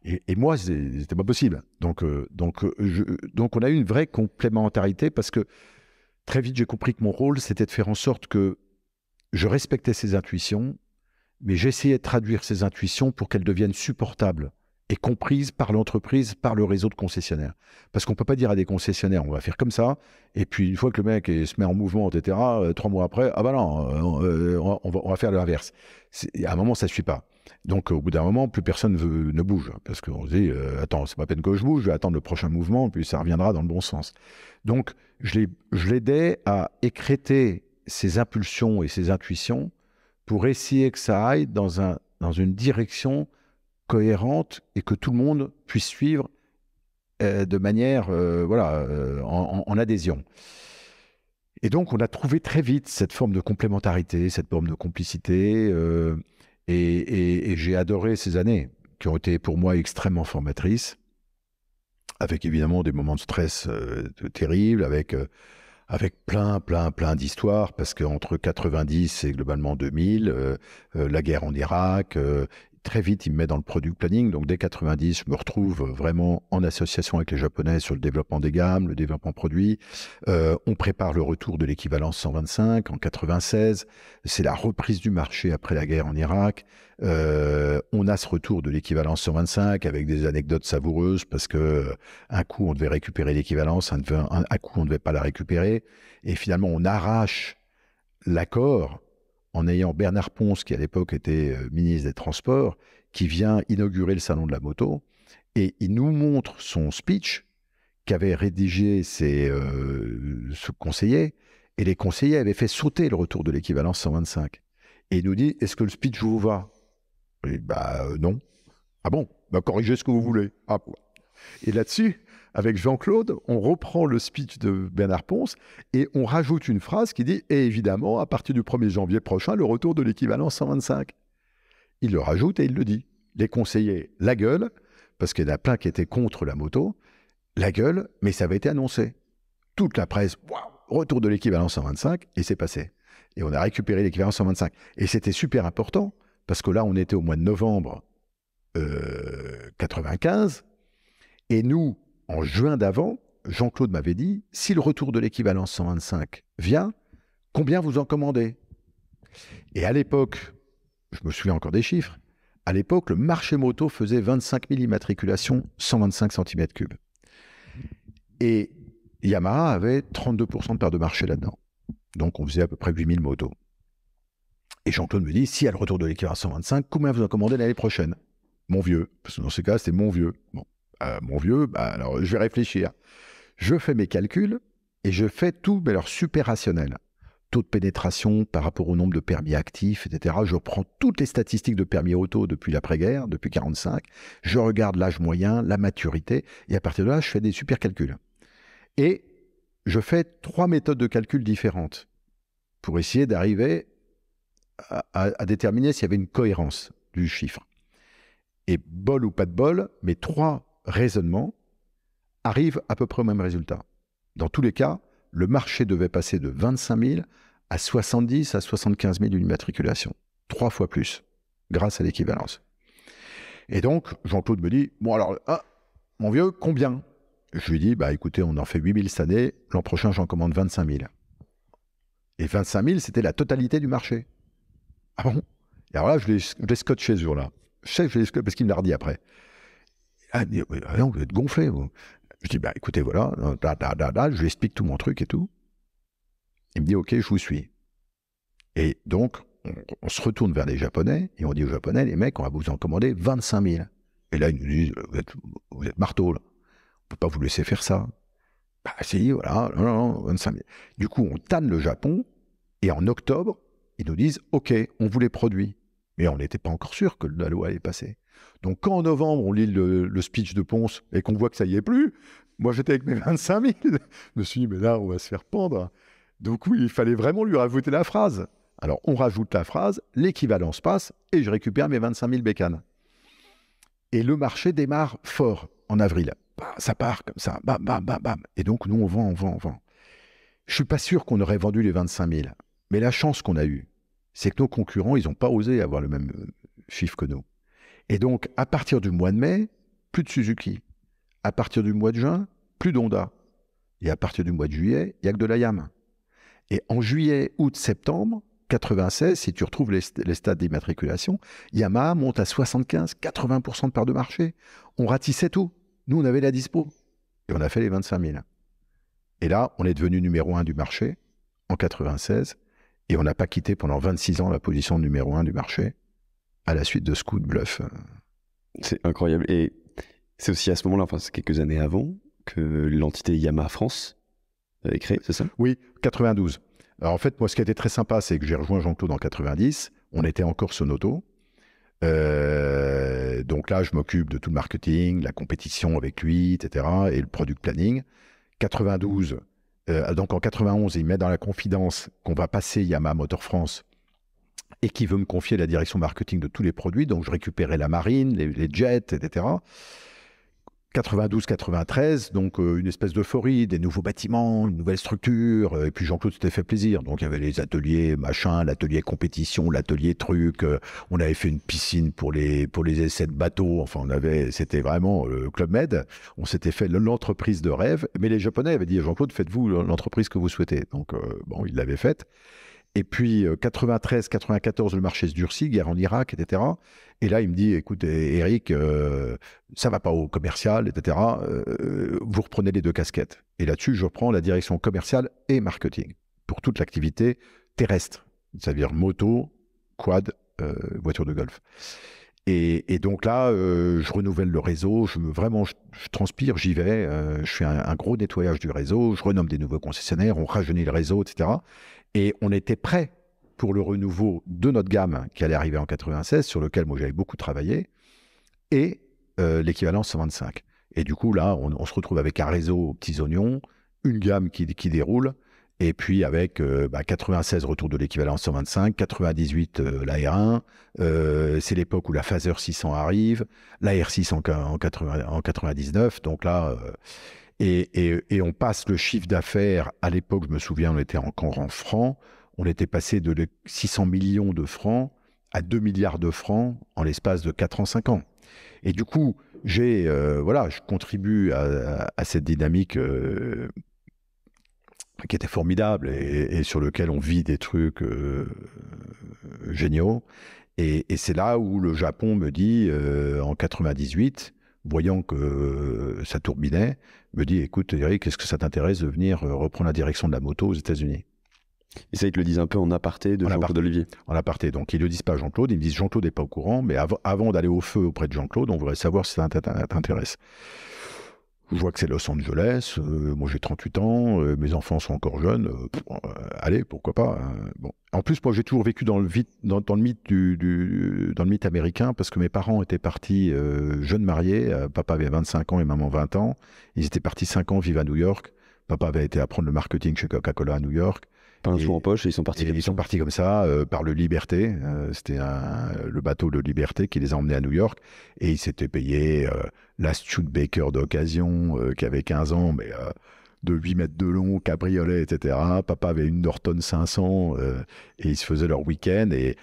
Et, moi, c'était pas possible. Donc, donc, donc, on a eu une vraie complémentarité parce que très vite, j'ai compris que mon rôle, c'était de faire en sorte que je respectais ses intuitions, mais j'essayais de traduire ses intuitions pour qu'elles deviennent supportables est comprise par l'entreprise, par le réseau de concessionnaires. Parce qu'on ne peut pas dire à des concessionnaires, on va faire comme ça, et puis une fois que le mec se met en mouvement, etc., euh, trois mois après, ah bah non, euh, euh, on, va, faire l'inverse. À un moment, ça ne suit pas. Donc au bout d'un moment, plus personne ne bouge, parce qu'on se dit, attends, c'est pas peine que je bouge, je vais attendre le prochain mouvement, puis ça reviendra dans le bon sens. Donc je l'aidais à écréter ses impulsions et ses intuitions pour essayer que ça aille dans, un, dans une direction cohérente et que tout le monde puisse suivre euh, de manière euh, voilà, euh, en, adhésion. Et donc, on a trouvé très vite cette forme de complémentarité, cette forme de complicité. et, et j'ai adoré ces années qui ont été pour moi extrêmement formatrices, avec évidemment des moments de stress terribles, avec, avec plein, plein, plein d'histoires, parce qu'entre 90 et globalement 2000, la guerre en Irak, très vite, il me met dans le product planning. Donc, dès 90, je me retrouve euh, vraiment en association avec les Japonais sur le développement des gammes, le développement produit. Euh, on prépare le retour de l'équivalence 125 en 96. C'est la reprise du marché après la guerre en Irak. Euh, on a ce retour de l'équivalence 125 avec des anecdotes savoureuses parce que un coup on devait récupérer l'équivalence, un, un, coup on ne devait pas la récupérer. Et finalement, on arrache l'accord en ayant Bernard Ponce, qui à l'époque était euh, ministre des Transports, qui vient inaugurer le salon de la moto, et il nous montre son speech qu'avaient rédigé ses euh, conseillers, et les conseillers avaient fait sauter le retour de l'équivalence 125. Et il nous dit, est-ce que le speech vous va eh Bah euh, non. Ah bon Bah corrigez ce que vous voulez. Ah. Et là-dessus, avec Jean-Claude, on reprend le speech de Bernard Ponce et on rajoute une phrase qui dit Et évidemment, à partir du 1er janvier prochain, le retour de l'équivalent 125. Il le rajoute et il le dit. Les conseillers, la gueule, parce qu'il y en a plein qui étaient contre la moto, la gueule, mais ça avait été annoncé. Toute la presse, waouh, retour de l'équivalent 125, et c'est passé. Et on a récupéré l'équivalent 125. Et c'était super important, parce que là, on était au mois de novembre euh, 95, et nous, en juin d'avant, Jean-Claude m'avait dit si le retour de l'équivalent 125 vient, combien vous en commandez Et à l'époque, je me souviens encore des chiffres, à l'époque, le marché moto faisait 25 000 immatriculations, 125 cm3. Et Yamaha avait 32% de part de marché là-dedans. Donc on faisait à peu près 8 000 motos. Et Jean-Claude me dit, si à le retour de l'équivalent 125, combien vous en commandez l'année prochaine Mon vieux. Parce que dans ce cas, c'était mon vieux. Bon mon vieux, bah, alors je vais réfléchir. Je fais mes calculs et je fais tout, mais alors super rationnel. Taux de pénétration par rapport au nombre de permis actifs, etc. Je prends toutes les statistiques de permis auto depuis l'après-guerre, depuis 45. Je regarde l'âge moyen, la maturité, et à partir de là, je fais des super calculs. Et je fais trois méthodes de calcul différentes pour essayer d'arriver à, déterminer s'il y avait une cohérence du chiffre. Et bol ou pas de bol, mais trois raisonnement arrive à peu près au même résultat. Dans tous les cas, le marché devait passer de 25 000 à 70 à 75 000 d'une matriculation. Trois fois plus, grâce à l'équivalence. Et donc, Jean-Claude me dit, bon alors, ah, mon vieux, combien Je lui dis, bah écoutez, on en fait 8 000 cette année, l'an prochain j'en commande 25 000. Et 25 000, c'était la totalité du marché. Ah bon Et alors là, je l'ai scotché ce jour-là. Je sais que je l'ai scotché parce qu'il me l'a redit après. Ah, ah vous êtes gonflé, Je dis, bah, écoutez, voilà, euh, da, da, da, da, je lui explique tout mon truc et tout. Il me dit, ok, je vous suis. Et donc, on, se retourne vers les Japonais et on dit aux Japonais, les mecs, on va vous en commander 25 000. Et là, ils nous disent, vous êtes, marteau, là. On peut pas vous laisser faire ça. Bah si, voilà, 25 000. Du coup, on tanne le Japon et en octobre, ils nous disent, ok, on vous les produit. Mais on n'était pas encore sûr que la loi allait passer. Donc quand en novembre, on lit le, speech de Ponce et qu'on voit que ça y est plus, moi j'étais avec mes 25 000, je me suis dit, mais là, on va se faire pendre. Donc oui, il fallait vraiment lui rajouter la phrase. Alors on rajoute la phrase, l'équivalence passe et je récupère mes 25 000 bécanes. Et le marché démarre fort en avril. Bah, ça part comme ça, bam, bam, bam, bam. Et donc nous, on vend, on vend, on vend. Je suis pas sûr qu'on aurait vendu les 25 000, mais la chance qu'on a eue, c'est que nos concurrents, ils n'ont pas osé avoir le même euh, chiffre que nous. Et donc, à partir du mois de mai, plus de Suzuki. À partir du mois de juin, plus d'Honda. Et à partir du mois de juillet, il n'y a que de la YAM. Et en juillet, août, septembre, 96, si tu retrouves les, stades d'immatriculation, Yamaha monte à 75, 80% de part de marché. On ratissait tout. Nous, on avait la dispo. Et on a fait les 25 000. Et là, on est devenu numéro un du marché en 96. Et on n'a pas quitté pendant 26 ans la position numéro un du marché à la suite de ce coup de bluff. C'est incroyable. Et c'est aussi à ce moment-là, enfin, c'est quelques années avant, que l'entité Yamaha France avait créé, c'est ça Oui, 92. Alors en fait, moi, ce qui a été très sympa, c'est que j'ai rejoint Jean-Claude en 90. On était encore Sonoto. Euh, donc là, je m'occupe de tout le marketing, la compétition avec lui, etc. et le product planning. 92, euh, donc en 91, il met dans la confidence qu'on va passer Yamaha Motor France et qui veut me confier la direction marketing de tous les produits. Donc, je récupérais la marine, les, jets, etc. 92-93, donc euh, une espèce d'euphorie, des nouveaux bâtiments, une nouvelle structure, euh, et puis Jean-Claude s'était fait plaisir. Donc il y avait les ateliers machin, l'atelier compétition, l'atelier truc, euh, on avait fait une piscine pour les, pour les essais de bateaux, enfin on avait, c'était vraiment le Club Med, on s'était fait l'entreprise de rêve, mais les Japonais avaient dit à Jean-Claude, faites-vous l'entreprise que vous souhaitez. Donc bon, il l'avait faite. Et puis, 93, euh, 94, le marché se durcit, guerre en Irak, etc. Et là, il me dit, écoute, Eric, ça euh, ça va pas au commercial, etc. Euh, vous reprenez les deux casquettes. Et là-dessus, je reprends la direction commerciale et marketing pour toute l'activité terrestre, c'est-à-dire moto, quad, voiture de golf. Et, donc là, je renouvelle le réseau, je me, vraiment, je, transpire, j'y vais, je fais un, un, gros nettoyage du réseau, je renomme des nouveaux concessionnaires, on rajeunit le réseau, etc. Et on était prêt pour le renouveau de notre gamme qui allait arriver en 96, sur lequel moi j'avais beaucoup travaillé, et l'équivalence euh, l'équivalent 125. Et du coup, là, on, se retrouve avec un réseau aux petits oignons, une gamme qui, déroule, et puis avec 96 euh, bah, retour de l'équivalent 125, 98 euh, la R1, c'est l'époque où la Phaser 600 arrive, la R6 en, 1999, en 99, donc là et, on passe le chiffre d'affaires. À l'époque, je me souviens, on était encore en francs. On était passé de 600 millions de francs à 2 milliards de francs en l'espace de 4 ans, 5 ans. Et du coup, j'ai, euh, voilà, je contribue à, cette dynamique euh, qui était formidable et, sur lequel on vit des trucs euh, géniaux. Et, et c'est là où le Japon me dit, en 98, voyant que ça tourbinait, me dit écoute, Eric, est-ce que ça t'intéresse de venir euh, reprendre la direction de la moto aux États-Unis et ça, ils le disent un peu en aparté de Jean-Claude Olivier. En aparté. Donc, ils ne le disent pas à Jean-Claude. Ils me disent Jean-Claude n'est pas au courant, mais avant d'aller au feu auprès de Jean-Claude, on voudrait savoir si ça t'intéresse je vois que c'est Los Angeles, euh, moi j'ai 38 ans, euh, mes enfants sont encore jeunes, euh, allez, pourquoi pas. Hein. Bon. En plus, moi j'ai toujours vécu dans le, dans, le mythe du, dans le mythe américain parce que mes parents étaient partis jeunes mariés, papa avait 25 ans et maman 20 ans, ils étaient partis 5 ans vivre à New York, papa avait été apprendre le marketing chez Coca-Cola à New York, un en poche ils sont partis. Comme ils ça. sont partis comme ça par le Liberté. C'était le bateau de Liberté qui les a emmenés à New York et ils s'étaient payés la Studebaker d'occasion, euh, qui avait 15 ans, mais euh, de 8 mètres de long, cabriolet, etc. Papa avait une Norton 500 euh, et ils se faisaient leur week-end et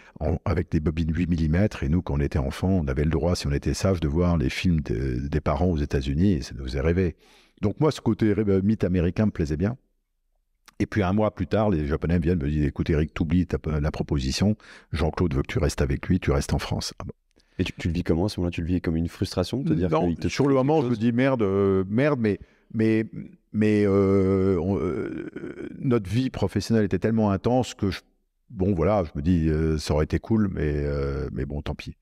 avec des bobines 8 mm. Et nous, quand on était enfants, on avait le droit, si on était sage, de voir les films des parents aux États-Unis et ça nous faisait rêver. Donc moi, ce côté mythe américain me plaisait bien. Et puis un mois plus tard, les Japonais viennent me dire écoute Eric, t'oublies la proposition. Jean-Claude veut que tu restes avec lui, tu restes en France. Ah tu, le vis comment à ce moment-là Tu le vis comme une frustration de te dire non, Sur le moment, je me dis merde, euh, merde, mais, mais, mais euh, euh, notre vie professionnelle était tellement intense que je, bon, voilà, je me dis ça aurait été cool, mais, mais bon, tant pis.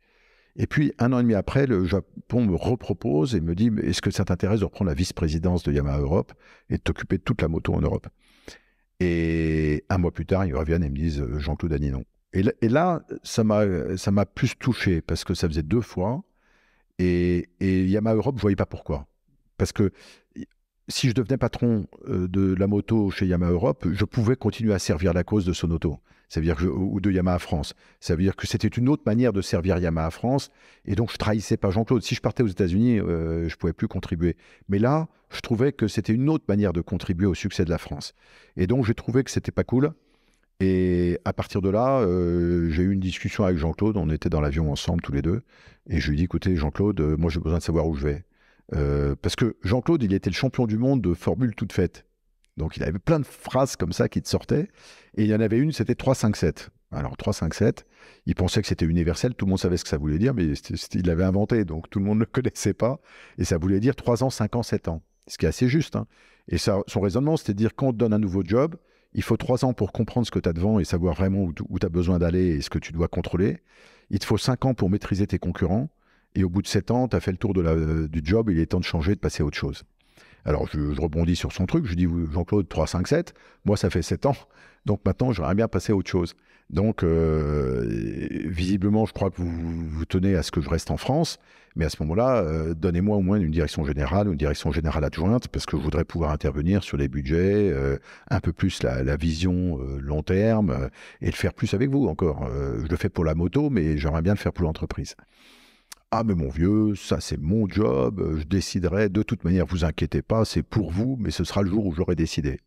Et puis, un an et demi après, le Japon me repropose et me dit Est-ce que ça t'intéresse de reprendre la vice-présidence de Yamaha Europe et de t'occuper de toute la moto en Europe Et un mois plus tard, ils reviennent et me disent Jean-Claude Aninon. Et là, ça m'a plus touché parce que ça faisait deux fois. Et, Yamaha Europe, je ne voyais pas pourquoi. Parce que si je devenais patron euh, de la moto chez Yamaha Europe, je pouvais continuer à servir la cause de Sonoto dire ou de Yamaha France. Ça veut dire que c'était une autre manière de servir Yamaha France. Et donc, je trahissais pas Jean-Claude. Si je partais aux États-Unis, euh, je ne pouvais plus contribuer. Mais là, je trouvais que c'était une autre manière de contribuer au succès de la France. Et donc, j'ai trouvé que c'était pas cool. Et à partir de là, euh, j'ai eu une discussion avec Jean-Claude. On était dans l'avion ensemble, tous les deux. Et je lui ai dit écoutez, Jean-Claude, euh, moi, j'ai besoin de savoir où je vais. Euh, parce que Jean-Claude, il était le champion du monde de formule toute faite. Donc, il avait plein de phrases comme ça qui te sortaient. Et il y en avait une, c'était 3-5-7. Alors, 3-5-7, il pensait que c'était universel. Tout le monde savait ce que ça voulait dire, mais il l'avait inventé. Donc, tout le monde ne le connaissait pas. Et ça voulait dire 3 ans, 5 ans, 7 ans. Ce qui est assez juste. Hein. Et son raisonnement, c'était de dire quand on te donne un nouveau job, il faut trois ans pour comprendre ce que tu as devant et savoir vraiment où tu as besoin d'aller et ce que tu dois contrôler. Il te faut cinq ans pour maîtriser tes concurrents. Et au bout de sept ans, tu as fait le tour de la, du job, il est temps de changer, de passer à autre chose. Alors, je, rebondis sur son truc. Je dis, Jean-Claude, 3, 5, 7. Moi, ça fait sept ans. Donc, maintenant, j'aimerais bien passer à autre chose. Donc, euh, visiblement, je crois que vous tenez à ce que je reste en France. Mais à ce moment-là, euh, donnez-moi au moins une direction générale une direction générale adjointe, parce que je voudrais pouvoir intervenir sur les budgets, euh, un peu plus la, vision euh, long terme, et le faire plus avec vous encore. je le fais pour la moto, mais j'aimerais bien le faire pour l'entreprise. Ah mais mon vieux, ça c'est mon job, je déciderai, de toute manière, vous inquiétez pas, c'est pour vous, mais ce sera le jour où j'aurai décidé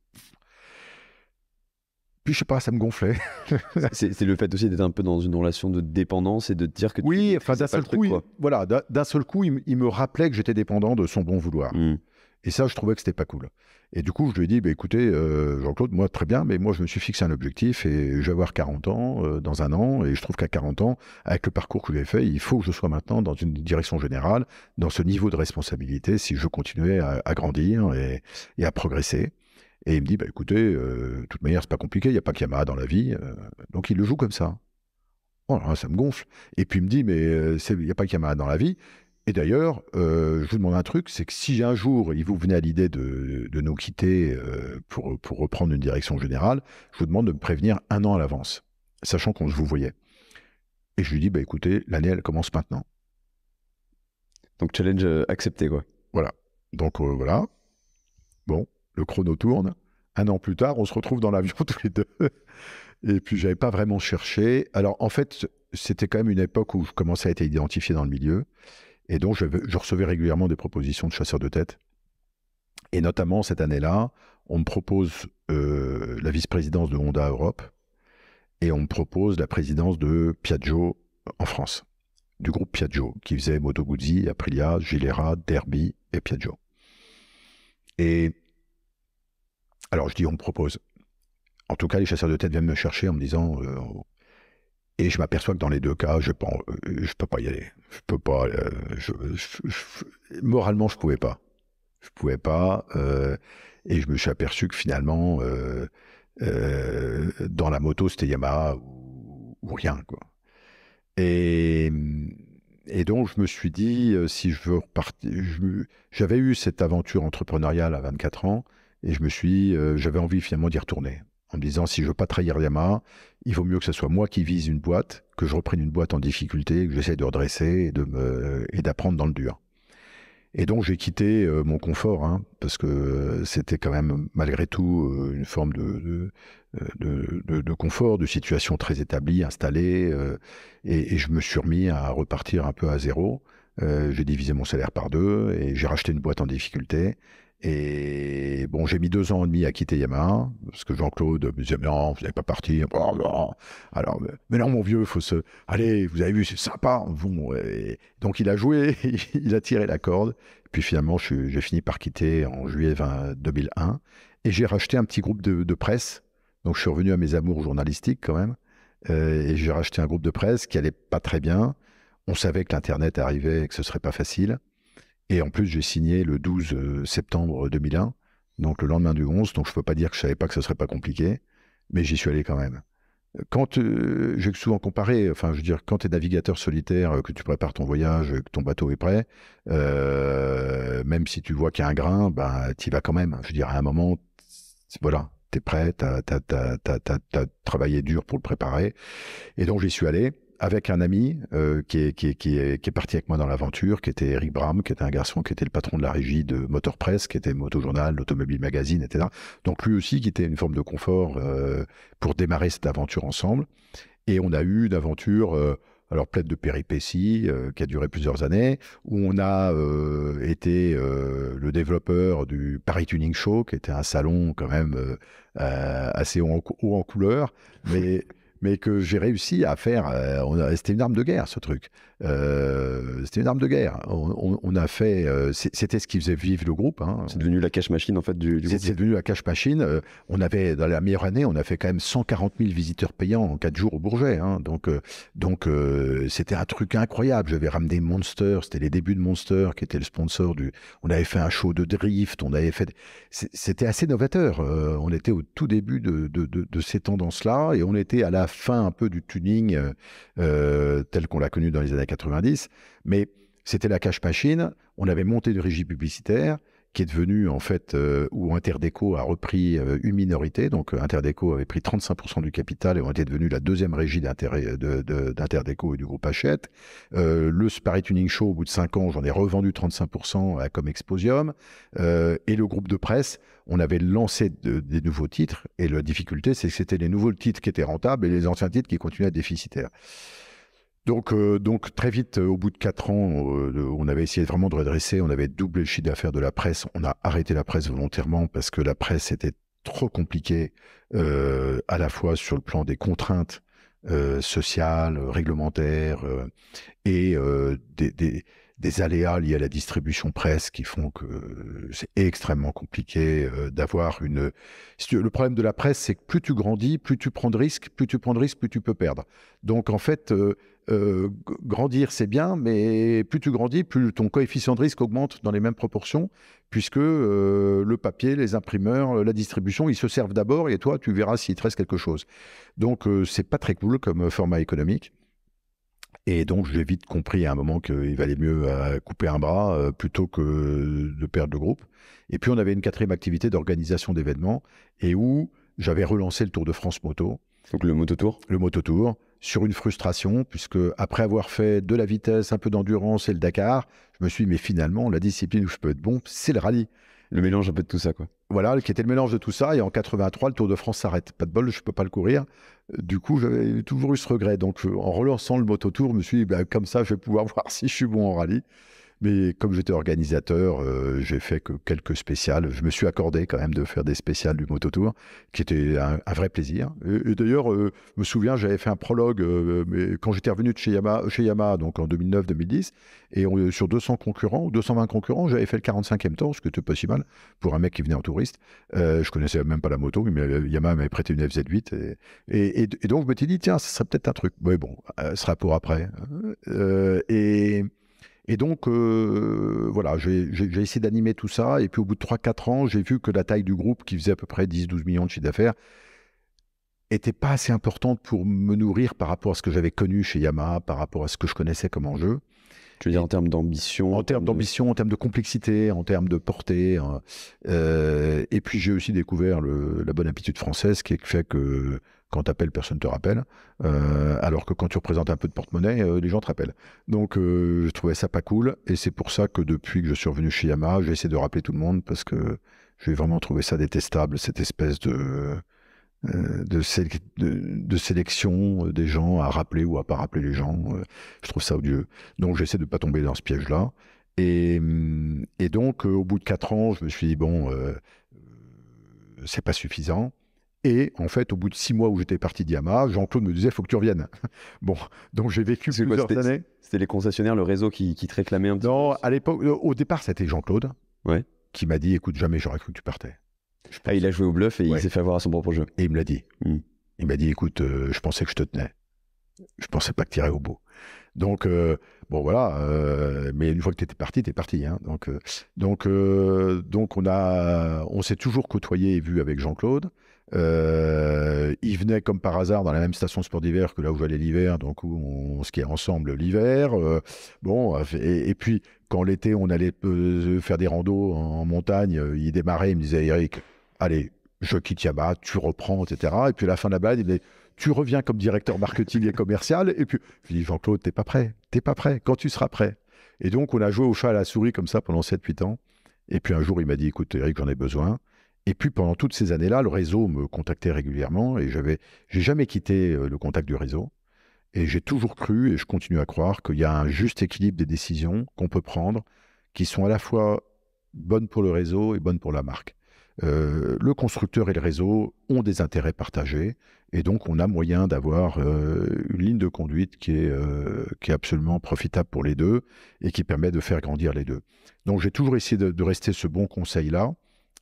puis je sais pas, ça me gonflait. c'est le fait aussi d'être un peu dans une relation de dépendance et de dire que oui, enfin d'un seul coup, voilà, d'un seul coup, il, me rappelait que j'étais dépendant de son bon vouloir. Hmm. Et ça, je trouvais que c'était pas cool. Et du coup, je lui ai dit, bah, écoutez, euh, Jean-Claude, moi très bien, mais moi je me suis fixé un objectif et je vais avoir 40 ans euh, dans un an. Et je trouve qu'à 40 ans, avec le parcours que j'ai fait, il faut que je sois maintenant dans une direction générale, dans ce niveau de responsabilité, si je continuais à, grandir et à progresser. Et il me dit, bah, écoutez, euh, de toute manière, c'est pas compliqué, il n'y a pas de Yamaha dans la vie. Euh. donc il le joue comme ça. Oh, ça me gonfle. Et puis il me dit, mais euh, il n'y a pas de Yamaha dans la vie. Et d'ailleurs, je vous demande un truc, c'est que si un jour il vous venait à l'idée de, de, nous quitter pour, pour reprendre une direction générale, je vous demande de me prévenir un an à l'avance, sachant qu'on se vous voyait. Et je lui dis, bah écoutez, l'année elle commence maintenant. Donc challenge accepté quoi. Voilà. Donc voilà. Bon, le chrono tourne. Un an plus tard, on se retrouve dans l'avion tous les deux. Et puis, n'avais pas vraiment cherché. Alors, en fait, c'était quand même une époque où je commençais à être identifié dans le milieu. Et donc, je, recevais régulièrement des propositions de chasseurs de tête. Et notamment, cette année-là, on me propose euh, la vice-présidence de Honda Europe et on me propose la présidence de Piaggio en France, du groupe Piaggio, qui faisait Moto Guzzi, Aprilia, Gilera, Derby et Piaggio. Et alors je dis on me propose. En tout cas, les chasseurs de tête viennent me chercher en me disant euh, et je m'aperçois que dans les deux cas, je ne euh, peux pas y aller. Je peux pas. Euh, je, ne moralement, je pouvais pas. Je pouvais pas. Euh, et je me suis aperçu que finalement, dans la moto, c'était Yamaha ou, rien, Et, et donc, je me suis dit, si je veux repartir, j'avais eu cette aventure entrepreneuriale à 24 ans. Et je me suis, euh, j'avais envie finalement d'y retourner en me disant si je veux pas trahir Yamaha, il vaut mieux que ce soit moi qui vise une boîte, que je reprenne une boîte en difficulté, que j'essaie de redresser et de me et d'apprendre dans le dur. Et donc j'ai quitté euh, mon confort hein, parce que c'était quand même malgré tout euh, une forme de confort, de situation très établie, installée, et, et, je me suis remis à repartir un peu à zéro. j'ai divisé mon salaire par deux et j'ai racheté une boîte en difficulté et bon, j'ai mis deux ans et demi à quitter Yamaha, parce que Jean-Claude me disait, non, vous n'allez pas parti. Oh, » Alors, mais non, mon vieux, faut se... Allez, vous avez vu, c'est sympa. donc il a joué, il a tiré la corde. Puis finalement, j'ai fini par quitter en juillet 2001. Et j'ai racheté un petit groupe de, presse. Donc je suis revenu à mes amours journalistiques quand même. Euh, et j'ai racheté un groupe de presse qui allait pas très bien. On savait que l'Internet arrivait et que ce serait pas facile. Et en plus, j'ai signé le 12 euh, septembre 2001, donc le lendemain du 11, donc je ne peux pas dire que je savais pas que ce serait pas compliqué, mais j'y suis allé quand même. Quand euh, j'ai souvent comparé, enfin je veux dire, quand tu es navigateur solitaire, euh, que tu prépares ton voyage, que ton bateau est prêt, même si tu vois qu'il y a un grain, bah, tu y vas quand même. Je veux dire, à un moment, voilà, tu es prêt, tu as travaillé dur pour le préparer. Et donc j'y suis allé avec un ami euh, qui, est, qui, parti avec moi dans l'aventure, qui était Eric Bram, qui était un garçon qui était le patron de la régie de Motorpress, qui était Motojournal, Automobile Magazine, etc. Donc lui aussi qui était une forme de confort euh, pour démarrer cette aventure ensemble. Et on a eu une aventure... Euh, alors pleine de péripéties, qui a duré plusieurs années, où on a été le développeur du Paris Tuning Show, qui était un salon quand même assez haut en, haut en couleur, mais mais que j'ai réussi à faire. C'était euh, une arme de guerre, ce truc. Euh, c'était une arme de guerre. On, a fait, euh, c'était ce qui faisait vivre le groupe. Hein. C'est devenu la cache machine en fait du. c'est devenu la cache machine. Euh, on avait dans la meilleure année, on a fait quand même 140 000 visiteurs payants en 4 jours au Bourget. Hein. Donc donc c'était un truc incroyable. J'avais ramené Monster. C'était les débuts de Monster qui était le sponsor du. On avait fait un show de drift. On avait fait. C'était assez novateur. on était au tout début de ces tendances là et on était à la fin un peu du tuning tel qu'on l'a connu dans les années 90, mais c'était la cache machine. On avait monté une régie publicitaire qui est devenue en fait euh, où Interdeco a repris euh, une minorité. Donc euh, Interdeco avait pris 35% du capital et on était devenu la deuxième régie d'Interdeco de, et du groupe Hachette. le Paris Tuning Show, au bout de 5 ans, j'en ai revendu 35% à exposium et le groupe de presse, on avait lancé des nouveaux titres. Et la difficulté, c'est que c'était les nouveaux titres qui étaient rentables et les anciens titres qui continuaient à être déficitaires. Donc, euh, donc très vite, euh, au bout de quatre ans, euh, on avait essayé vraiment de redresser, on avait doublé le chiffre d'affaires de la presse, on a arrêté la presse volontairement parce que la presse était trop compliquée, à la fois sur le plan des contraintes sociales, réglementaires, et des, des, des, aléas liés à la distribution presse qui font que c'est extrêmement compliqué d'avoir une... Le problème de la presse, c'est que plus tu grandis, plus tu prends de risques, plus tu prends de risques, plus tu peux perdre. Donc en fait euh, grandir, c'est bien, mais plus tu grandis, plus ton coefficient de risque augmente dans les mêmes proportions, puisque euh, le papier, les imprimeurs, la distribution, ils se servent d'abord et toi, tu verras s'il te reste quelque chose. Donc, euh, c'est pas très cool comme format économique. Et donc, j'ai vite compris à un moment qu'il valait mieux couper un bras plutôt que de perdre le groupe. Et puis, on avait une quatrième activité d'organisation d'événements et où j'avais relancé le Tour de France Moto. Donc le mototour Le mototour, sur une frustration, puisque après avoir fait de la vitesse, un peu d'endurance et le Dakar, je me suis dit, mais finalement, la discipline où je peux être bon, c'est le rallye. Le mélange un peu de tout ça, quoi. Voilà, qui était le mélange de tout ça. Et en 83, le Tour de France s'arrête. Pas de bol, je ne peux pas le courir. Du coup, j'avais toujours eu ce regret. Donc, euh, en relançant le Moto Tour, je me suis dit, bah, comme ça, je vais pouvoir voir si je suis bon en rallye. Mais comme j'étais organisateur, euh, j'ai fait que quelques spéciales. Je me suis accordé quand même de faire des spéciales du Moto Tour, qui était un, vrai plaisir. Et, d'ailleurs, euh, je me souviens, j'avais fait un prologue euh, quand j'étais revenu de chez Yamaha, donc en 2009-2010, et sur 200 concurrents, 220 concurrents, j'avais fait le 45e temps, ce qui n'était pas si mal pour un mec qui venait en touriste. je connaissais même pas la moto, mais Yamaha m'avait prêté une FZ8. Et, donc, je me suis dit, tiens, ça serait peut-être un truc. Mais bon, ce sera pour après. Hein. et et donc, euh, voilà, j'ai essayé d'animer tout ça. Et puis, au bout de 3-4 ans, j'ai vu que la taille du groupe, qui faisait à peu près 10-12 millions de chiffre d'affaires, était pas assez importante pour me nourrir par rapport à ce que j'avais connu chez Yamaha, par rapport à ce que je connaissais comme enjeu. Tu veux dire en termes d'ambition En termes d'ambition, en termes de complexité, en termes de portée. Hein. Euh, et puis j'ai aussi découvert la bonne habitude française qui fait que quand tu appelles, personne ne te rappelle. Euh, alors que quand tu représentes un peu de porte-monnaie, euh, les gens te rappellent. Donc, euh, je trouvais ça pas cool. Et c'est pour ça que depuis que je suis revenu chez Yamaha, j'ai essayé de rappeler tout le monde parce que j'ai vraiment trouvé ça détestable, cette espèce de. De, sélection des gens à rappeler ou à pas rappeler les gens. Je trouve ça odieux. Donc j'essaie de ne pas tomber dans ce piège-là. Et, hum, donc, au bout de quatre ans, je me suis dit, bon, ce c'est pas suffisant. Et en fait, au bout de six mois où j'étais parti d'Yamaha, Jean-Claude me disait, il faut que tu reviennes. bon, donc j'ai vécu plusieurs années. C'était les concessionnaires, le réseau qui, qui te réclamait un peu. Non, à l'époque, euh, au départ, c'était Jean-Claude qui m'a dit, écoute, jamais j'aurais cru que tu partais. Ah, il a joué au bluff et il s'est fait avoir à son propre jeu. Et il me l'a dit. Hmm. Il m'a dit, écoute, euh, je pensais que je te tenais. Je pensais pas que tu irais au bout. Donc, euh, bon, voilà. mais une fois que tu étais parti, tu es parti. Hein. donc, donc, donc, on, a, on s'est toujours côtoyé et vu avec Jean-Claude. Euh, il venait comme par hasard dans la même station de sport d'hiver que là où j'allais l'hiver, donc on skiait ensemble l'hiver. Euh, bon, euh, et, puis quand l'été on allait faire des randos en, montagne, il démarrait, il me disait Eric, allez, je quitte Yaba, tu reprends, etc. Et puis à la fin de la balade, il me disait tu reviens comme directeur marketing et commercial. Et puis, je lui dis Jean-Claude, t'es pas prêt, t'es pas prêt. Quand tu seras prêt. Et donc, on a joué au chat à la souris comme ça pendant 7-8 ans. Et puis un jour, il m'a dit, écoute, Eric, j'en ai besoin. Et puis pendant toutes ces années-là, le réseau me contactait régulièrement et j'avais, j'ai jamais quitté euh, le contact du réseau. Et j'ai toujours cru et je continue à croire qu'il y a un juste équilibre des décisions qu'on peut prendre, qui sont à la fois bonnes pour le réseau et bonnes pour la marque. Euh, le constructeur et le réseau ont des intérêts partagés et donc on a moyen d'avoir euh, une ligne de conduite qui est, qui est absolument profitable pour les deux et qui permet de faire grandir les deux. Donc j'ai toujours essayé de rester ce bon conseil-là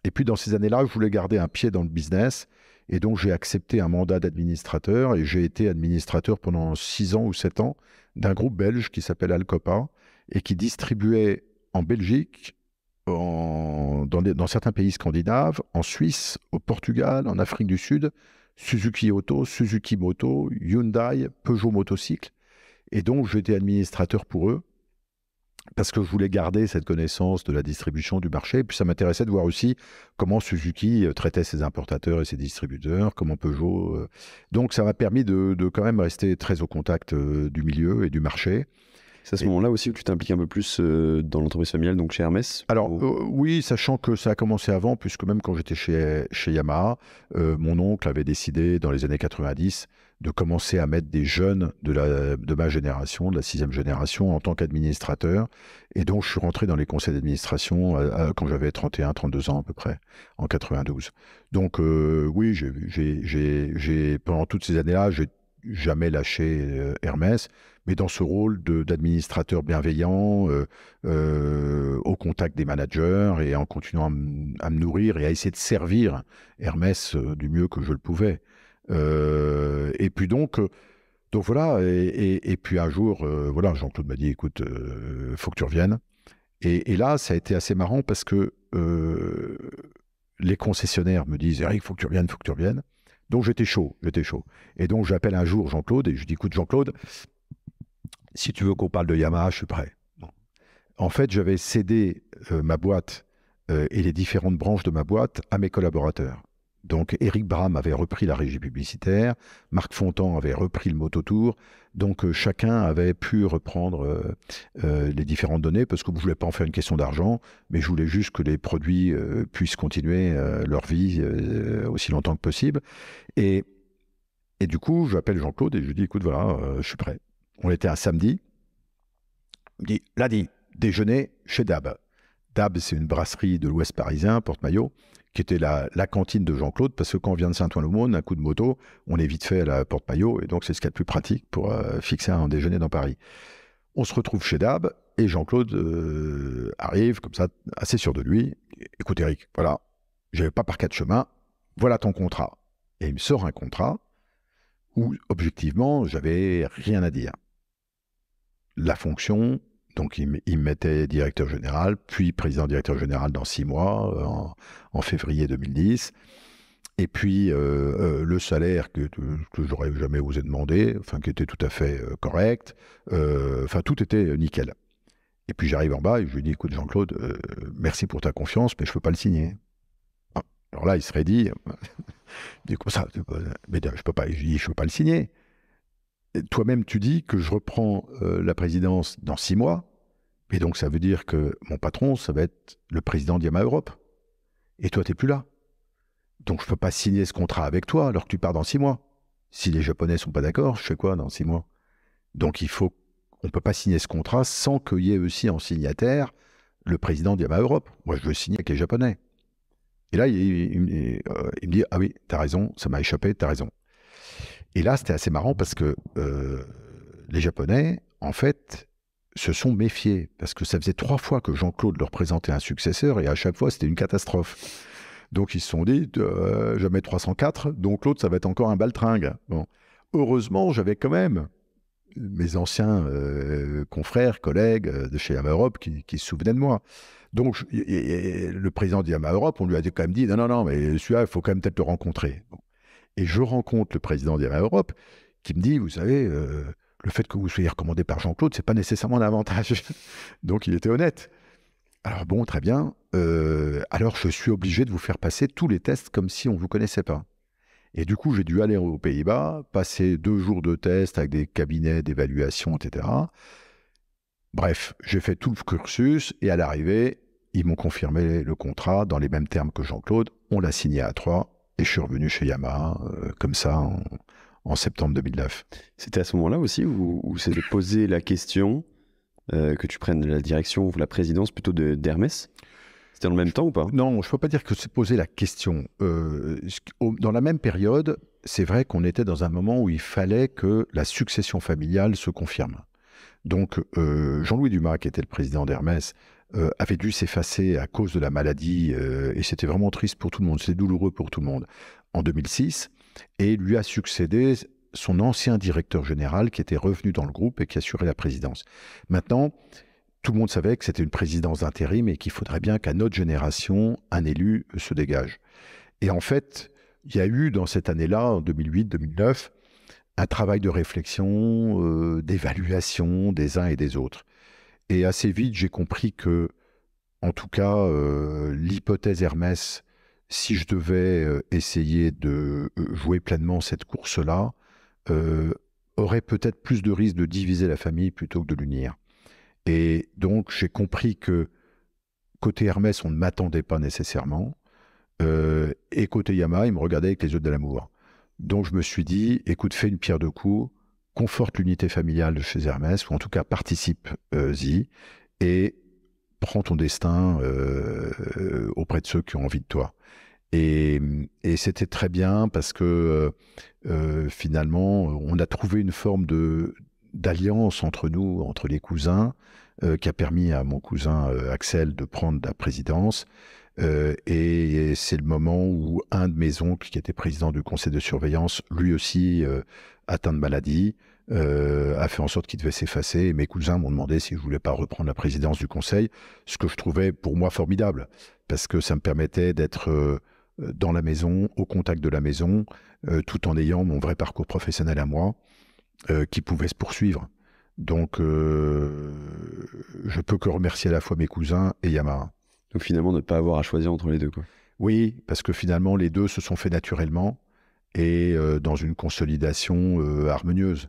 et puis dans ces années-là, je voulais garder un pied dans le business. Et donc j'ai accepté un mandat d'administrateur et j'ai été administrateur pendant 6 ans ou 7 ans d'un groupe belge qui s'appelle Alcopa et qui distribuait en Belgique, dans, dans certains pays scandinaves, en Suisse, au Portugal, en Afrique du Sud, Suzuki Auto, Suzuki Moto, Hyundai, Peugeot Motocycle. Et donc j'étais administrateur pour eux parce que je voulais garder cette connaissance de la distribution du marché. Et puis ça m'intéressait de voir aussi comment Suzuki euh, traitait ses importateurs et ses distributeurs, comment Peugeot. Euh. Donc ça m'a permis de, quand même rester très au contact euh, du milieu et du marché. C'est à ce moment-là aussi que tu t'impliques un peu plus dans l'entreprise familiale, donc chez Hermès Alors, oui, sachant que ça a commencé avant, puisque même quand j'étais chez, chez Yamaha, mon oncle avait décidé dans les années 90 de commencer à mettre des jeunes de, la, de ma génération, de la sixième génération, en tant qu'administrateur. Et donc, je suis rentré dans les conseils d'administration euh, euh, quand j'avais 31, 32 ans à peu près, en 92. Donc, euh, oui, j'ai pendant toutes ces années-là, j'ai jamais lâché Hermès, mais dans ce rôle d'administrateur bienveillant, au contact des managers et en continuant à, me nourrir et à essayer de servir Hermès du mieux que je le pouvais. Euh, et puis donc, euh, donc voilà, et, puis un jour, euh, voilà, Jean-Claude m'a dit, écoute, faut que tu reviennes. Et, là, ça a été assez marrant parce que les concessionnaires me disent Eric, faut que tu reviennes, faut que tu reviennes. Donc j'étais chaud, j'étais chaud. Et donc j'appelle un jour Jean-Claude et je dis écoute, Jean-Claude, si tu veux qu'on parle de Yamaha, je suis prêt. En fait, j'avais cédé ma boîte et les différentes branches de ma boîte à mes collaborateurs. Donc Eric Bram avait repris la régie publicitaire, Marc Fontan avait repris le mototour, donc euh, chacun avait pu reprendre euh, euh, les différentes données parce que je ne voulais pas en faire une question d'argent, mais je voulais juste que les produits puissent continuer leur vie aussi longtemps que possible. Et, et du coup, j'appelle Jean-Claude et je lui dis, écoute, voilà, je suis prêt. On était un samedi. Il me dit, lundi, déjeuner chez Dab. Dab, c'est une brasserie de l'Ouest parisien, porte-maillot qui était la, cantine de Jean-Claude, parce que quand on vient de Saint-Ouen-le-Monde, un coup de moto, on est vite fait à la Porte Maillot, et donc c'est ce qu'il est a plus pratique pour euh, fixer un déjeuner dans Paris. On se retrouve chez Dab, et Jean-Claude euh, arrive comme ça, assez sûr de lui. Écoute Eric, voilà, j'avais pas par quatre chemins, voilà ton contrat. Et il me sort un contrat où, objectivement, j'avais rien à dire. La fonction, donc il, mettait directeur général, puis président-directeur général dans six mois, euh, en, février 2010. Et puis euh, euh, le salaire que, j'aurais jamais osé demander, enfin qui était tout à fait correct, enfin tout était nickel. Et puis j'arrive en bas et je lui dis écoute Jean-Claude, merci pour ta confiance, mais je ne peux pas le signer. Ah, alors là, il serait dit, ça, je peux pas, je je peux pas le signer toi-même, tu dis que je reprends euh, la présidence dans six mois. Et donc, ça veut dire que mon patron, ça va être le président d'Yama Europe. Et toi, tu n'es plus là. Donc, je ne peux pas signer ce contrat avec toi alors que tu pars dans six mois. Si les Japonais ne sont pas d'accord, je fais quoi dans six mois Donc, il faut, on ne peut pas signer ce contrat sans qu'il y ait aussi en signataire le président d'Yama Europe. Moi, je veux signer avec les Japonais. Et là, il, il euh, me dit Ah oui, tu as raison, ça m'a échappé, tu as raison. Et là, c'était assez marrant parce que euh, les Japonais, en fait, se sont méfiés parce que ça faisait trois fois que Jean-Claude leur présentait un successeur et à chaque fois, c'était une catastrophe. Donc ils se sont dit, euh, jamais 304, donc l'autre, ça va être encore un baltringue. Bon. Heureusement, j'avais quand même mes anciens euh, confrères, collègues euh, de chez Yamaha Europe qui, se souvenaient de moi. Donc, le président d'Yama Europe, on lui a quand même dit non, non, non, mais celui-là, il faut quand même peut-être le rencontrer. Et je rencontre le président d'Ira Europe qui me dit, vous savez, euh, le fait que vous soyez recommandé par Jean-Claude, c'est pas nécessairement un avantage. Donc il était honnête. Alors bon, très bien. Euh, alors je suis obligé de vous faire passer tous les tests comme si on ne vous connaissait pas. Et du coup, j'ai dû aller aux Pays-Bas, passer deux jours de tests avec des cabinets d'évaluation, etc. Bref, j'ai fait tout le cursus et à l'arrivée, ils m'ont confirmé le contrat dans les mêmes termes que Jean-Claude. On l'a signé à trois, et je suis revenu chez Yamaha euh, comme ça en, septembre 2009. C'était à ce moment-là aussi où, c'était de posé la question euh, que tu prennes la direction ou la présidence plutôt d'Hermès c'était en le même temps ou pas Non, je ne peux pas dire que c'est poser la question. Euh, dans la même période, c'est vrai qu'on était dans un moment où il fallait que la succession familiale se confirme. Donc, Jean-Louis Dumas, qui était le président d'Hermès, euh, avait dû s'effacer à cause de la maladie, euh, et c'était vraiment triste pour tout le monde, c'était douloureux pour tout le monde, en 2006. Et lui a succédé son ancien directeur général qui était revenu dans le groupe et qui assurait la présidence. Maintenant, tout le monde savait que c'était une présidence d'intérim et qu'il faudrait bien qu'à notre génération, un élu se dégage. Et en fait, il y a eu dans cette année-là, en 2008-2009, un travail de réflexion, euh, d'évaluation des uns et des autres. Et assez vite, j'ai compris que, en tout cas, euh, l'hypothèse Hermès, si je devais euh, essayer de euh, jouer pleinement cette course-là, aurait peut-être plus de risques de diviser la famille plutôt que de l'unir. Et donc, j'ai compris que côté Hermès, on ne m'attendait pas nécessairement. et côté Yama, il me regardait avec les yeux de l'amour. Donc, je me suis dit, écoute, fais une pierre de coups conforte l'unité familiale de chez Hermès, ou en tout cas participe-y, euh, et prends ton destin euh, euh, auprès de ceux qui ont envie de toi. Et, c'était très bien parce que finalement, on a trouvé une forme de d'alliance entre nous, entre les cousins, qui a permis à mon cousin Axel de prendre la présidence. et c'est le moment où un de mes oncles, qui était président du conseil de surveillance, lui aussi atteint de maladie, euh, a fait en sorte qu'il devait s'effacer. mes cousins m'ont demandé si je voulais pas reprendre la présidence du conseil, ce que je trouvais pour moi formidable, parce que ça me permettait d'être euh, dans la maison, au contact de la maison, euh, tout en ayant mon vrai parcours professionnel à moi, qui pouvait se poursuivre. Donc, je peux que remercier à la fois mes cousins et Yamaha. Donc finalement, ne pas avoir à choisir entre les deux, quoi. Oui, parce que finalement, les deux se sont faits naturellement et euh, dans une consolidation euh, harmonieuse.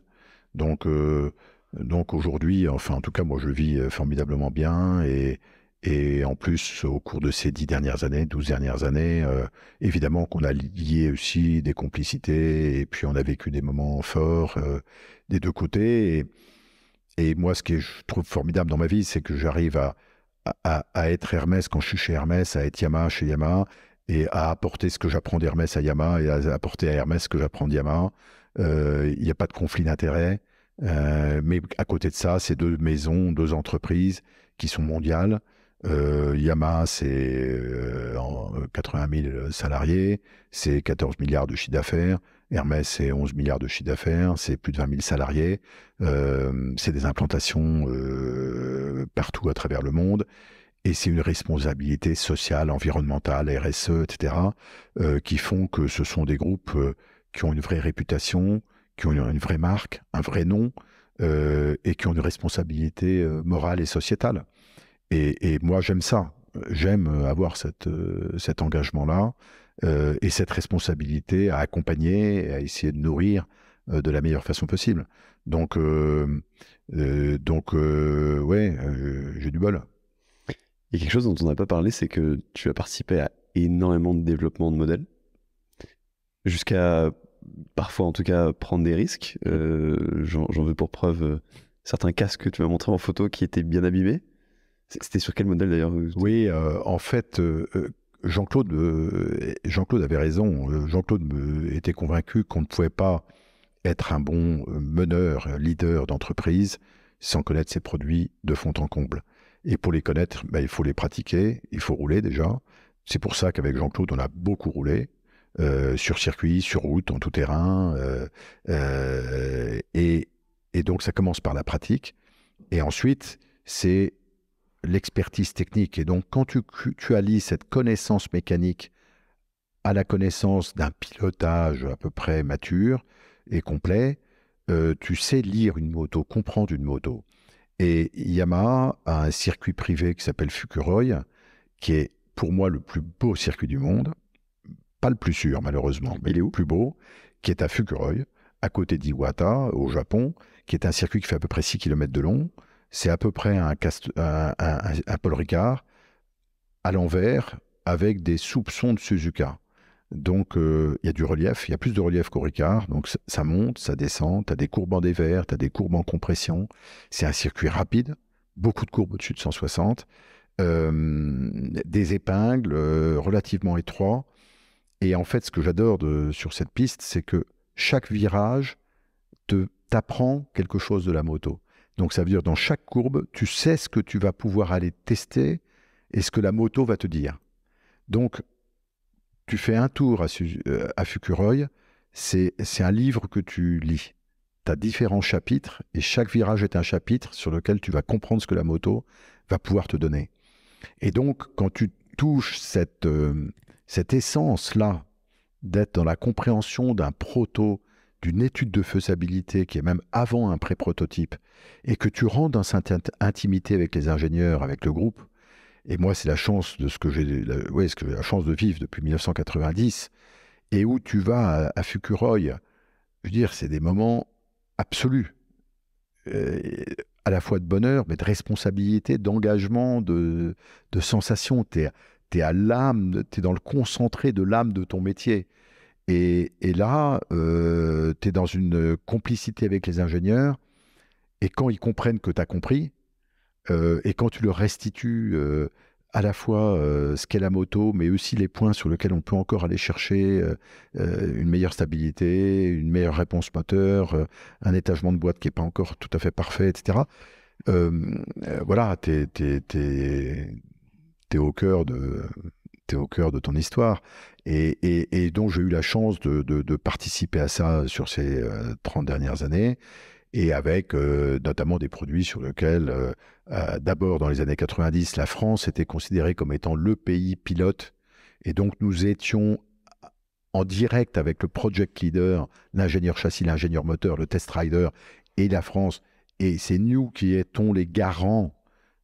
Donc, euh, donc aujourd'hui, enfin en tout cas moi je vis formidablement bien et, et en plus au cours de ces dix dernières années, douze dernières années, évidemment qu'on a lié aussi des complicités et puis on a vécu des moments forts des deux côtés. Et, moi ce que je trouve formidable dans ma vie, c'est que j'arrive à, être Hermès quand je suis chez Hermès, à être Yama chez Yama et à apporter ce que j'apprends d'Hermès à Yamaha et à apporter à Hermès ce que j'apprends d'Yamaha. Euh, il n'y a pas de conflit d'intérêts. Euh, mais à côté de ça, c'est deux maisons, deux entreprises qui sont mondiales. Euh, Yamaha, c'est 80 euh, 000 salariés, c'est 14 milliards de chiffre d'affaires. Hermès, c'est 11 milliards de chiffre d'affaires, c'est plus de 20 000 salariés. c'est des implantations partout à travers le monde. Et c'est une responsabilité sociale, environnementale, RSE, etc., euh, qui font que ce sont des groupes euh, qui ont une vraie réputation, qui ont une, vraie marque, un vrai nom, euh, et qui ont une responsabilité morale et sociétale. Et, moi, j'aime ça. J'aime avoir cette, cet engagement-là et cette responsabilité à accompagner, à essayer de nourrir de la meilleure façon possible. Donc, donc ouais, j'ai du bol. Et quelque chose dont on n'a pas parlé, c'est que tu as participé à énormément de développement de modèles, jusqu'à parfois en tout cas prendre des risques. Mm. Euh, j'en veux pour preuve euh, certains casques que tu m'as montré en photo qui étaient bien abîmés. C'était sur quel modèle d'ailleurs Oui, euh, en fait, Jean-Claude Jean avait raison. Jean-Claude était convaincu qu'on ne pouvait pas être un bon meneur, leader d'entreprise sans connaître ses produits de fond en comble. Et pour les connaître, ben, il faut les pratiquer, il faut rouler déjà. C'est pour ça qu'avec Jean-Claude, on a beaucoup roulé. Euh, sur circuit, sur route, en tout terrain. Euh, euh, et, donc, ça commence par la pratique. Et ensuite, c'est l'expertise technique. Et donc, quand tu, tu allies cette connaissance mécanique à la connaissance d'un pilotage à peu près mature et complet, tu sais lire une moto, comprendre une moto. Et Yamaha a un circuit privé qui s'appelle Fukuroi, qui est pour moi le plus beau circuit du monde, pas le plus sûr malheureusement, mais il est le plus beau, qui est à Fukuroi, à côté d'Iwata, au Japon, qui est un circuit qui fait à peu près 6 km de long. C'est à peu près un, cast... un Paul Ricard à l'envers, avec des soupçons de Suzuka. Donc, euh, il y a du relief, il y a plus de relief qu'au Ricard. Donc, ça monte, ça descend, tu as des courbes en dévers, tu as des courbes en compression. C'est un circuit rapide, beaucoup de courbes au-dessus de 160, euh, des épingles euh, relativement étroits. Et en fait, ce que j'adore sur cette piste, c'est que chaque virage te t'apprend quelque chose de la moto. Donc, ça veut dire dans chaque courbe, tu sais ce que tu vas pouvoir aller tester et ce que la moto va te dire. Donc, tu fais un tour à, euh, à c'est un livre que tu lis. Tu as différents chapitres et chaque virage est un chapitre sur lequel tu vas comprendre ce que la moto va pouvoir te donner. Et donc, quand tu touches cette, euh, cette essence-là d'être dans la compréhension d'un proto, d'une étude de faisabilité qui est même avant un pré-prototype, et que tu rentres dans cette intimité avec les ingénieurs, avec le groupe, et moi, c'est la chance de ce que j'ai, ouais, que la chance de vivre depuis 1990. Et où tu vas à, à je veux dire, c'est des moments absolus, euh, à la fois de bonheur, mais de responsabilité, d'engagement, de, de sensation. Tu es, à l'âme, tu es dans le concentré de l'âme de ton métier. Et, là, euh, tu es dans une complicité avec les ingénieurs. Et quand ils comprennent que tu as compris, et quand tu leur restitues à la fois ce qu'est la moto, mais aussi les points sur lesquels on peut encore aller chercher une meilleure stabilité, une meilleure réponse moteur, un étagement de boîte qui n'est pas encore tout à fait parfait, etc. voilà, tu es, au cœur de es au cœur de ton histoire et, et, donc j'ai eu la chance de, participer à ça sur ces 30 dernières années et avec notamment des produits sur lesquels euh, d'abord, dans les années 90, la France était considérée comme étant le pays pilote. Et donc, nous étions en direct avec le project leader, l'ingénieur châssis, l'ingénieur moteur, le test rider et la France. Et c'est nous qui étions les garants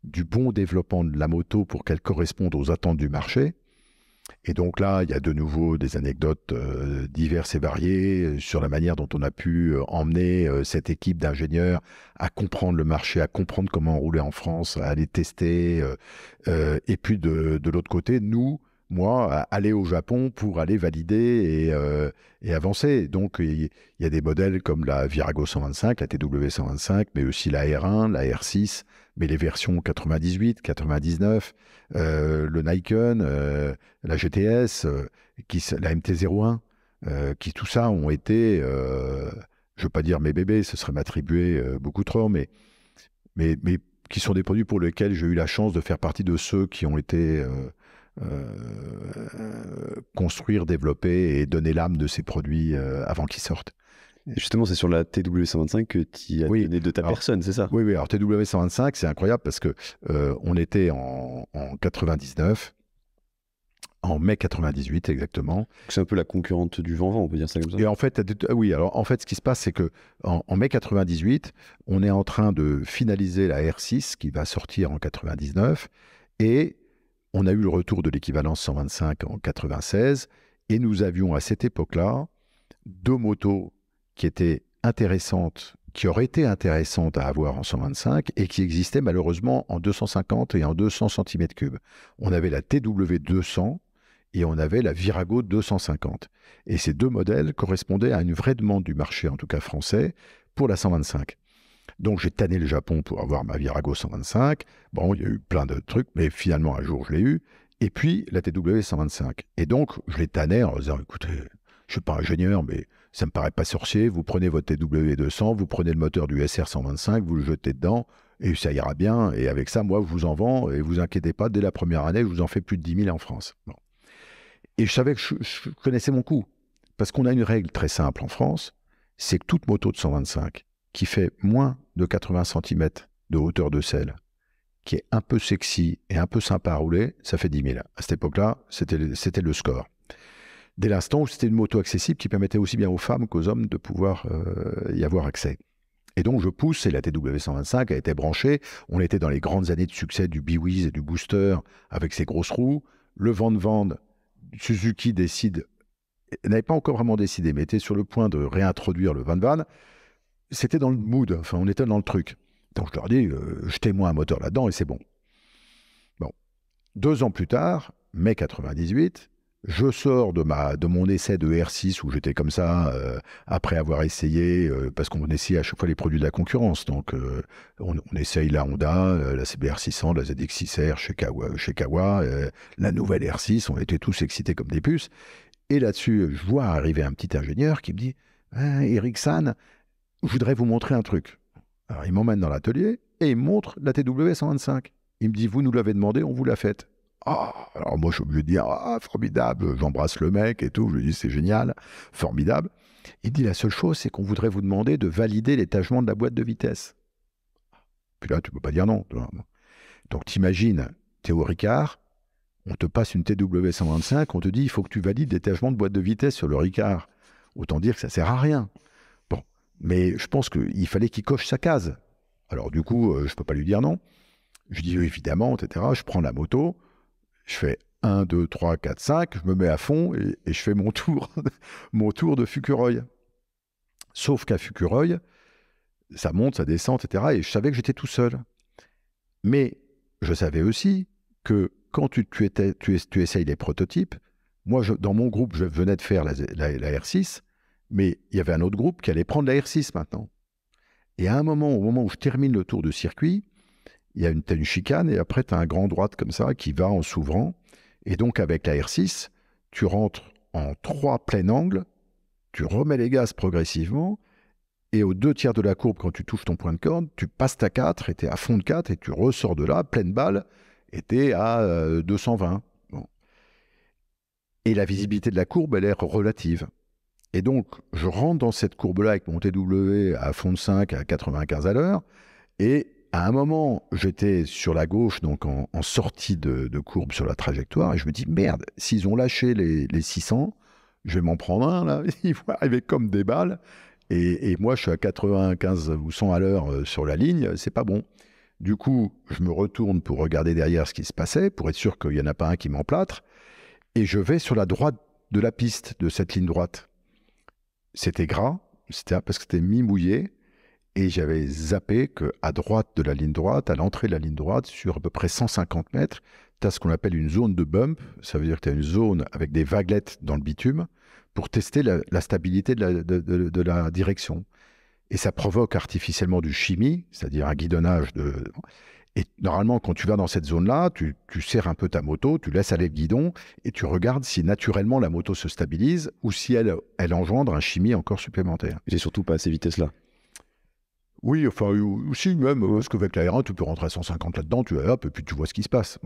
du bon développement de la moto pour qu'elle corresponde aux attentes du marché. Et donc là, il y a de nouveau des anecdotes euh, diverses et variées euh, sur la manière dont on a pu euh, emmener cette équipe d'ingénieurs à comprendre le marché, à comprendre comment rouler en France, à les tester. et puis de l'autre côté, nous, moi, aller au Japon pour aller valider et, euh, avancer. Donc, il y, a des modèles comme la Virago 125, la TW 125, mais aussi la R1, la R6, mais les versions 98, 99, euh, le Nikon, euh, la GTS, qui, la MT-01, qui tout ça ont été, je ne veux pas dire mes bébés, ce serait m'attribuer beaucoup trop, mais, mais, mais qui sont des produits pour lesquels j'ai eu la chance de faire partie de ceux qui ont été euh, construire, développer et donner l'âme de ces produits euh, avant qu'ils sortent. Justement, c'est sur la TW125 que tu as donné de ta personne, c'est ça Oui, oui. Alors TW125, c'est incroyable parce que euh, on était en, en, 99, en mai 98 exactement. C'est un peu la concurrente du Vent-Vent, on peut dire ça comme ça. Et en fait, ah, ah oui. Alors en fait, ce qui se passe, c'est que en, mai 98, on est en train de finaliser la R6 qui va sortir en 99 et on a eu le retour de l'équivalence 125 en 96 et nous avions à cette époque-là deux motos qui étaient intéressantes, qui auraient été intéressantes à avoir en 125 et qui existaient malheureusement en 250 et en 200 cm3. On avait la TW 200 et on avait la Virago 250. Et ces deux modèles correspondaient à une vraie demande du marché, en tout cas français, pour la 125. Donc j'ai tanné le Japon pour avoir ma Virago 125. Bon, il y a eu plein de trucs, mais finalement un jour je l'ai eu. Et puis la TW 125. Et donc je l'ai tanné en disant écoutez, je suis pas ingénieur, mais ça me paraît pas sorcier. Vous prenez votre TW 200, vous prenez le moteur du SR 125, vous le jetez dedans et ça ira bien. Et avec ça, moi, je vous en vends et vous inquiétez pas. Dès la première année, je vous en fais plus de 10 000 en France. Et je savais que je, connaissais mon coup. parce qu'on a une règle très simple en France, c'est que toute moto de 125 qui fait moins de 80 cm de hauteur de selle, qui est un peu sexy et un peu sympa à rouler, ça fait 10 000. À cette époque-là, c'était le score. Dès l'instant où c'était une moto accessible qui permettait aussi bien aux femmes qu'aux hommes de pouvoir euh, y avoir accès. Et donc je pousse, et la TW125 a été branchée, on était dans les grandes années de succès du Biwiz et du Booster avec ses grosses roues, le Van de vente, Suzuki décide, n'avait pas encore vraiment décidé, mais était sur le point de réintroduire le Van Van, c'était dans le mood, enfin on était dans le truc. Donc je leur dis, je euh, jetez-moi un moteur là-dedans et c'est bon. Bon. Deux ans plus tard, mai 98, je sors de, ma, de mon essai de R6 où j'étais comme ça, euh, après avoir essayé, euh, parce qu'on essaye à chaque fois les produits de la concurrence. Donc on, essaye la Honda, la CBR600, la ZX6R chez Kawa, chez la nouvelle R6, on était tous excités comme des puces. Et là-dessus, je vois arriver un petit ingénieur qui me dit, ah, Ericsson je voudrais vous montrer un truc. Alors il m'emmène dans l'atelier et il montre la TW 125. Il me dit, vous nous l'avez demandé, on vous l'a faite. Ah, alors moi je suis obligé de dire, ah, formidable, j'embrasse le mec et tout, je lui dis, c'est génial, formidable. Il dit, la seule chose, c'est qu'on voudrait vous demander de valider l'étagement de la boîte de vitesse. Puis là, tu peux pas dire non. Donc t'imagines, t'es au Ricard, on te passe une TW 125, on te dit, il faut que tu valides l'étagement de boîte de vitesse sur le Ricard. Autant dire que ça sert à rien. Mais je pense qu'il fallait qu'il coche sa case. Alors du coup, euh, je ne peux pas lui dire non. Je dis évidemment, etc. Je prends la moto, je fais 1, 2, 3, 4, 5, je me mets à fond et, je fais mon tour, mon tour de Fucureuil. Sauf qu'à Fucureuil, ça monte, ça descend, etc. Et je savais que j'étais tout seul. Mais je savais aussi que quand tu, essayes les prototypes, moi, dans mon groupe, je venais de faire la R6, mais il y avait un autre groupe qui allait prendre la R6 maintenant. Et à un moment, au moment où je termine le tour de circuit, il y a une, telle chicane et après, tu as un grand droite comme ça qui va en s'ouvrant. Et donc, avec la R6, tu rentres en trois pleins angles, tu remets les gaz progressivement. Et aux deux tiers de la courbe, quand tu touches ton point de corde, tu passes ta 4 et tu es à fond de 4 et tu ressors de là, pleine balle, et tu es à 220. Euh, et la visibilité de la courbe, elle est relative. Et donc, je rentre dans cette courbe-là avec mon TW à fond de 5 à 95 à l'heure. Et à un moment, j'étais sur la gauche, donc en, sortie de, courbe sur la trajectoire. Et je me dis, merde, s'ils ont lâché les, les 600, je vais m'en prendre un, là. Ils vont arriver comme des balles. Et, moi, je suis à 95 ou 100 à l'heure euh, sur la ligne. C'est pas bon. Du coup, je me retourne pour regarder derrière ce qui se passait, pour être sûr qu'il n'y en a pas un qui m'emplâtre. Et je vais sur la droite de la piste de cette ligne droite c'était gras, c'était parce que c'était mi-mouillé, et j'avais zappé que à droite de la ligne droite, à l'entrée de la ligne droite, sur à peu près 150 mètres, tu as ce qu'on appelle une zone de bump. Ça veut dire que tu as une zone avec des vaguelettes dans le bitume pour tester la, stabilité de la, de la, direction. Et ça provoque artificiellement du chimie, c'est-à-dire un guidonnage de. Et normalement, quand tu vas dans cette zone-là, tu, serres un peu ta moto, tu laisses aller le guidon et tu regardes si naturellement la moto se stabilise ou si elle, elle engendre un chimie encore supplémentaire. Et surtout pas à ces vitesses-là. Oui, enfin, aussi même, euh, parce qu'avec la r tu peux rentrer à 150 là-dedans, tu hop, et puis tu vois ce qui se passe.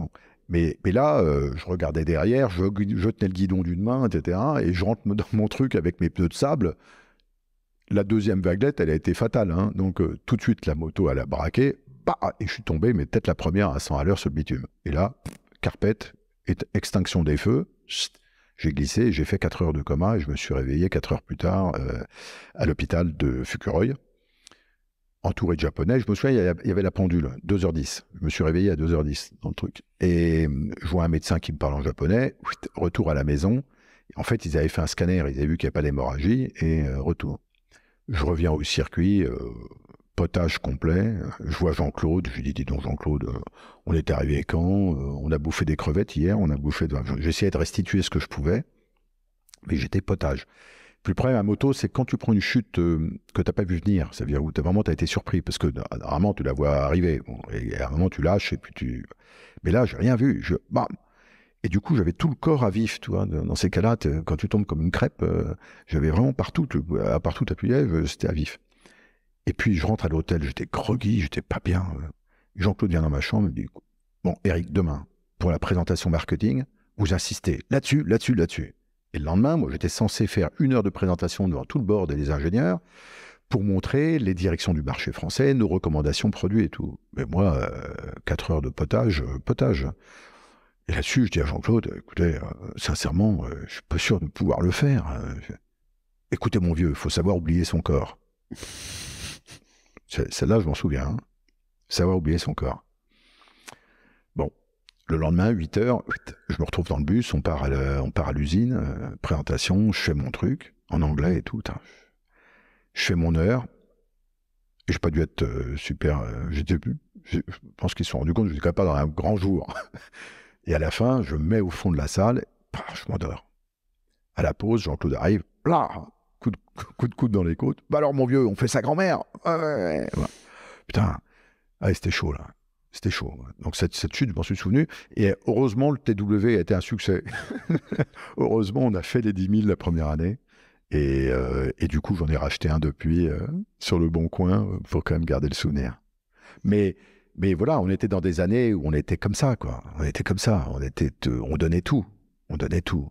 Mais, là, euh, je regardais derrière, je, tenais le guidon d'une main, etc., et je rentre dans mon truc avec mes pneus de sable. La deuxième vaguelette, elle a été fatale. Hein. Donc, euh, tout de suite, la moto, elle a braqué et je suis tombé, mais peut-être la première à 100 à l'heure sur le bitume. Et là, carpette, extinction des feux, j'ai glissé, j'ai fait 4 heures de coma et je me suis réveillé 4 heures plus tard euh, à l'hôpital de Fukuroi, entouré de Japonais. Je me souviens, il y avait la pendule, 2h10. Je me suis réveillé à 2h10 dans le truc. Et je vois un médecin qui me parle en japonais, retour à la maison. En fait, ils avaient fait un scanner, ils avaient vu qu'il n'y avait pas d'hémorragie et euh, retour. Je reviens au circuit, euh, potage complet. Je vois Jean-Claude, je lui dis, dis donc Jean-Claude, euh, on est arrivé quand euh, On a bouffé des crevettes hier, on a bouffé... J'essayais de restituer ce que je pouvais, mais j'étais potage. Plus près, à moto, c'est quand tu prends une chute euh, que t'as pas vu venir, ça dire où as vraiment t'as été surpris, parce que rarement tu la vois arriver, et à un moment tu lâches, et puis tu... Mais là, j'ai rien vu, je... Bam et du coup, j'avais tout le corps à vif, tu vois. Dans ces cas-là, quand tu tombes comme une crêpe, j'avais vraiment partout, partout appuyé, c'était à vif. Et puis je rentre à l'hôtel, j'étais groggy, j'étais pas bien. Euh. Jean-Claude vient dans ma chambre, et me dit Bon, Eric, demain, pour la présentation marketing, vous insistez là-dessus, là-dessus, là-dessus. Et le lendemain, moi, j'étais censé faire une heure de présentation devant tout le board et les ingénieurs pour montrer les directions du marché français, nos recommandations produits et tout. Mais moi, euh, quatre heures de potage, euh, potage. Et là-dessus, je dis à Jean-Claude, écoutez, sincèrement, je suis pas sûr de pouvoir le faire. Hein. Écoutez, mon vieux, il faut savoir oublier son corps. Celle-là, je m'en souviens. Ça hein. va oublier son corps. Bon, le lendemain, 8 h je me retrouve dans le bus, on part à l'usine, euh, présentation, je fais mon truc, en anglais et tout. Je fais mon heure. J'ai pas dû être euh, super. Euh, je pense qu'ils se sont rendus compte que je n'étais pas dans un grand jour. Et à la fin, je me mets au fond de la salle, je m'endors. À la pause, Jean-Claude arrive, là, coup de coude dans les côtes. Bah alors, mon vieux, on fait sa grand-mère. Putain, ah, c'était chaud là. C'était chaud. Donc cette, cette chute, je m'en suis souvenu. Et heureusement, le TW a été un succès. heureusement, on a fait les 10 000 la première année. Et, euh, et du coup, j'en ai racheté un depuis euh, sur le bon coin faut euh, quand même garder le souvenir. Mais, mais voilà, on était dans des années où on était comme ça, quoi. On était comme ça. On, était, on donnait tout. On donnait tout.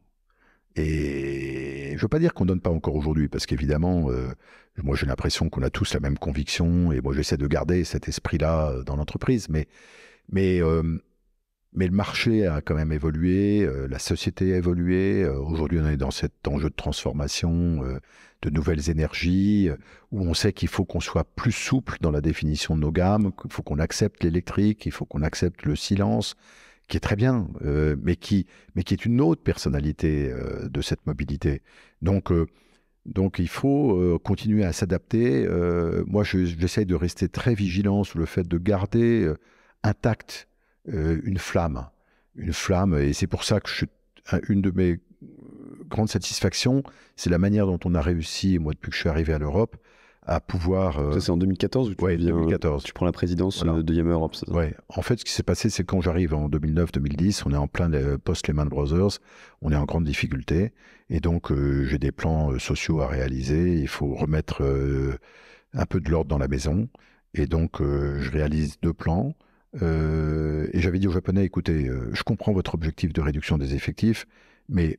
Et je ne veux pas dire qu'on ne donne pas encore aujourd'hui, parce qu'évidemment, euh, moi j'ai l'impression qu'on a tous la même conviction, et moi j'essaie de garder cet esprit-là euh, dans l'entreprise, mais, mais, euh, mais le marché a quand même évolué, la société a évolué, aujourd'hui on est dans cet enjeu de transformation, de nouvelles énergies, où on sait qu'il faut qu'on soit plus souple dans la définition de nos gammes, qu'il faut qu'on accepte l'électrique, il faut qu'on accepte le silence, qui est très bien, euh, mais, qui, mais qui est une autre personnalité euh, de cette mobilité. Donc, euh, donc il faut continuer à s'adapter. moi, j'essaye de rester très vigilant sur le fait de garder intacte une flamme. Une flamme, et c'est pour ça que je, une de mes grandes satisfactions, c'est la manière dont on a réussi, moi depuis que je suis arrivé à l'Europe, à pouvoir. Euh, ça, c'est en 2014 ou ouais, 2014. Tu prends la présidence voilà. Euh, de Deuxième Europe, Ouais. En fait, ce qui s'est passé, c'est quand j'arrive en 2009-2010, on est en plein euh, post-Lehman Brothers, on est en grande difficulté. Et donc, j'ai des plans sociaux à réaliser. Il faut remettre un peu de l'ordre dans la maison. Et donc, je réalise deux plans. et j'avais dit aux Japonais, écoutez, je comprends votre objectif de réduction des effectifs, mais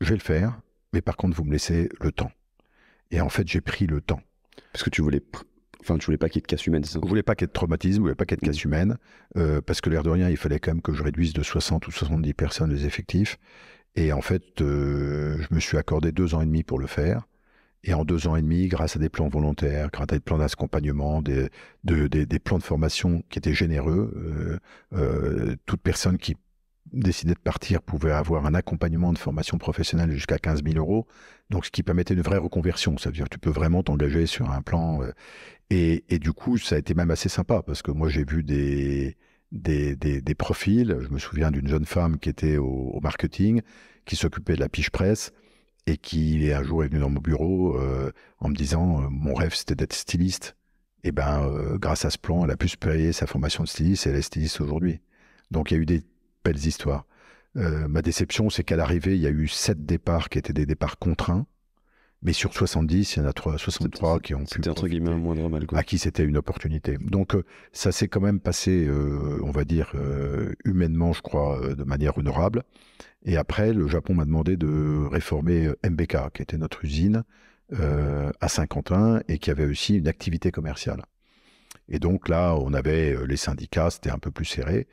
je vais le faire, mais par contre, vous me laissez le temps. Et en fait, j'ai pris le temps. Parce que tu voulais Enfin, tu voulais pas qu'il y ait de casse humaine, c'est ça pas qu'il y ait de traumatisme, je voulais pas qu'il y ait de casse mm. humaine, euh, parce que l'air de rien, il fallait quand même que je réduise de 60 ou 70 personnes les effectifs. Et en fait, euh, je me suis accordé deux ans et demi pour le faire. Et en deux ans et demi, grâce à des plans volontaires, grâce à des plans d'accompagnement, des, plans de formation qui étaient généreux, euh, toute personne qui décidait de partir pouvait avoir un accompagnement de formation professionnelle jusqu'à 15 000 euros. Donc, ce qui permettait une vraie reconversion. Ça veut dire tu peux vraiment t'engager sur un plan. Euh, et, du coup, ça a été même assez sympa parce que moi, j'ai vu des, des, profils. Je me souviens d'une jeune femme qui était au, marketing, qui s'occupait de la piche presse et qui un jour est venue dans mon bureau euh, en me disant euh, mon rêve c'était d'être styliste. Et eh ben grâce à ce plan, elle a pu se payer sa formation de styliste et elle est styliste aujourd'hui. Donc il y a eu des belles histoires. Euh, ma déception, c'est qu'à l'arrivée, il y a eu 7 départs qui étaient des départs contraints. Mais sur 70, il y en a 63 qui ont pu. C'était entre guillemets un moindre mal. À qui c'était une opportunité. Donc, euh, ça s'est quand même passé, euh, on va dire, humainement, je crois, de manière honorable. Et après, le Japon m'a demandé de réformer MBK, qui était notre usine à Saint-Quentin et qui avait aussi une activité commerciale. Et donc là, on avait les syndicats, c'était un peu plus serré.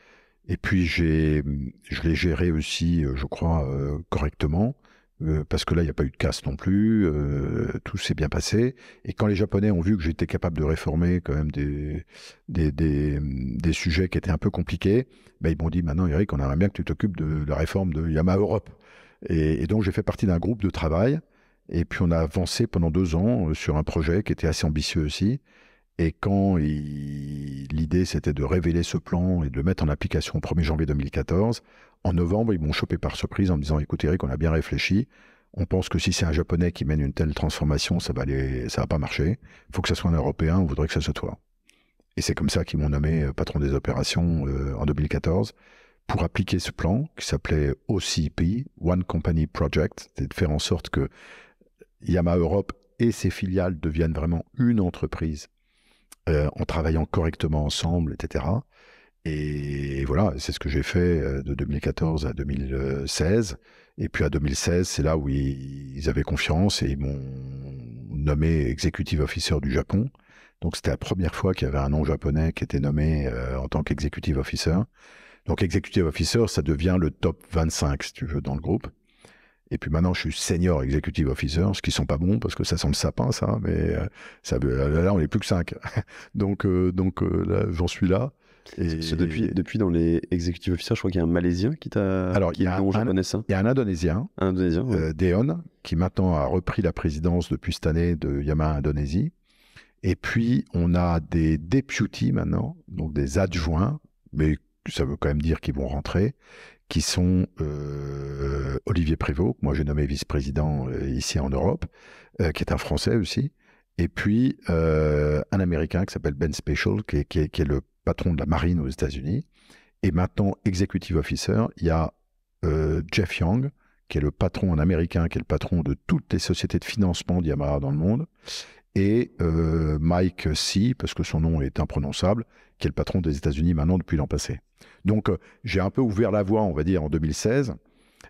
Et puis j'ai, je l'ai géré aussi, euh, je crois, euh, correctement, euh, parce que là, il n'y a pas eu de casse non plus, tout s'est bien passé. Et quand les Japonais ont vu que j'étais capable de réformer quand même des, des, des, sujets qui étaient un peu compliqués, ben ils m'ont dit, maintenant Eric, on aimerait bien que tu t'occupes de la réforme de Yamaha Europe. Et, et donc j'ai fait partie d'un groupe de travail, et puis on a avancé pendant deux ans sur un projet qui était assez ambitieux aussi. Et quand l'idée c'était de révéler ce plan et de le mettre en application au 1er janvier 2014, en novembre, ils m'ont chopé par surprise en me disant écoute Eric, on a bien réfléchi. On pense que si c'est un japonais qui mène une telle transformation, ça va ça va pas marcher. Il faut que ce soit un européen, on voudrait que ce soit toi. Et c'est comme ça qu'ils m'ont nommé euh, patron des opérations euh, en 2014 pour appliquer ce plan qui s'appelait OCP, One Company Project, c'est de faire en sorte que Yamaha Europe et ses filiales deviennent vraiment une entreprise euh, en travaillant correctement ensemble, etc. Et voilà, c'est ce que j'ai fait euh, de 2014 à 2016. Et puis à 2016, c'est là où ils avaient confiance et ils m'ont nommé executive officer du Japon. Donc c'était la première fois qu'il y avait un nom japonais qui était nommé euh, en tant qu'executive officer. Donc executive officer, ça devient le top 25, si tu veux, dans le groupe. Et puis maintenant, je suis senior executive officer, ce qui sont pas bons parce que ça sent le sapin, ça. Mais euh, ça, là, on est plus que cinq. donc, euh, donc euh, j'en suis là. Et, depuis, depuis, dans les executive officers, je crois qu'il y a un Malaisien qui t'a. Alors, il y, a un, Il y a un Indonésien, un Indonésien Deon, qui maintenant a repris la présidence depuis cette année de Yamaha Indonésie. Et puis, on a des deputies maintenant, donc des adjoints, mais ça veut quand même dire qu'ils vont rentrer qui sont euh, Olivier Prévost, que moi j'ai nommé vice-président euh, ici en Europe, euh, qui est un Français aussi, et puis un Américain qui s'appelle Ben Special, qui est, le patron de la marine aux États-Unis. Et maintenant, executive officer, il y a Jeff Young, qui est le patron, un Américain, qui est le patron de toutes les sociétés de financement d'Yamaha dans le monde, et Mike C, parce que son nom est imprononçable, qui est le patron des États-Unis maintenant depuis l'an passé. Donc euh, j'ai un peu ouvert la voie, on va dire, en 2016.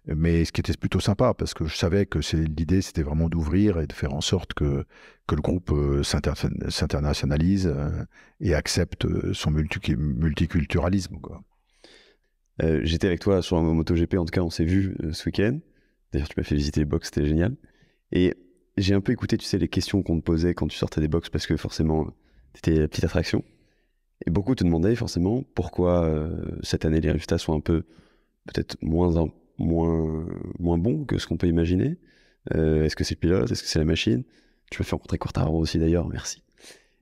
Mais ce qui était plutôt sympa, parce que je savais que l'idée, c'était vraiment d'ouvrir et de faire en sorte que, que le groupe euh, s'internationalise euh, et accepte son multi multiculturalisme. J'étais avec toi sur un MotoGP, en tout cas, on s'est vu ce week-end. D'ailleurs, tu m'as fait visiter les box, c'était génial. Et j'ai un peu écouté, tu sais, les questions qu'on te posait quand tu sortais des box, parce que forcément, c'était la petite attraction. Et beaucoup te demandaient forcément pourquoi euh, cette année les résultats sont un peu peut-être moins, moins, moins bons que ce qu'on peut imaginer. Euh, est-ce que c'est le pilote Est-ce que c'est la machine Tu m'as fait rencontrer Cortaro aussi d'ailleurs, merci.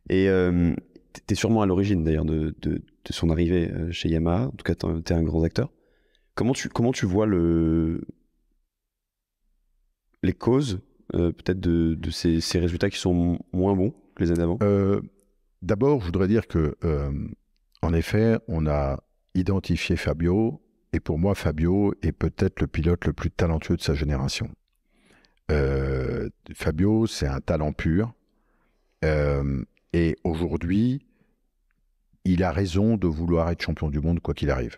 Et euh, tu es sûrement à l'origine d'ailleurs de, de, son arrivée chez Yamaha, en tout cas tu es un grand acteur. Comment tu, comment tu vois le, les causes peut-être de, de ces, ces, résultats qui sont moins bons que les années avant D'abord, je voudrais dire que, euh, en effet, on a identifié Fabio, et pour moi, Fabio est peut-être le pilote le plus talentueux de sa génération. Euh, Fabio, c'est un talent pur, euh, et aujourd'hui, il a raison de vouloir être champion du monde quoi qu'il arrive.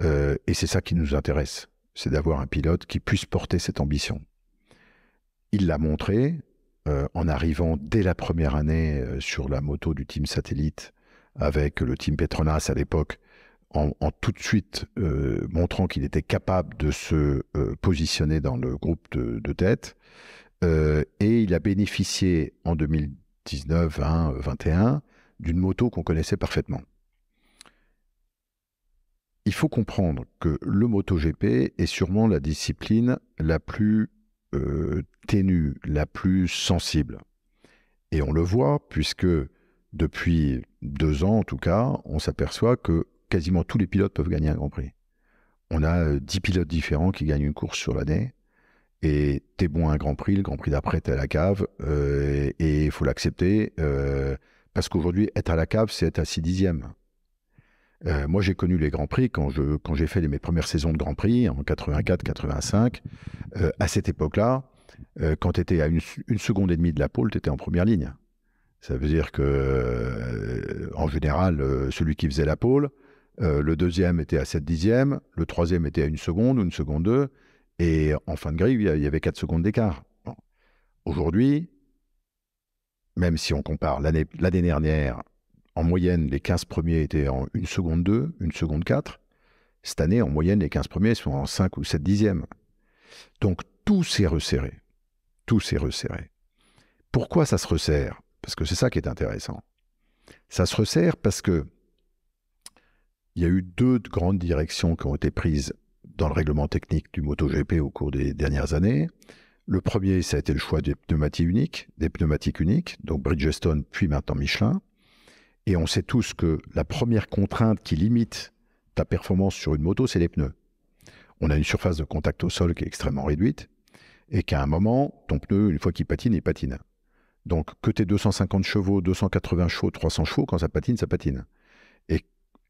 et c'est ça qui nous intéresse, c'est d'avoir un pilote qui puisse porter cette ambition. Il l'a montré, euh, en arrivant dès la première année euh, sur la moto du team satellite avec le team Petronas à l'époque, en, tout de suite euh, montrant qu'il était capable de se positionner dans le groupe de, tête. et il a bénéficié en 2019, 20, 21 d'une moto qu'on connaissait parfaitement. Il faut comprendre que le MotoGP est sûrement la discipline la plus euh, ténue, la plus sensible. Et on le voit, puisque depuis deux ans en tout cas, on s'aperçoit que quasiment tous les pilotes peuvent gagner un Grand Prix. On a euh, dix pilotes différents qui gagnent une course sur l'année. Et t'es bon à un Grand Prix, le Grand Prix d'après, t'es à la cave. Euh, et il faut l'accepter. parce qu'aujourd'hui, être à la cave, c'est être à six dixièmes. Euh, moi, j'ai connu les Grands Prix quand j'ai quand fait mes premières saisons de Grand Prix en 84-85. Euh, à cette époque-là, euh, quand tu étais à une, seconde et demie de la pole, tu étais en première ligne. Ça veut dire que, en général, celui qui faisait la pole, le deuxième était à 7 dixièmes, le troisième était à une seconde ou une seconde deux, et en fin de grille, il y avait 4 secondes d'écart. Aujourd'hui, même si on compare l'année dernière en moyenne, les 15 premiers étaient en 1 seconde 2, 1 seconde 4. Cette année, en moyenne, les 15 premiers sont en 5 ou 7 dixièmes. Donc tout s'est resserré. Tout s'est resserré. Pourquoi ça se resserre Parce que c'est ça qui est intéressant. Ça se resserre parce que il y a eu deux grandes directions qui ont été prises dans le règlement technique du MotoGP au cours des dernières années. Le premier, ça a été le choix des pneumatiques uniques, des pneumatiques uniques, donc Bridgestone puis maintenant Michelin. Et on sait tous que la première contrainte qui limite ta performance sur une moto, c'est les pneus. On a une surface de contact au sol qui est extrêmement réduite et qu'à un moment, ton pneu, une fois qu'il patine, il patine. Donc que tu es 250 chevaux, 280 chevaux, 300 chevaux, quand ça patine, ça patine. Et,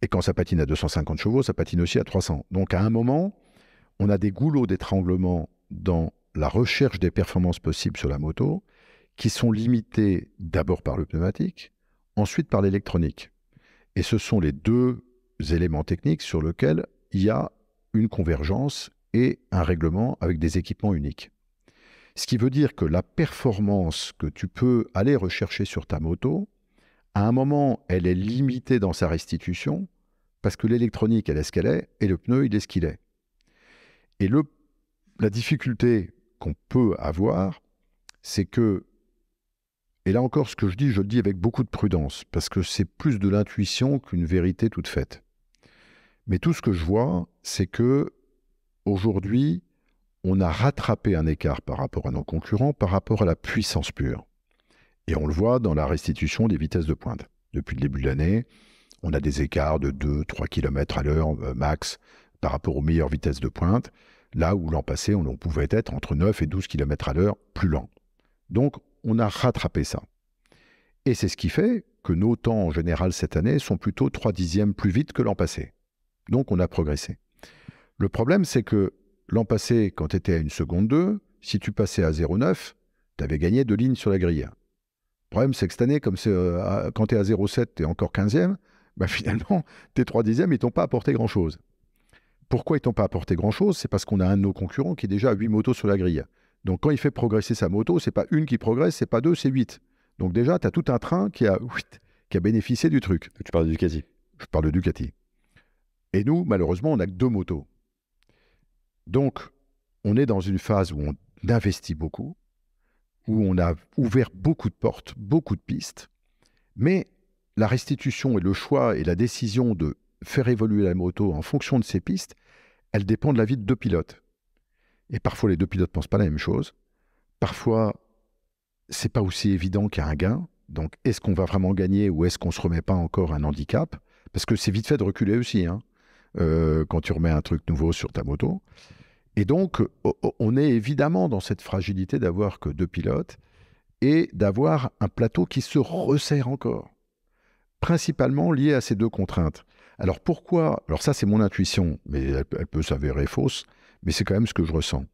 et quand ça patine à 250 chevaux, ça patine aussi à 300. Donc à un moment, on a des goulots d'étranglement dans la recherche des performances possibles sur la moto qui sont limités d'abord par le pneumatique, ensuite par l'électronique. Et ce sont les deux éléments techniques sur lesquels il y a une convergence et un règlement avec des équipements uniques. Ce qui veut dire que la performance que tu peux aller rechercher sur ta moto, à un moment, elle est limitée dans sa restitution parce que l'électronique, elle est ce qu'elle est et le pneu, il est ce qu'il est. Et le, la difficulté qu'on peut avoir, c'est que et là encore, ce que je dis, je le dis avec beaucoup de prudence, parce que c'est plus de l'intuition qu'une vérité toute faite. Mais tout ce que je vois, c'est que aujourd'hui, on a rattrapé un écart par rapport à nos concurrents, par rapport à la puissance pure. Et on le voit dans la restitution des vitesses de pointe. Depuis le début de l'année, on a des écarts de 2-3 km à l'heure euh, max par rapport aux meilleures vitesses de pointe, là où l'an passé, on pouvait être entre 9 et 12 km à l'heure plus lent. Donc, on a rattrapé ça. Et c'est ce qui fait que nos temps en général cette année sont plutôt 3 dixièmes plus vite que l'an passé. Donc on a progressé. Le problème, c'est que l'an passé, quand tu étais à une seconde 2, si tu passais à 0,9, tu avais gagné deux lignes sur la grille. Le problème, c'est que cette année, comme euh, quand tu es à 0,7, tu es encore 15e, bah finalement, tes 3 dixièmes, ils t'ont pas apporté grand-chose. Pourquoi ils t'ont pas apporté grand-chose C'est parce qu'on a un de nos concurrents qui est déjà à 8 motos sur la grille. Donc quand il fait progresser sa moto, c'est pas une qui progresse, c'est pas deux, c'est huit. Donc déjà, tu as tout un train qui a, qui a bénéficié du truc. Tu parles de Ducati. Je parle de Ducati. Et nous, malheureusement, on n'a que deux motos. Donc, on est dans une phase où on investit beaucoup, où on a ouvert beaucoup de portes, beaucoup de pistes, mais la restitution et le choix et la décision de faire évoluer la moto en fonction de ces pistes, elle dépend de la vie de deux pilotes. Et parfois, les deux pilotes pensent pas la même chose. Parfois, c'est pas aussi évident qu'il y a un gain. Donc, est-ce qu'on va vraiment gagner ou est-ce qu'on se remet pas encore un handicap Parce que c'est vite fait de reculer aussi hein, euh, quand tu remets un truc nouveau sur ta moto. Et donc, on est évidemment dans cette fragilité d'avoir que deux pilotes et d'avoir un plateau qui se resserre encore, principalement lié à ces deux contraintes. Alors pourquoi Alors ça, c'est mon intuition, mais elle peut s'avérer fausse mais c'est quand même ce que je ressens.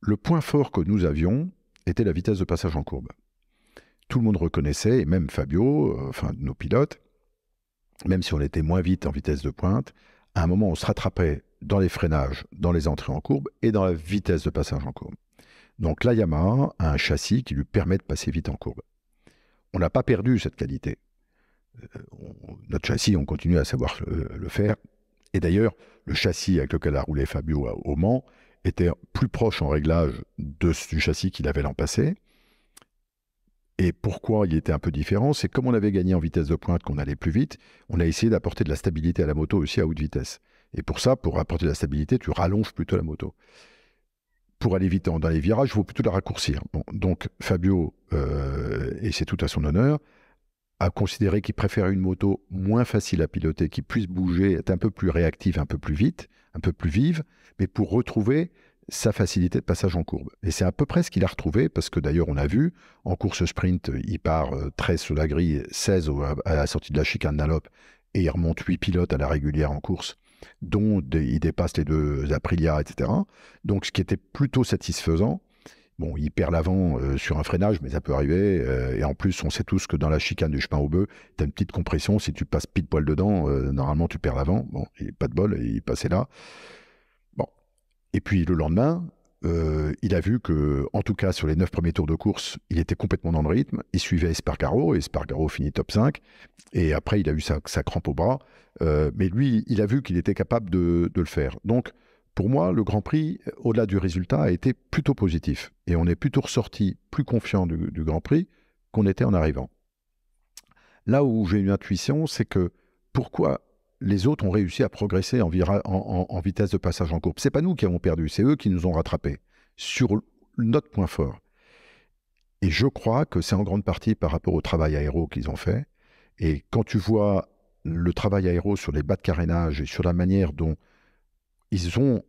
Le point fort que nous avions était la vitesse de passage en courbe. Tout le monde reconnaissait, et même Fabio, euh, enfin nos pilotes, même si on était moins vite en vitesse de pointe, à un moment on se rattrapait dans les freinages, dans les entrées en courbe et dans la vitesse de passage en courbe. Donc la Yamaha a un châssis qui lui permet de passer vite en courbe. On n'a pas perdu cette qualité. Euh, notre châssis, on continue à savoir euh, le faire et d'ailleurs, le châssis avec lequel a roulé Fabio au Mans était plus proche en réglage du châssis qu'il avait l'an passé. Et pourquoi il était un peu différent C'est comme on avait gagné en vitesse de pointe, qu'on allait plus vite, on a essayé d'apporter de la stabilité à la moto aussi à haute vitesse. Et pour ça, pour apporter de la stabilité, tu rallonges plutôt la moto. Pour aller vite dans les virages, il faut plutôt la raccourcir. donc Fabio, euh, et c'est tout à son honneur, à considérer qu'il préfère une moto moins facile à piloter, qui puisse bouger, être un peu plus réactive, un peu plus vite, un peu plus vive, mais pour retrouver sa facilité de passage en courbe. Et c'est à peu près ce qu'il a retrouvé, parce que d'ailleurs on a vu, en course sprint, il part 13 euh, sous la grille, 16 à la sortie de la chicane nalope et il remonte 8 pilotes à la régulière en course, dont il dépasse les deux Aprilia, etc. Donc ce qui était plutôt satisfaisant, Bon, il perd l'avant euh, sur un freinage, mais ça peut arriver. Euh, et en plus, on sait tous que dans la chicane du chemin au bœuf, tu as une petite compression. Si tu passes pile poil dedans, euh, normalement, tu perds l'avant. Bon, il pas de bol, il passait là. Bon. Et puis le lendemain, il a vu que, en tout cas, sur les 9 premiers tours de course, il était complètement dans le rythme. Il suivait Espargaro, et Espargaro finit top 5. Et après, il a eu sa, crampe au bras. mais lui, il a vu qu'il était capable de, de le faire. Donc, pour moi, le Grand Prix, euh, au-delà du résultat, a été plutôt positif. Et on est plutôt ressorti plus confiant du, Grand Prix qu'on était en arrivant. Là où j'ai une intuition, c'est que pourquoi les autres ont réussi à progresser en, vitesse de passage en courbe C'est pas nous qui avons perdu, c'est eux qui nous ont rattrapés sur notre point fort. Et je crois que c'est en grande partie par rapport au travail aéro qu'ils ont fait. Et quand tu vois le travail aéro sur les bas de carénage et sur la manière dont ils ont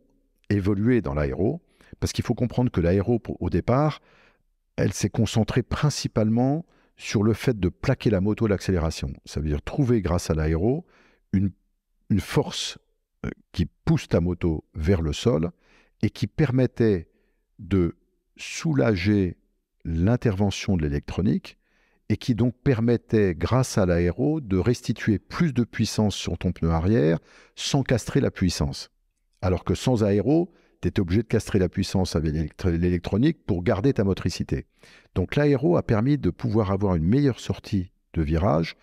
évolué dans l'aéro, parce qu'il faut comprendre que l'aéro, au départ, elle s'est concentrée principalement sur le fait de plaquer la moto à l'accélération. Ça veut dire trouver grâce à l'aéro une, une, force euh, qui pousse ta moto vers le sol et qui permettait de soulager l'intervention de l'électronique et qui donc permettait, grâce à l'aéro, de restituer plus de puissance sur ton pneu arrière sans castrer la puissance. Alors que sans aéro, tu étais obligé de castrer la puissance avec l'électronique pour garder ta motricité. Donc l'aéro a permis de pouvoir avoir une meilleure sortie de virage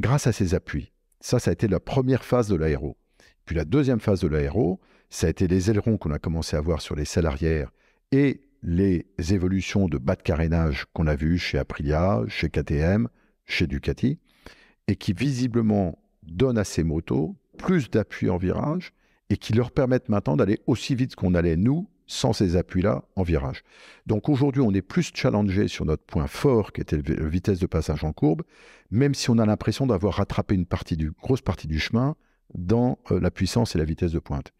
grâce à ses appuis. Ça, ça a été la première phase de l'aéro. Puis la deuxième phase de l'aéro, ça a été les ailerons qu'on a commencé à voir sur les salles arrière et les évolutions de bas de carénage qu'on a vues chez Aprilia, chez KTM, chez Ducati, et qui visiblement donnent à ces motos plus d'appui en virage et qui leur permettent maintenant d'aller aussi vite qu'on allait nous sans ces appuis-là en virage. Donc aujourd'hui, on est plus challengé sur notre point fort qui était la vitesse de passage en courbe, même si on a l'impression d'avoir rattrapé une partie du, grosse partie du chemin dans euh, la puissance et la vitesse de pointe.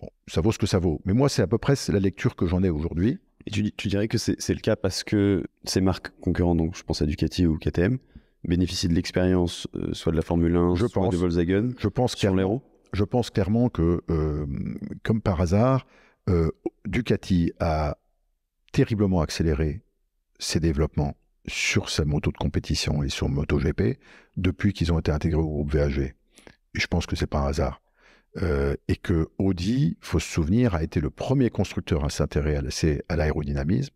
Bon, ça vaut ce que ça vaut. Mais moi, c'est à peu près la lecture que j'en ai aujourd'hui. Et tu, dirais que c'est le cas parce que ces marques concurrentes, donc je pense à Ducati ou KTM, bénéficient de l'expérience, euh, soit de la Formule 1, je soit pense, de Volkswagen, je pense sur les je pense clairement que, euh, comme par hasard, euh, Ducati a terriblement accéléré ses développements sur sa moto de compétition et sur MotoGP depuis qu'ils ont été intégrés au groupe VAG. je pense que c'est pas un hasard. Euh, et que Audi, faut se souvenir, a été le premier constructeur à s'intéresser à l'aérodynamisme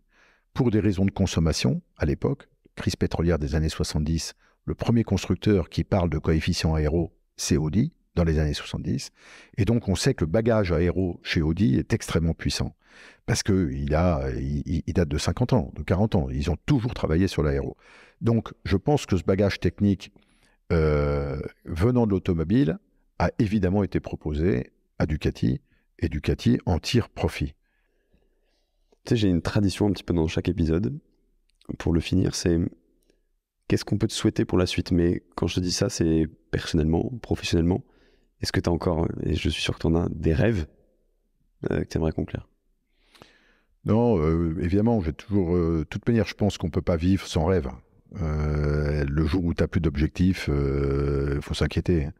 pour des raisons de consommation à l'époque. Crise pétrolière des années 70, le premier constructeur qui parle de coefficient aéro, c'est Audi dans les années 70. Et donc, on sait que le bagage aéro chez Audi est extrêmement puissant. Parce qu'il a, il, date de 50 ans, de 40 ans. Ils ont toujours travaillé sur l'aéro. Donc, je pense que ce bagage technique euh, venant de l'automobile a évidemment été proposé à Ducati. Et Ducati en tire profit. Tu sais, j'ai une tradition un petit peu dans chaque épisode. Pour le finir, c'est qu'est-ce qu'on peut te souhaiter pour la suite Mais quand je te dis ça, c'est personnellement, professionnellement. Est-ce que tu as encore, et je suis sûr que tu en as, des rêves euh, que tu aimerais conclure Non, euh, évidemment, j'ai toujours. Euh, de toute manière, je pense qu'on ne peut pas vivre sans rêve. Hein. le jour où tu n'as plus d'objectif, il faut s'inquiéter. Hein.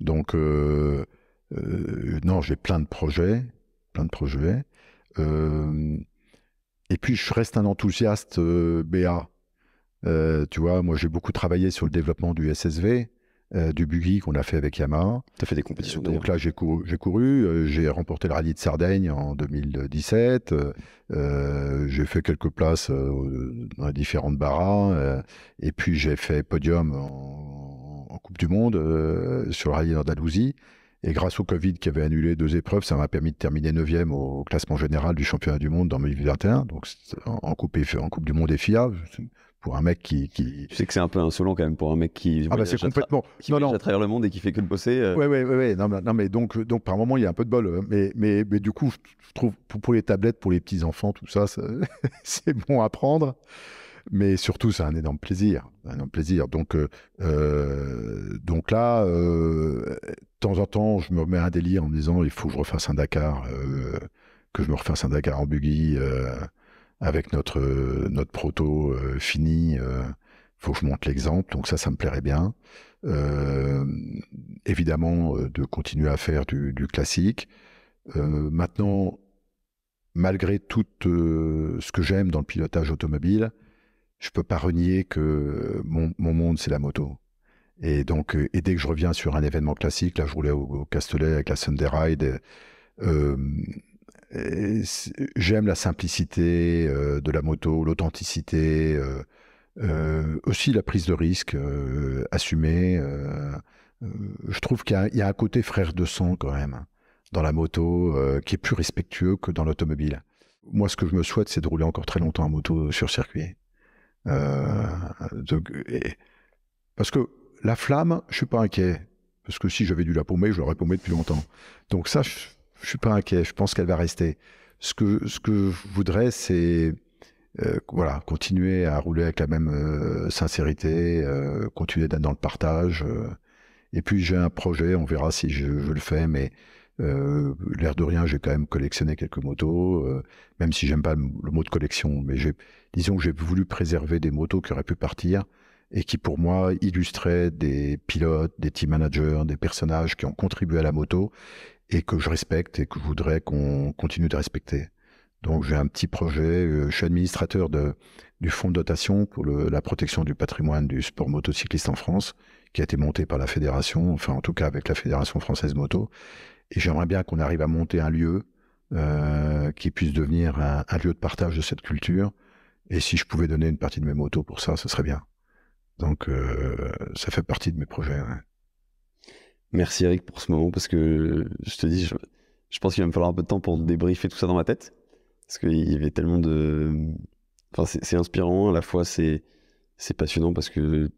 Donc, non, j'ai plein de projets, plein de projets. et puis, je reste un enthousiaste BA. tu vois, moi, j'ai beaucoup travaillé sur le développement du SSV. Euh, du buggy qu'on a fait avec Yamaha. Tu as fait des compétitions euh, Donc là, j'ai couru, euh, j'ai remporté le rallye de Sardaigne en 2017, j'ai fait quelques places dans les différentes barras, et puis j'ai fait podium en, Coupe du Monde sur le rallye d'Andalousie. Et grâce au Covid qui avait annulé deux épreuves, ça m'a permis de terminer 9e au classement général du championnat du monde dans 2021, donc en coupe, en coupe du Monde et FIA pour un mec qui, qui... Tu sais que c'est un peu insolent quand même pour un mec qui. Ah bah c'est complètement. Qui non, à travers le monde et qui fait que de bosser. Oui, oui, oui. Ouais. Non, non, mais donc, euh, donc par moment, il y a un peu de bol. Euh, mais, mais, mais du coup, je trouve pour, les tablettes, pour les petits-enfants, tout ça, c'est bon à prendre. Mais surtout, c'est un énorme plaisir. Un énorme plaisir. Donc, euh, donc là, de temps en temps, je me mets un délire en me disant il faut que je refasse un Dakar, que je me refasse un Dakar en buggy avec notre, notre proto euh, fini. Euh, faut que je monte l'exemple, donc ça, ça me plairait bien. Euh, évidemment, de continuer à faire du, classique. maintenant, malgré tout ce que j'aime dans le pilotage automobile, je peux pas renier que mon, monde, c'est la moto. Et donc, et dès que je reviens sur un événement classique, là, je roulais au, Castellet avec la Sunday Ride, j'aime la simplicité euh, de la moto, l'authenticité, euh, euh, aussi la prise de risque assumée. je trouve qu'il y, a un côté frère de sang quand même dans la moto qui est plus respectueux que dans l'automobile. Moi, ce que je me souhaite, c'est de rouler encore très longtemps en moto sur circuit. parce que la flamme, je suis pas inquiet. Parce que si j'avais dû la paumer, je l'aurais paumée depuis longtemps. Donc ça, je, je suis pas inquiet. Je pense qu'elle va rester. Ce que, ce que je voudrais, c'est euh, voilà, continuer à rouler avec la même euh, sincérité, euh, continuer d'être dans le partage. et puis j'ai un projet, on verra si je, le fais, mais l'air de rien, j'ai quand même collectionné quelques motos, même si j'aime pas le, le, mot de collection, mais disons que j'ai voulu préserver des motos qui auraient pu partir et qui pour moi illustraient des pilotes, des team managers, des personnages qui ont contribué à la moto et que je respecte et que je voudrais qu'on continue de respecter. Donc j'ai un petit projet, euh, je suis administrateur de, du fonds de dotation pour le, la protection du patrimoine du sport motocycliste en France, qui a été monté par la fédération, enfin en tout cas avec la fédération française moto. Et j'aimerais bien qu'on arrive à monter un lieu euh, qui puisse devenir un, lieu de partage de cette culture. Et si je pouvais donner une partie de mes motos pour ça, ce serait bien. Donc euh, ça fait partie de mes projets. Merci Eric pour ce moment parce que je te dis, je, pense qu'il va me falloir un peu de temps pour débriefer tout ça dans ma tête. Parce qu'il y avait tellement de. Enfin, c'est inspirant, à la fois c'est passionnant parce que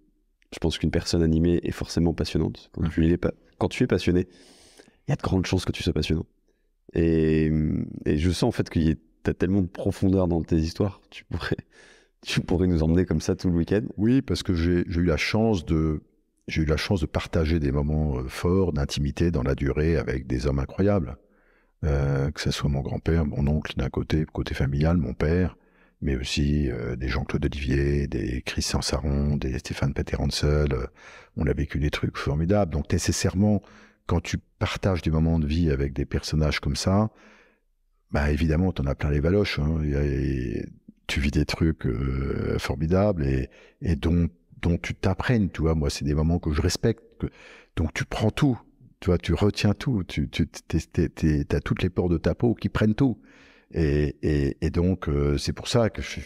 je pense qu'une personne animée est forcément passionnante. Quand, tu, es Quand tu es passionné, il y a de grandes chances que tu sois passionnant. Et, je sens en fait qu'il y a tellement de profondeur dans tes histoires, tu pourrais, tu pourrais nous emmener comme ça tout le week-end. Oui, parce que j'ai eu la chance de j'ai eu la chance de partager des moments euh, forts d'intimité dans la durée avec des hommes incroyables. Euh, que ce soit mon grand-père, mon oncle d'un côté, côté familial, mon père, mais aussi euh, des Jean-Claude Olivier, des Christian Saron, des Stéphane Peter on a vécu des trucs formidables. Donc nécessairement, quand tu partages des moments de vie avec des personnages comme ça, bah évidemment, en as plein les valoches. Hein. tu vis des trucs formidables et, donc donc tu t'apprennes, tu vois. Moi, c'est des moments que je respecte. Donc, tu prends tout, tu vois, tu retiens tout. Tu, tu as toutes les portes de ta peau qui prennent tout. Et, donc, euh, c'est pour ça que je,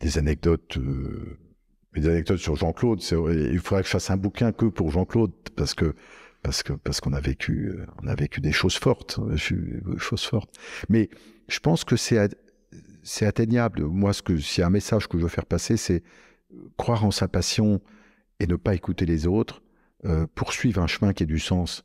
des anecdotes, euh, des anecdotes sur Jean-Claude. Il faudrait que je fasse un bouquin que pour Jean-Claude parce que parce que parce qu'on a vécu, on a vécu des choses fortes, hein, euh, choses fortes. Mais je pense que c'est c'est atteignable. Moi, ce que c'est un message que je veux faire passer, c'est croire en sa passion et ne pas écouter les autres, euh, poursuivre un chemin qui ait du sens.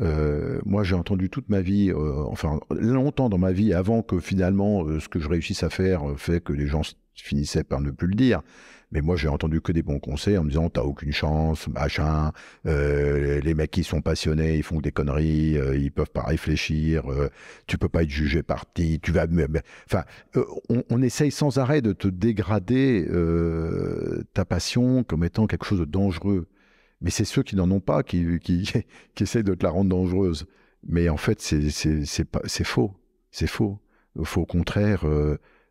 Euh, moi, j'ai entendu toute ma vie, euh, enfin longtemps dans ma vie, avant que finalement ce que je réussisse à faire fait que les gens finissaient par ne plus le dire. Mais moi, j'ai entendu que des bons conseils en me disant t'as aucune chance, machin. Euh, les mecs qui sont passionnés, ils font des conneries, euh, ils peuvent pas réfléchir. Euh, tu peux pas être jugé parti. Tu vas. Enfin, on, essaye sans arrêt de te dégrader ta passion comme étant quelque chose de dangereux. Mais c'est ceux qui n'en ont pas qui, essayent de te la rendre dangereuse. Mais en fait, c'est faux. C'est faux. au contraire,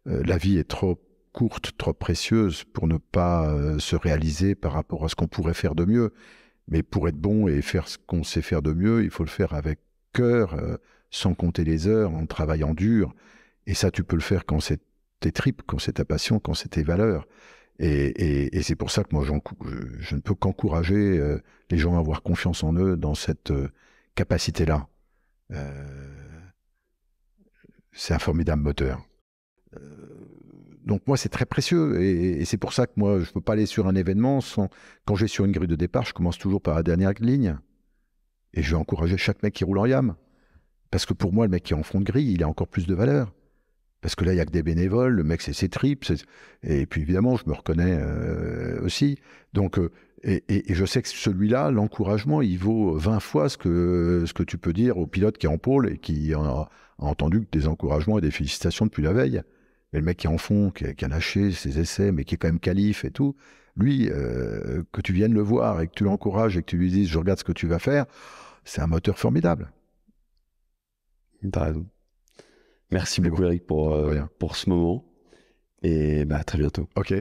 la vie est trop courte, trop précieuse pour ne pas euh, se réaliser par rapport à ce qu'on pourrait faire de mieux. Mais pour être bon et faire ce qu'on sait faire de mieux, il faut le faire avec cœur, euh, sans compter les heures, en travaillant dur. Et ça, tu peux le faire quand c'est tes tripes, quand c'est ta passion, quand c'est tes valeurs. Et, c'est pour ça que moi, je, ne peux qu'encourager euh, les gens à avoir confiance en eux dans cette capacité-là. c'est un formidable moteur donc moi, c'est très précieux et, c'est pour ça que moi, je ne peux pas aller sur un événement sans... Quand j'ai sur une grille de départ, je commence toujours par la dernière ligne et je vais encourager chaque mec qui roule en yam. Parce que pour moi, le mec qui est en fond de grille, il a encore plus de valeur. Parce que là, il n'y a que des bénévoles, le mec, c'est ses tripes. Et puis évidemment, je me reconnais euh, aussi. Donc, euh, et, je sais que celui-là, l'encouragement, il vaut 20 fois ce que, ce que tu peux dire au pilote qui est en pôle et qui a, a entendu des encouragements et des félicitations depuis la veille. Mais le mec qui est en fond, qui, a lâché ses essais, mais qui est quand même calife et tout, lui, euh, que tu viennes le voir et que tu l'encourages et que tu lui dises je regarde ce que tu vas faire, c'est un moteur formidable. T'as raison. Merci beaucoup, Eric, pour, euh, pour ce moment. Et bah, à très bientôt. Ok.